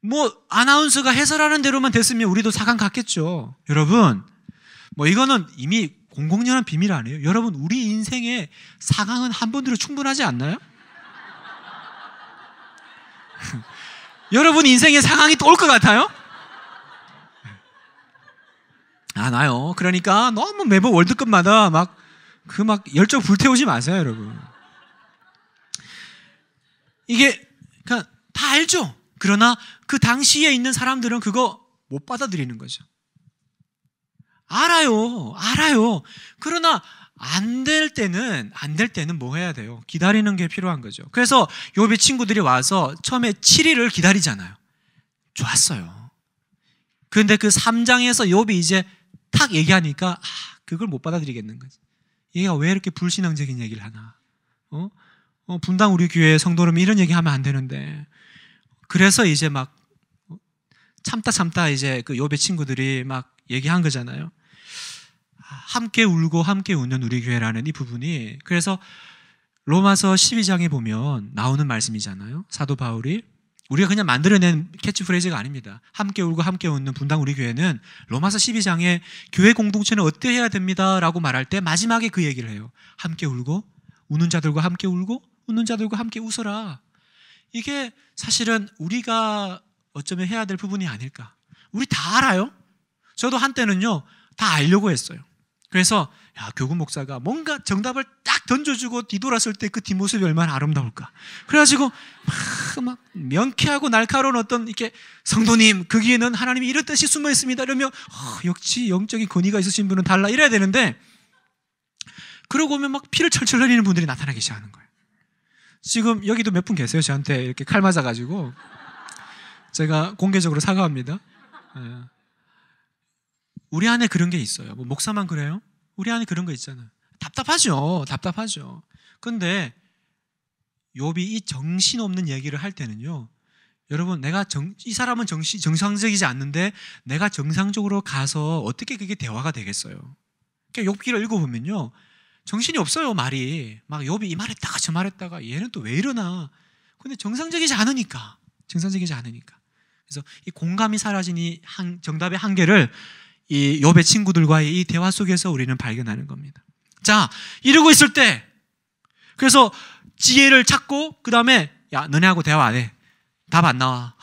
뭐 아나운서가 해설하는 대로만 됐으면 우리도 사강 갔겠죠. 여러분, 뭐 이거는 이미 공공연한 비밀 아니에요? 여러분 우리 인생의 사강은한 번으로 충분하지 않나요? 여러분 인생의 4강이 또 올 것 같아요? 아요 그러니까 너무 매번 월드컵마다 막 그막 그 열정 불태우지 마세요, 여러분. 이게 그다 그러니까 알죠. 그러나 그 당시에 있는 사람들은 그거 못 받아들이는 거죠. 알아요. 알아요. 그러나 안 될 때는 안 될 때는 뭐 해야 돼요? 기다리는 게 필요한 거죠. 그래서 요비 친구들이 와서 처음에 7일을 기다리잖아요. 좋았어요. 그런데 그 3장에서 요비 이제 탁 얘기하니까 아, 그걸 못 받아들이겠는 거지. 얘가 왜 이렇게 불신앙적인 얘기를 하나? 어? 어 분당 우리 교회 성도름 이런 얘기 하면 안 되는데. 그래서 이제 막 참다 참다 이제 그요비 친구들이 막 얘기한 거잖아요. 함께 울고 함께 웃는 우리 교회라는 이 부분이 그래서 로마서 12장에 보면 나오는 말씀이잖아요. 사도 바울이 우리가 그냥 만들어낸 캐치프레이즈가 아닙니다. 함께 울고 함께 웃는 분당 우리 교회는 로마서 12장에 교회 공동체는 어떻게 해야 됩니다라고 말할 때 마지막에 그 얘기를 해요. 함께 울고 우는 자들과 함께 울고 웃는 자들과 함께 웃어라. 이게 사실은 우리가 어쩌면 해야 될 부분이 아닐까. 우리 다 알아요. 저도 한때는요. 다 알려고 했어요. 그래서 야, 교구 목사가 뭔가 정답을 딱 던져주고 뒤돌았을 때 그 뒷모습이 얼마나 아름다울까. 그래가지고 막, 명쾌하고 날카로운 어떤 이렇게 성도님 거기에는 그 하나님이 이런 뜻이 숨어 있습니다. 이러면 어, 역시 영적인 권위가 있으신 분은 달라 이래야 되는데 그러고 오면 막 피를 철철 흘리는 분들이 나타나기 시작하는 거예요. 지금 여기도 몇 분 계세요. 저한테 이렇게 칼 맞아가지고 제가 공개적으로 사과합니다. 예. 우리 안에 그런 게 있어요. 뭐 목사만 그래요? 우리 안에 그런 거 있잖아요. 답답하죠. 답답하죠. 근데 욥이 이 정신없는 얘기를 할 때는요. 여러분 내가 정, 이 사람은 정신 정상적이지 않는데 내가 정상적으로 가서 어떻게 그게 대화가 되겠어요. 그러니까 욥기를 읽어보면요. 정신이 없어요 말이. 막 욥이 이 말했다가 저 말했다가 얘는 또 왜 이러나. 근데 정상적이지 않으니까. 정상적이지 않으니까. 그래서 이 공감이 사라지니 한, 정답의 한계를 이 욥의 친구들과의 이 대화 속에서 우리는 발견하는 겁니다. 자, 이러고 있을 때 그래서 지혜를 찾고 그다음에 야, 너네하고 대화 안 해. 답 안 나와.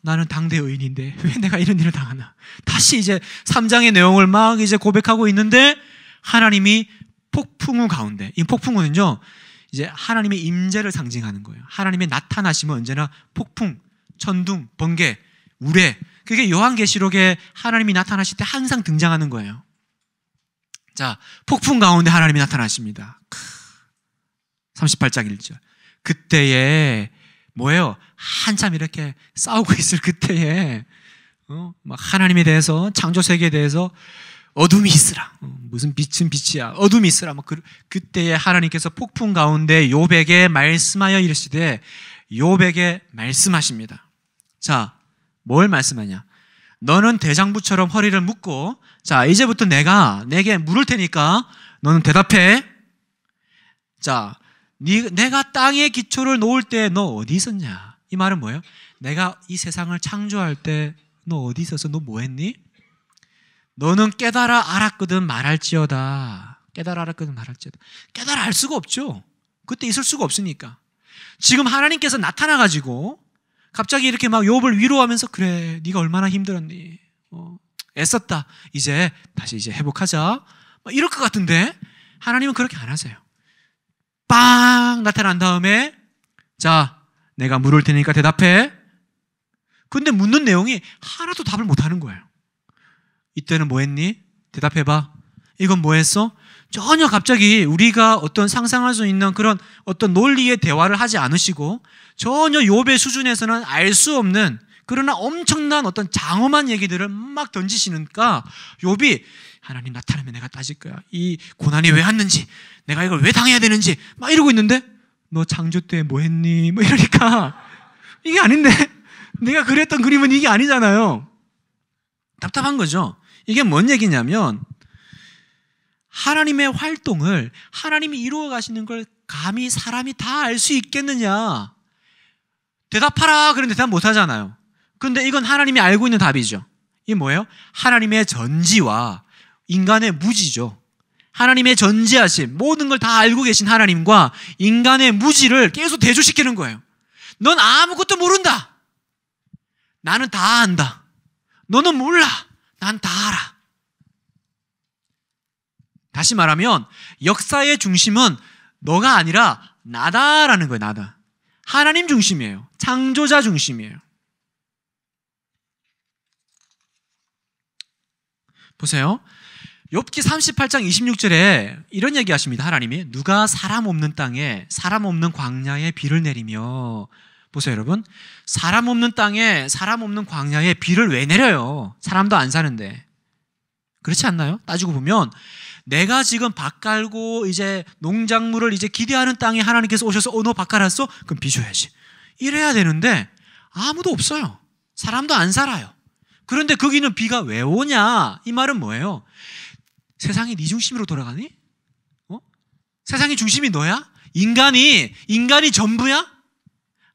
나는 당대 의인인데 왜 내가 이런 일을 당하나. 다시 이제 3장의 내용을 막 이제 고백하고 있는데 하나님이 폭풍우 가운데 이 폭풍우는요. 이제 하나님의 임재를 상징하는 거예요. 하나님의 나타나심은 언제나 폭풍, 천둥, 번개, 우레 그게 요한계시록에 하나님이 나타나실 때 항상 등장하는 거예요. 자, 폭풍 가운데 하나님이 나타나십니다. 38장 1절. 그때에 뭐예요? 한참 이렇게 싸우고 있을 그때에 어? 막 하나님에 대해서 창조 세계에 대해서 어둠이 있으라. 어, 무슨 빛은 빛이야. 어둠이 있으라. 막 그, 그때에 하나님께서 폭풍 가운데 요백에 말씀하여 이르시되 요백에 말씀하십니다. 자, 뭘 말씀하냐? 너는 대장부처럼 허리를 묶고 자 이제부터 내가 내게 물을 테니까 너는 대답해. 자, 네, 내가 땅의 기초를 놓을 때 너 어디 있었냐? 이 말은 뭐예요? 내가 이 세상을 창조할 때 너 어디 있었어? 너 뭐했니? 너는 깨달아 알았거든 말할지어다. 깨달아 알았거든 말할지어다. 깨달아 알 수가 없죠. 그때 있을 수가 없으니까. 지금 하나님께서 나타나가지고 갑자기 이렇게 막 욥을 위로하면서 그래 네가 얼마나 힘들었니 어, 애썼다 이제 다시 이제 회복하자 막 이럴 것 같은데 하나님은 그렇게 안 하세요 빵 나타난 다음에 자 내가 물을 테니까 대답해 근데 묻는 내용이 하나도 답을 못 하는 거예요 이때는 뭐 했니? 대답해봐 이건 뭐 했어? 전혀 갑자기 우리가 어떤 상상할 수 있는 그런 어떤 논리의 대화를 하지 않으시고 전혀 요배 수준에서는 알 수 없는 그러나 엄청난 어떤 장엄한 얘기들을 막 던지시니까 요비 하나님 나타나면 내가 따질 거야. 이 고난이 왜 왔는지, 내가 이걸 왜 당해야 되는지 막 이러고 있는데 너 창조 때 뭐 했니? 뭐 이러니까 이게 아닌데 내가 그랬던 그림은 이게 아니잖아요. 답답한 거죠. 이게 뭔 얘기냐면 하나님의 활동을 하나님이 이루어 가시는 걸 감히 사람이 다 알 수 있겠느냐? 대답하라 그런 대답 못 하잖아요. 근데 이건 하나님이 알고 있는 답이죠. 이게 뭐예요? 하나님의 전지와 인간의 무지죠. 하나님의 전지하심, 모든 걸 다 알고 계신 하나님과 인간의 무지를 계속 대조시키는 거예요. 넌 아무것도 모른다. 나는 다 안다. 너는 몰라. 난 다 알아. 다시 말하면 역사의 중심은 너가 아니라 나다라는 거예요, 나다. 하나님 중심이에요. 창조자 중심이에요. 보세요. 욥기 38장 26절에 이런 얘기 하십니다. 하나님이 누가 사람 없는 땅에 사람 없는 광야에 비를 내리며 보세요, 여러분. 사람 없는 땅에 사람 없는 광야에 비를 왜 내려요? 사람도 안 사는데. 그렇지 않나요? 따지고 보면 내가 지금 밭 갈고 이제 농작물을 이제 기대하는 땅에 하나님께서 오셔서 어너밭 갈았어? 그럼 비줘야지. 이래야 되는데 아무도 없어요. 사람도 안 살아요. 그런데 거기는 비가 왜 오냐? 이 말은 뭐예요? 세상이 네 중심으로 돌아가니? 어? 세상의 중심이 너야? 인간이 인간이 전부야?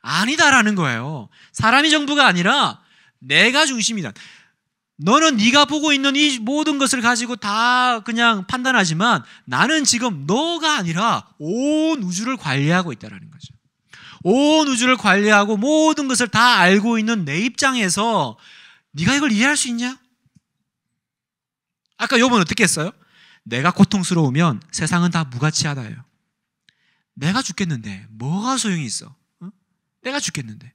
아니다라는 거예요. 사람이 전부가 아니라 내가 중심이다. 너는 네가 보고 있는 이 모든 것을 가지고 다 그냥 판단하지만 나는 지금 너가 아니라 온 우주를 관리하고 있다라는 거죠. 온 우주를 관리하고 모든 것을 다 알고 있는 내 입장에서 네가 이걸 이해할 수 있냐? 아까 요번 어떻게 했어요? 내가 고통스러우면 세상은 다 무가치하다예요. 내가 죽겠는데 뭐가 소용이 있어? 어? 내가 죽겠는데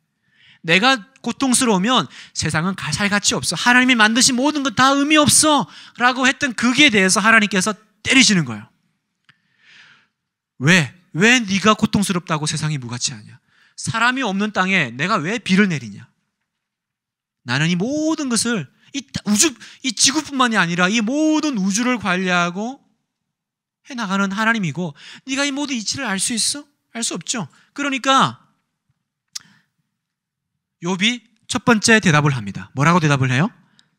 내가 고통스러우면 세상은 살 가치 없어. 하나님이 만드신 모든 것 다 의미 없어. 라고 했던 그게 대해서 하나님께서 때리시는 거예요. 왜? 왜 네가 고통스럽다고 세상이 무가치하냐? 사람이 없는 땅에 내가 왜 비를 내리냐? 나는 이 모든 것을 이 우주 이 지구뿐만이 아니라 이 모든 우주를 관리하고 해 나가는 하나님이고 네가 이 모든 이치를 알 수 있어? 알 수 없죠. 그러니까 욥이 첫 번째 대답을 합니다. 뭐라고 대답을 해요?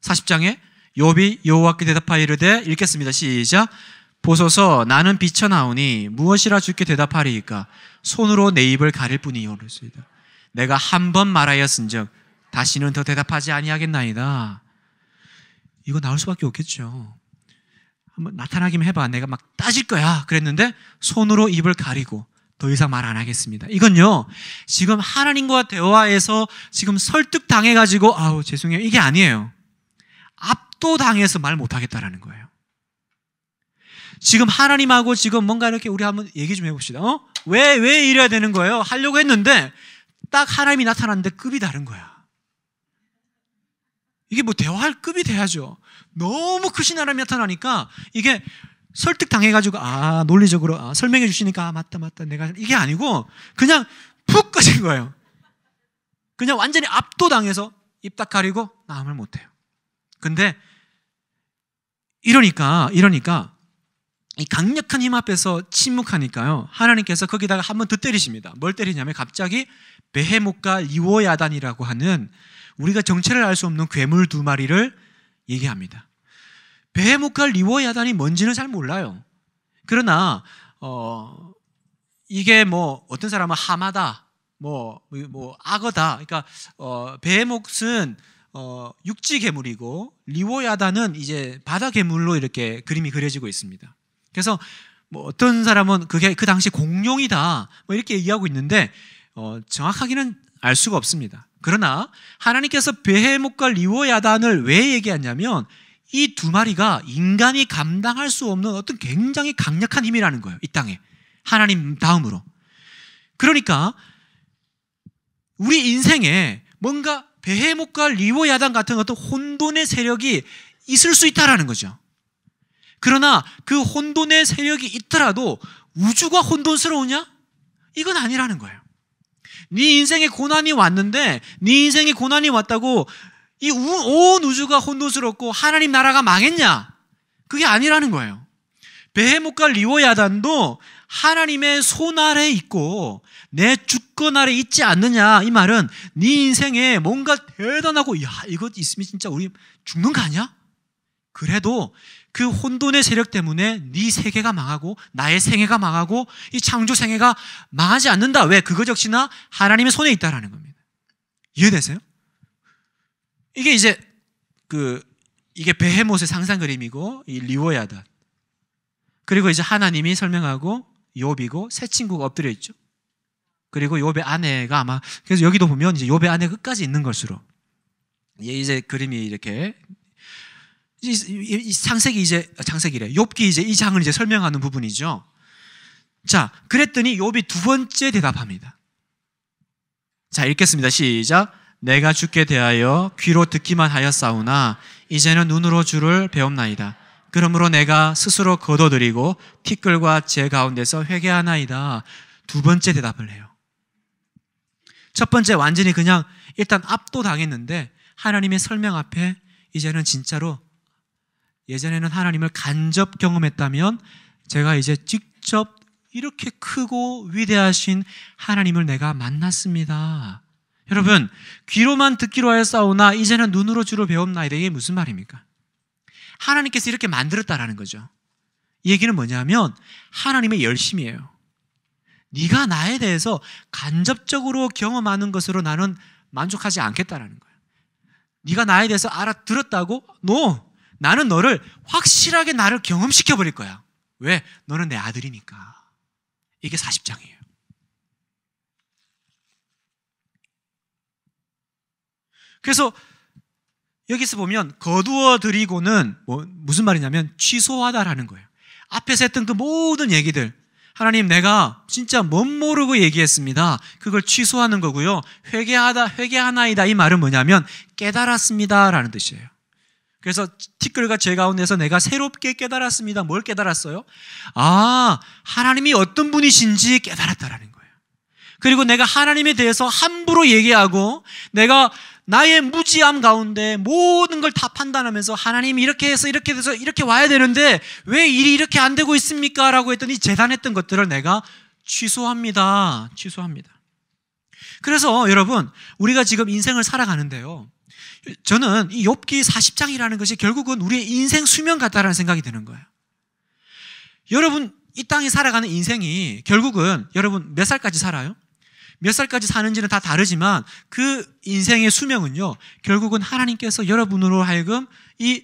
40장에 욥이 여호와께 대답하이르되 읽겠습니다. 시작. 보소서 나는 비쳐나오니 무엇이라 주께 대답하리이까 손으로 내 입을 가릴 뿐이오르이다 내가 한 번 말하였은즉 다시는 더 대답하지 아니하겠나이다. 이거 나올 수밖에 없겠죠. 한번 나타나기만 해봐. 내가 막 따질 거야. 그랬는데 손으로 입을 가리고 더 이상 말 안 하겠습니다. 이건요, 지금 하나님과 대화에서 지금 설득당해가지고, 아우, 죄송해요. 이게 아니에요. 압도당해서 말 못하겠다라는 거예요. 지금 하나님하고 지금 뭔가 이렇게 우리 한번 얘기 좀 해봅시다. 어? 왜, 왜 이래야 되는 거예요? 하려고 했는데, 딱 하나님이 나타났는데 급이 다른 거야. 이게 뭐 대화할 급이 돼야죠. 너무 크신 하나님이 나타나니까 이게 설득당해가지고 아 논리적으로 아, 설명해 주시니까 아, 맞다 맞다 내가 이게 아니고 그냥 푹 꺼진 거예요. 그냥 완전히 압도당해서 입딱 가리고 마음을 못해요. 근데 이러니까 이러니까 이 강력한 힘 앞에서 침묵하니까요. 하나님께서 거기다가 한 번 더 때리십니다. 뭘 때리냐면 갑자기 베헤목과 리워야단이라고 하는 우리가 정체를 알 수 없는 괴물 두 마리를 얘기합니다. 베헤묵과 리워야단이 뭔지는 잘 몰라요. 그러나 어, 이게 뭐 어떤 사람은 하마다 뭐뭐 뭐 악어다. 그러니까 어, 베헤묵은 어, 육지 괴물이고 리워야단은 이제 바다 괴물로 이렇게 그림이 그려지고 있습니다. 그래서 뭐 어떤 사람은 그게 그 당시 공룡이다 뭐 이렇게 얘기하고 있는데 어, 정확하게는알 수가 없습니다. 그러나 하나님께서 베헤묵과 리워야단을 왜 얘기하냐면 이두 마리가 인간이 감당할 수 없는 어떤 굉장히 강력한 힘이라는 거예요. 이 땅에. 하나님 다음으로. 그러니까 우리 인생에 뭔가 베헤목과리오야당 같은 어떤 혼돈의 세력이 있을 수 있다라는 거죠. 그러나 그 혼돈의 세력이 있더라도 우주가 혼돈스러우냐? 이건 아니라는 거예요. 네 인생에 고난이 왔는데 네 인생에 고난이 왔다고 이온 우주가 혼돈스럽고 하나님 나라가 망했냐? 그게 아니라는 거예요. 베헤못과 리오야단도 하나님의 손 아래 있고 내 주권 아래 있지 않느냐 이 말은 네 인생에 뭔가 대단하고 야 이것 있으면 진짜 우리 죽는 거 아니야? 그래도 그 혼돈의 세력 때문에 네 세계가 망하고 나의 생애가 망하고 이 창조 생애가 망하지 않는다. 왜? 그것 역시나 하나님의 손에 있다라는 겁니다. 이해되세요? 이게 이제 그 이게 베헤못의 상상 그림이고 이리워야다 그리고 이제 하나님이 설명하고 욥이고 새 친구가 엎드려 있죠. 그리고 욥의 아내가 아마 그래서 여기도 보면 이제 욥의 아내 끝까지 있는 것으로 예, 이제 그림이 이렇게 상세기 이제 장세기래 아, 욥기 이제 이 장을 이제 설명하는 부분이죠. 자, 그랬더니 욥이 두 번째 대답합니다. 자, 읽겠습니다. 시작. 내가 주께 대하여 귀로 듣기만 하였사오나 이제는 눈으로 주를 배웁나이다 그러므로 내가 스스로 거둬들이고 티끌과 제 가운데서 회개하나이다. 두 번째 대답을 해요. 첫 번째 완전히 그냥 일단 압도당했는데 하나님의 설명 앞에 이제는 진짜로 예전에는 하나님을 간접 경험했다면 제가 이제 직접 이렇게 크고 위대하신 하나님을 내가 만났습니다. 여러분 귀로만 듣기로 하여 싸우나 이제는 눈으로 주로 배웁나이다 이게 무슨 말입니까? 하나님께서 이렇게 만들었다라는 거죠. 이 얘기는 뭐냐면 하나님의 열심이에요. 네가 나에 대해서 간접적으로 경험하는 것으로 나는 만족하지 않겠다라는 거예요. 네가 나에 대해서 알아들었다고? No. 나는 너를 확실하게 나를 경험시켜 버릴 거야. 왜? 너는 내 아들이니까. 이게 40장이에요. 그래서 여기서 보면 거두어 드리고는 뭐 무슨 말이냐면 취소하다라는 거예요. 앞에서 했던 그 모든 얘기들 하나님 내가 진짜 못 모르고 얘기했습니다. 그걸 취소하는 거고요. 회개하다 회개하나이다 이 말은 뭐냐면 깨달았습니다라는 뜻이에요. 그래서 티끌과 제 가운데서 내가 새롭게 깨달았습니다. 뭘 깨달았어요? 아, 하나님이 어떤 분이신지 깨달았다라는 거예요. 그리고 내가 하나님에 대해서 함부로 얘기하고 내가 나의 무지함 가운데 모든 걸 다 판단하면서 하나님 이렇게 해서 이렇게 돼서 이렇게 와야 되는데 왜 일이 이렇게 안 되고 있습니까? 라고 했더니 재단했던 것들을 내가 취소합니다. 취소합니다. 그래서 여러분, 우리가 지금 인생을 살아가는데요. 저는 이 엽기 40장이라는 것이 결국은 우리의 인생 수면 같다라는 생각이 드는 거예요. 여러분, 이 땅에 살아가는 인생이 결국은 여러분 몇 살까지 살아요? 몇 살까지 사는지는 다 다르지만 그 인생의 수명은요, 결국은 하나님께서 여러분으로 하여금 이,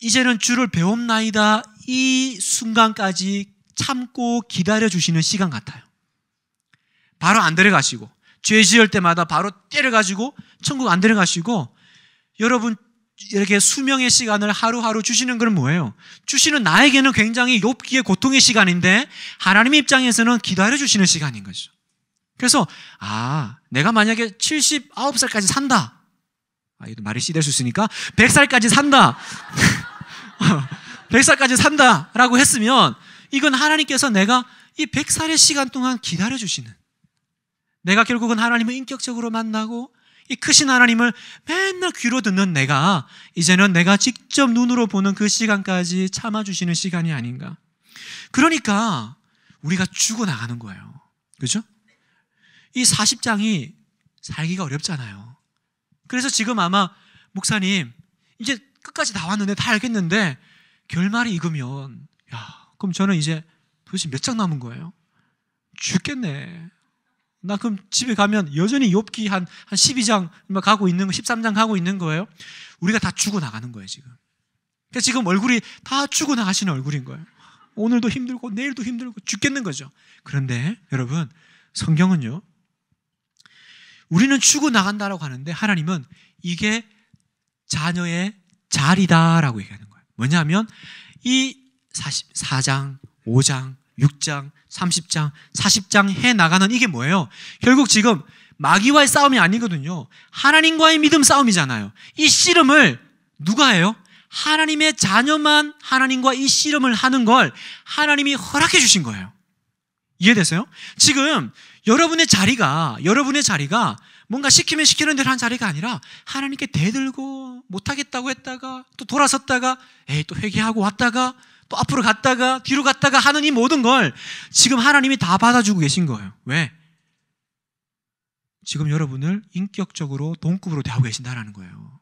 이제는 주를 배움나이다 이 순간까지 참고 기다려주시는 시간 같아요. 바로 안 데려가시고, 죄 지을 때마다 바로 때려가지고, 천국 안 데려가시고, 여러분 이렇게 수명의 시간을 하루하루 주시는 건 뭐예요? 주시는 나에게는 굉장히 욥기의 고통의 시간인데 하나님 입장에서는 기다려 주시는 시간인 거죠. 그래서 아 내가 만약에 79살까지 산다. 아, 이도 말이 시될수 있으니까 100살까지 산다. 100살까지 산다라고 했으면 이건 하나님께서 내가 이 100살의 시간 동안 기다려 주시는 내가 결국은 하나님을 인격적으로 만나고 이 크신 하나님을 맨날 귀로 듣는 내가 이제는 내가 직접 눈으로 보는 그 시간까지 참아 주시는 시간이 아닌가. 그러니까 우리가 죽어 나가는 거예요. 그죠? 이 40장이 살기가 어렵잖아요. 그래서 지금 아마 목사님 이제 끝까지 다 왔는데 다 알겠는데 결말이 익으면 야 그럼 저는 이제 도대체 몇 장 남은 거예요? 죽겠네. 나 그럼 집에 가면 여전히 욥기 한, 한 12장 가고 있는 거, 13장 가고 있는 거예요. 우리가 다 죽어나가는 거예요, 지금. 그러니까 지금 얼굴이 다 죽어나가시는 얼굴인 거예요. 오늘도 힘들고 내일도 힘들고 죽겠는 거죠. 그런데 여러분, 성경은요, 우리는 추고 나간다라고 하는데 하나님은 이게 자녀의 자리다라고 얘기하는 거예요. 뭐냐면 이 44장, 5장, 6장, 30장, 40장 해 나가는 이게 뭐예요? 결국 지금 마귀와의 싸움이 아니거든요. 하나님과의 믿음 싸움이잖아요. 이 씨름을 누가 해요? 하나님의 자녀만 하나님과 이 씨름을 하는 걸 하나님이 허락해 주신 거예요. 이해되세요? 지금 여러분의 자리가 여러분의 자리가 뭔가 시키면 시키는 대로 한 자리가 아니라 하나님께 대들고 못하겠다고 했다가 또 돌아섰다가 에이 또 회개하고 왔다가 또 앞으로 갔다가 뒤로 갔다가 하는 이 모든 걸 지금 하나님이 다 받아주고 계신 거예요. 왜? 지금 여러분을 인격적으로 동급으로 대하고 계신다라는 거예요.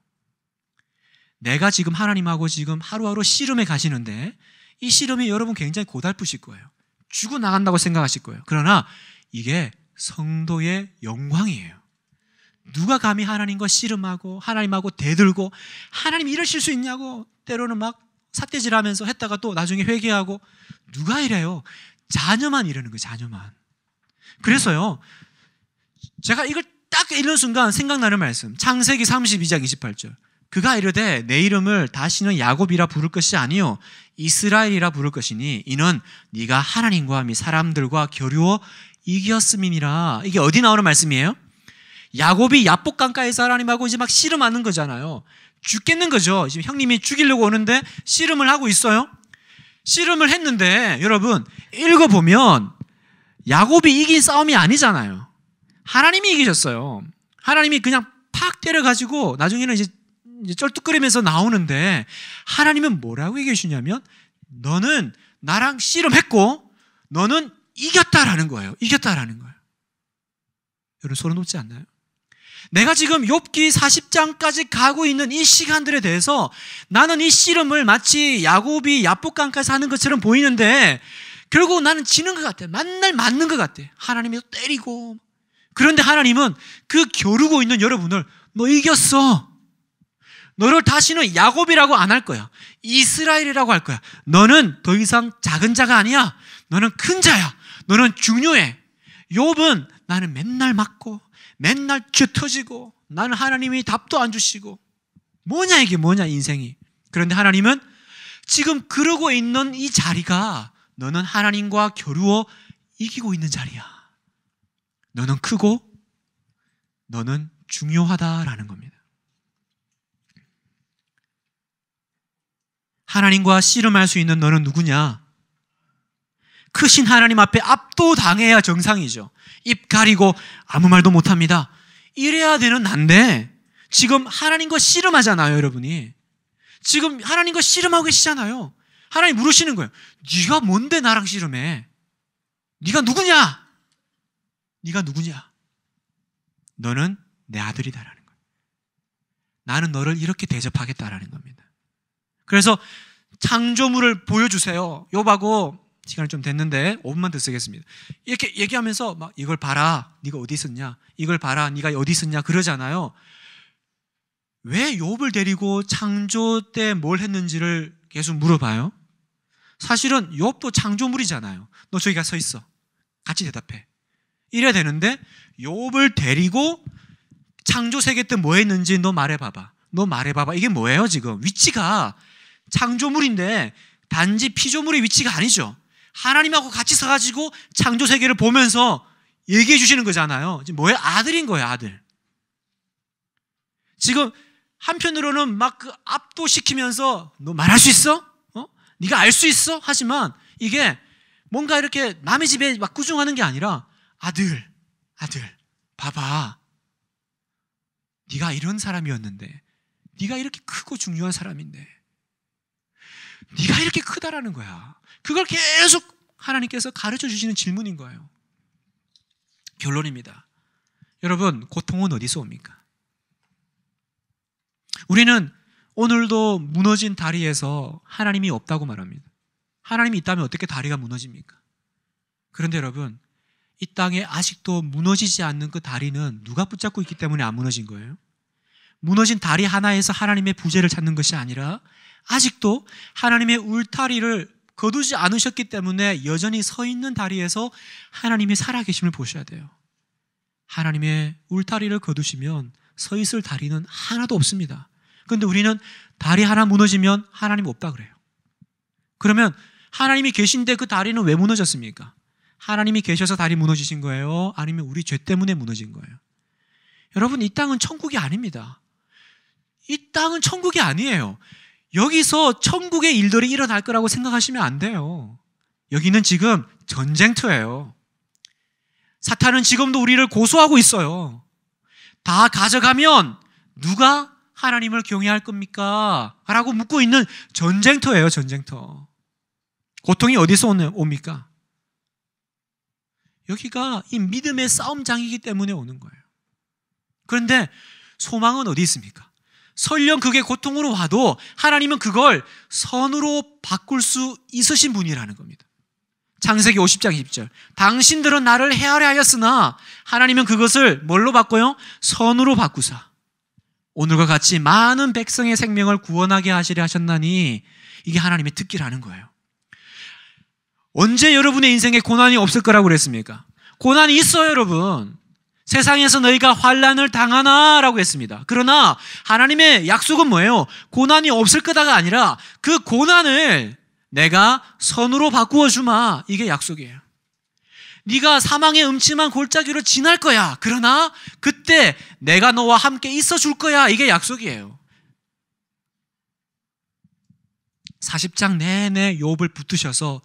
내가 지금 하나님하고 지금 하루하루 씨름에 가시는데 이 씨름이 여러분 굉장히 고달프실 거예요. 죽어 나간다고 생각하실 거예요. 그러나 이게 성도의 영광이에요. 누가 감히 하나님과 씨름하고 하나님하고 대들고 하나님 이러실 수 있냐고 때로는 막 삿대질하면서 했다가 또 나중에 회개하고 누가 이래요? 자녀만 이러는 거예요. 자녀만. 그래서요. 제가 이걸 딱 읽는 순간 생각나는 말씀. 창세기 32장 28절. 그가 이르되 내 이름을 다시는 야곱이라 부를 것이 아니요 이스라엘이라 부를 것이니 이는 네가 하나님과 및 사람들과 겨루어 이겼음이니라. 이게 어디 나오는 말씀이에요? 야곱이 야복강가에서 하나님하고 이제 막 씨름하는 거잖아요. 죽겠는 거죠. 지금 형님이 죽이려고 오는데 씨름을 하고 있어요. 씨름을 했는데 여러분 읽어보면 야곱이 이긴 싸움이 아니잖아요. 하나님이 이기셨어요. 하나님이 그냥 팍 때려가지고 나중에는 이제 쩔뚝거리면서 나오는데 하나님은 뭐라고 얘기해 주냐면 너는 나랑 씨름했고 너는 이겼다라는 거예요. 이겼다라는 거예요. 여러분 소름 돋지 않나요? 내가 지금 욥기 40장까지 가고 있는 이 시간들에 대해서 나는 이 씨름을 마치 야곱이 야복강까지 하는 것처럼 보이는데 결국 나는 지는 것 같아. 만날 맞는 것 같아. 하나님이 때리고. 그런데 하나님은 그 겨루고 있는 여러분을 너 이겼어. 너를 다시는 야곱이라고 안 할 거야. 이스라엘이라고 할 거야. 너는 더 이상 작은 자가 아니야. 너는 큰 자야. 너는 중요해. 욥은 나는 맨날 맞고 맨날 쥐터지고 나는 하나님이 답도 안 주시고 뭐냐 이게 뭐냐 인생이. 그런데 하나님은 지금 그러고 있는 이 자리가 너는 하나님과 겨루어 이기고 있는 자리야. 너는 크고 너는 중요하다라는 겁니다. 하나님과 씨름할 수 있는 너는 누구냐? 크신 하나님 앞에 압도당해야 정상이죠. 입 가리고 아무 말도 못합니다. 이래야 되는 난데 지금 하나님과 씨름하잖아요, 여러분이. 지금 하나님과 씨름하고 계시잖아요. 하나님 물으시는 거예요. 네가 뭔데 나랑 씨름해? 네가 누구냐? 네가 누구냐? 너는 내 아들이다라는 거예요. 나는 너를 이렇게 대접하겠다라는 겁니다. 그래서 창조물을 보여주세요. 요바고 시간이 좀 됐는데 5분만 더 쓰겠습니다. 이렇게 얘기하면서 막 이걸 봐라. 네가 어디 있었냐? 이걸 봐라. 네가 어디 있었냐? 그러잖아요. 왜 욥을 데리고 창조 때 뭘 했는지를 계속 물어봐요. 사실은 욥도 창조물이잖아요. 너 저기 가서 있어. 같이 대답해. 이래야 되는데 욥을 데리고 창조 세계 때 뭐 했는지 너 말해 봐봐. 너 말해 봐봐. 이게 뭐예요, 지금? 위치가 창조물인데 단지 피조물의 위치가 아니죠. 하나님하고 같이 서가지고 창조 세계를 보면서 얘기해 주시는 거잖아요. 지금 뭐의 아들인 거예요, 아들. 지금 한편으로는 막 그 압도시키면서 너 말할 수 있어? 어? 네가 알 수 있어? 하지만 이게 뭔가 이렇게 남의 집에 막 꾸중하는 게 아니라 아들, 아들, 봐봐. 네가 이런 사람이었는데, 네가 이렇게 크고 중요한 사람인데, 네가 이렇게 크다라는 거야. 그걸 계속 하나님께서 가르쳐 주시는 질문인 거예요. 결론입니다. 여러분, 고통은 어디서 옵니까? 우리는 오늘도 무너진 다리에서 하나님이 없다고 말합니다. 하나님이 있다면 어떻게 다리가 무너집니까? 그런데 여러분, 이 땅에 아직도 무너지지 않는 그 다리는 누가 붙잡고 있기 때문에 안 무너진 거예요? 무너진 다리 하나에서 하나님의 부재를 찾는 것이 아니라 아직도 하나님의 울타리를 거두지 않으셨기 때문에 여전히 서 있는 다리에서 하나님이 살아계심을 보셔야 돼요. 하나님의 울타리를 거두시면 서 있을 다리는 하나도 없습니다. 근데 우리는 다리 하나 무너지면 하나님 없다 그래요. 그러면 하나님이 계신데 그 다리는 왜 무너졌습니까? 하나님이 계셔서 다리 무너지신 거예요? 아니면 우리 죄 때문에 무너진 거예요? 여러분, 이 땅은 천국이 아닙니다. 이 땅은 천국이 아니에요. 여기서 천국의 일들이 일어날 거라고 생각하시면 안 돼요. 여기는 지금 전쟁터예요. 사탄은 지금도 우리를 고소하고 있어요. 다 가져가면 누가 하나님을 경외할 겁니까? 라고 묻고 있는 전쟁터예요, 전쟁터. 고통이 어디서 옵니까? 여기가 이 믿음의 싸움장이기 때문에 오는 거예요. 그런데 소망은 어디 있습니까? 설령 그게 고통으로 와도 하나님은 그걸 선으로 바꿀 수 있으신 분이라는 겁니다. 창세기 50장 20절. 당신들은 나를 헤아려 하였으나 하나님은 그것을 뭘로 바꿔요? 선으로 바꾸사. 오늘과 같이 많은 백성의 생명을 구원하게 하시려 하셨나니 이게 하나님의 특기라는 거예요. 언제 여러분의 인생에 고난이 없을 거라고 그랬습니까? 고난이 있어요, 여러분. 세상에서 너희가 환란을 당하나라고 했습니다. 그러나 하나님의 약속은 뭐예요? 고난이 없을 거다가 아니라 그 고난을 내가 선으로 바꾸어 주마. 이게 약속이에요. 네가 사망의 음침한 골짜기로 지날 거야. 그러나 그때 내가 너와 함께 있어 줄 거야. 이게 약속이에요. 40장 내내 욥을 붙으셔서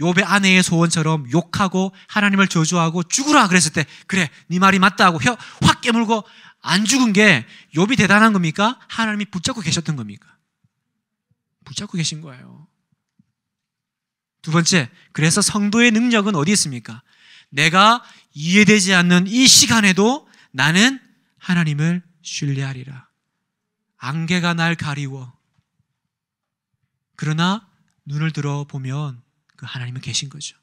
욥의 아내의 소원처럼 욕하고 하나님을 저주하고 죽으라 그랬을 때 그래 네 말이 맞다 고확 깨물고 안 죽은 게 욥이 대단한 겁니까? 하나님이 붙잡고 계셨던 겁니까? 붙잡고 계신 거예요. 두 번째, 그래서 성도의 능력은 어디 있습니까? 내가 이해되지 않는 이 시간에도 나는 하나님을 신뢰하리라. 안개가 날 가리워. 그러나 눈을 들어 보면 그 하나님은 계신 거죠.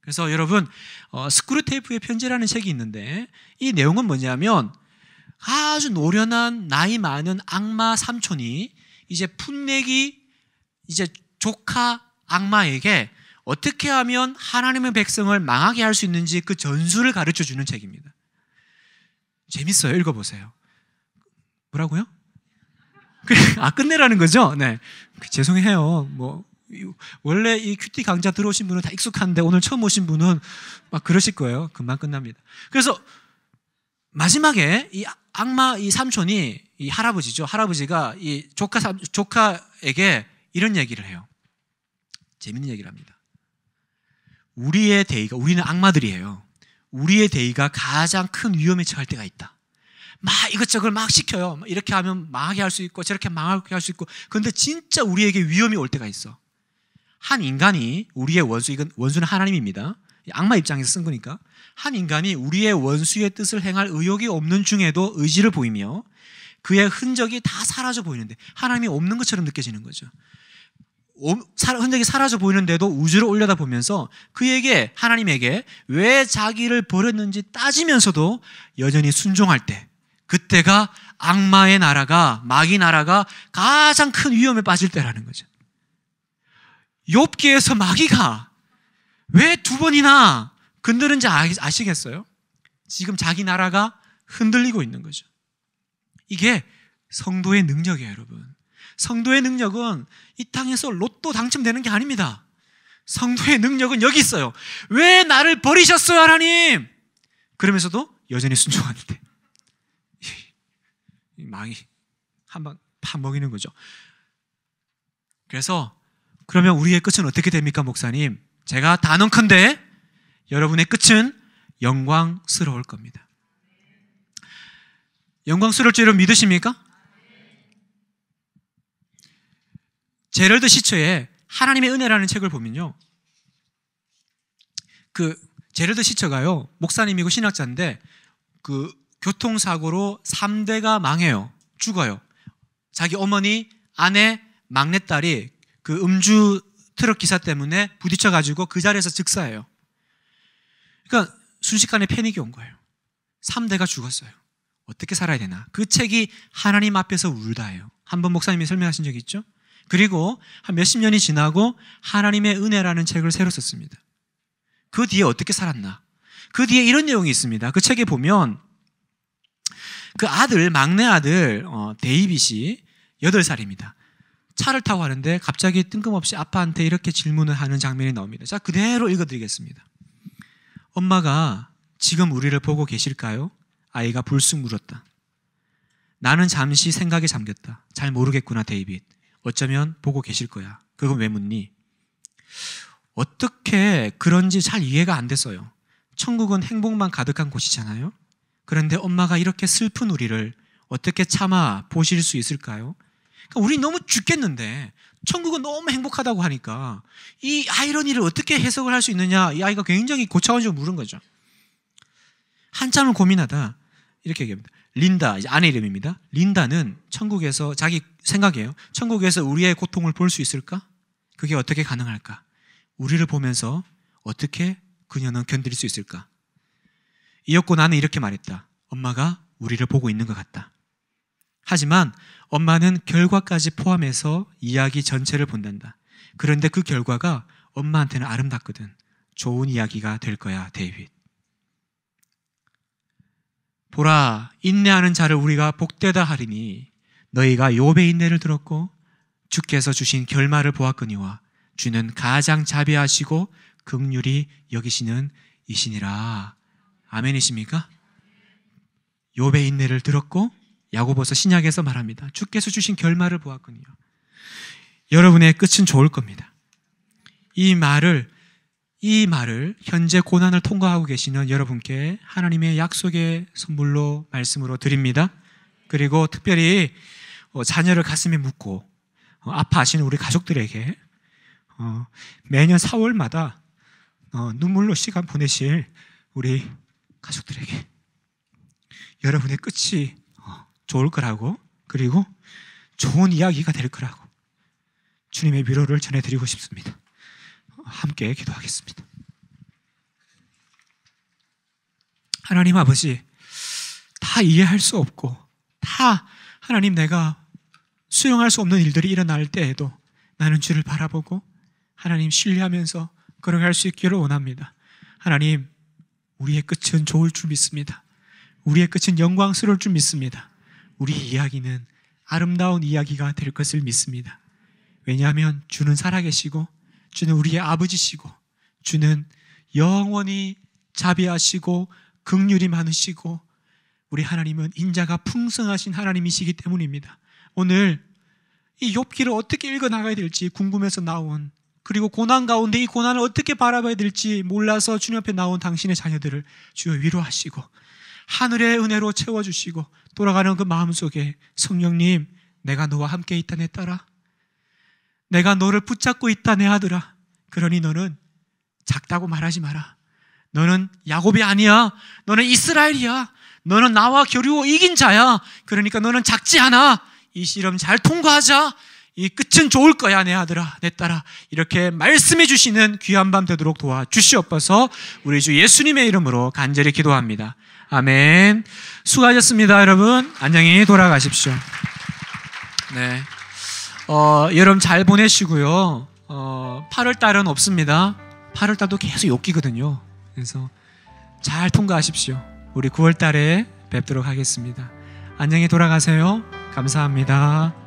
그래서 여러분 어, 스크루테이프의 편지라는 책이 있는데 이 내용은 뭐냐면 아주 노련한 나이 많은 악마 삼촌이 이제 풋내기 이제 조카 악마에게 어떻게 하면 하나님의 백성을 망하게 할 수 있는지 그 전술을 가르쳐 주는 책입니다. 재밌어요. 읽어보세요. 뭐라고요? 그, 아 끝내라는 거죠. 네 그, 죄송해요. 뭐 원래 이 큐티 강좌 들어오신 분은 다 익숙한데 오늘 처음 오신 분은 막 그러실 거예요. 금방 끝납니다. 그래서 마지막에 이 악마 이 삼촌이 이 할아버지죠. 할아버지가 이 조카 삼, 조카에게 이런 얘기를 해요. 재밌는 얘기를 합니다. 우리의 대의가 우리는 악마들이에요. 우리의 대의가 가장 큰 위험에 처할 때가 있다. 막 이것저것 막 시켜요. 이렇게 하면 망하게 할 수 있고 저렇게 망하게 할 수 있고. 그런데 진짜 우리에게 위험이 올 때가 있어. 한 인간이 우리의 원수 이건 원수는 하나님입니다. 악마 입장에서 쓴 거니까 한 인간이 우리의 원수의 뜻을 행할 의욕이 없는 중에도 의지를 보이며 그의 흔적이 다 사라져 보이는데 하나님이 없는 것처럼 느껴지는 거죠. 흔적이 사라져 보이는데도 우주를 올려다 보면서 그에게 하나님에게 왜 자기를 버렸는지 따지면서도 여전히 순종할 때 그때가 악마의 나라가 마귀 나라가 가장 큰 위험에 빠질 때라는 거죠. 욥기에서 마귀가 왜 두 번이나 건드는지 아, 아시겠어요? 지금 자기 나라가 흔들리고 있는 거죠. 이게 성도의 능력이에요, 여러분. 성도의 능력은 이 땅에서 로또 당첨되는 게 아닙니다. 성도의 능력은 여기 있어요. 왜 나를 버리셨어요, 하나님? 그러면서도 여전히 순종하는데. 망이 한번 파먹이는 거죠. 그래서 그러면 우리의 끝은 어떻게 됩니까, 목사님? 제가 단언컨대 여러분의 끝은 영광스러울 겁니다. 영광스러울 줄을 믿으십니까? 제럴드 시처의 하나님의 은혜라는 책을 보면요. 그 제럴드 시처가요. 목사님이고 신학자인데 그 교통사고로 3대가 망해요. 죽어요. 자기 어머니, 아내, 막내딸이 그 음주 트럭 기사 때문에 부딪혀 가지고 그 자리에서 즉사해요. 그러니까 순식간에 패닉이 온 거예요. 3대가 죽었어요. 어떻게 살아야 되나? 그 책이 하나님 앞에서 울다예요. 한번 목사님이 설명하신 적이 있죠? 그리고 한 몇십 년이 지나고 하나님의 은혜라는 책을 새로 썼습니다. 그 뒤에 어떻게 살았나? 그 뒤에 이런 내용이 있습니다. 그 책에 보면 그 아들, 막내 아들, 어, 데이빗이 8살입니다. 차를 타고 가는데 갑자기 뜬금없이 아빠한테 이렇게 질문을 하는 장면이 나옵니다. 자, 그대로 읽어드리겠습니다. 엄마가 지금 우리를 보고 계실까요? 아이가 불쑥 물었다. 나는 잠시 생각에 잠겼다. 잘 모르겠구나, 데이빗. 어쩌면 보고 계실 거야. 그건 왜 묻니? 어떻게 그런지 잘 이해가 안 됐어요. 천국은 행복만 가득한 곳이잖아요. 그런데 엄마가 이렇게 슬픈 우리를 어떻게 참아 보실 수 있을까요? 우리 너무 죽겠는데 천국은 너무 행복하다고 하니까 이 아이러니를 어떻게 해석을 할 수 있느냐 이 아이가 굉장히 고차원적으로 물은 거죠. 한참을 고민하다 이렇게 얘기합니다. 린다 이제 아내 이름입니다. 린다는 천국에서 자기 생각이에요. 천국에서 우리의 고통을 볼 수 있을까? 그게 어떻게 가능할까? 우리를 보면서 어떻게 그녀는 견딜 수 있을까? 이었고 나는 이렇게 말했다. 엄마가 우리를 보고 있는 것 같다. 하지만 엄마는 결과까지 포함해서 이야기 전체를 본단다. 그런데 그 결과가 엄마한테는 아름답거든. 좋은 이야기가 될 거야, 데이빗. 보라, 인내하는 자를 우리가 복되다 하리니 너희가 요의 인내를 들었고 주께서 주신 결말을 보았거니와 주는 가장 자비하시고 극률이 여기시는 이신이라 아멘이십니까? 요의 인내를 들었고 야고보서 신약에서 말합니다. 주께서 주신 결말을 보았군요 여러분의 끝은 좋을 겁니다. 이 말을 이 말을 현재 고난을 통과하고 계시는 여러분께 하나님의 약속의 선물로 말씀으로 드립니다. 그리고 특별히 어, 자녀를 가슴에 묻고 어, 아파하시는 우리 가족들에게 어, 매년 4월마다 눈물로 시간 보내실 우리 가족들에게 여러분의 끝이 좋을 거라고 그리고 좋은 이야기가 될 거라고 주님의 위로를 전해드리고 싶습니다. 함께 기도하겠습니다. 하나님 아버지, 다 이해할 수 없고, 다 하나님 내가 수용할 수 없는 일들이 일어날 때에도 나는 주를 바라보고 하나님 신뢰하면서 걸어갈 수 있기를 원합니다. 하나님, 우리의 끝은 좋을 줄 믿습니다. 우리의 끝은 영광스러울 줄 믿습니다. 우리 이야기는 아름다운 이야기가 될 것을 믿습니다. 왜냐하면 주는 살아계시고 주는 우리의 아버지시고 주는 영원히 자비하시고 극률이 많으시고 우리 하나님은 인자가 풍성하신 하나님이시기 때문입니다. 오늘 이 욥기를 어떻게 읽어 나가야 될지 궁금해서 나온 그리고 고난 가운데 이 고난을 어떻게 바라봐야 될지 몰라서 주님 앞에 나온 당신의 자녀들을 주여 위로하시고 하늘의 은혜로 채워주시고 돌아가는 그 마음 속에 성령님, 내가 너와 함께 있다 내 딸아. 내가 너를 붙잡고 있다 내 아들아. 그러니 너는 작다고 말하지 마라. 너는 야곱이 아니야. 너는 이스라엘이야. 너는 나와 교류 이긴 자야. 그러니까 너는 작지 않아. 이 실험 잘 통과하자. 이 끝은 좋을 거야, 내 아들아, 내 딸아. 이렇게 말씀해 주시는 귀한 밤 되도록 도와 주시옵소서 우리 주 예수님의 이름으로 간절히 기도합니다. 아멘. 수고하셨습니다, 여러분. 안녕히 돌아가십시오. 네. 어, 여름 잘 보내시고요. 어, 8월 달은 없습니다. 8월 달도 계속 욕기거든요. 그래서 잘 통과하십시오. 우리 9월 달에 뵙도록 하겠습니다. 안녕히 돌아가세요. 감사합니다.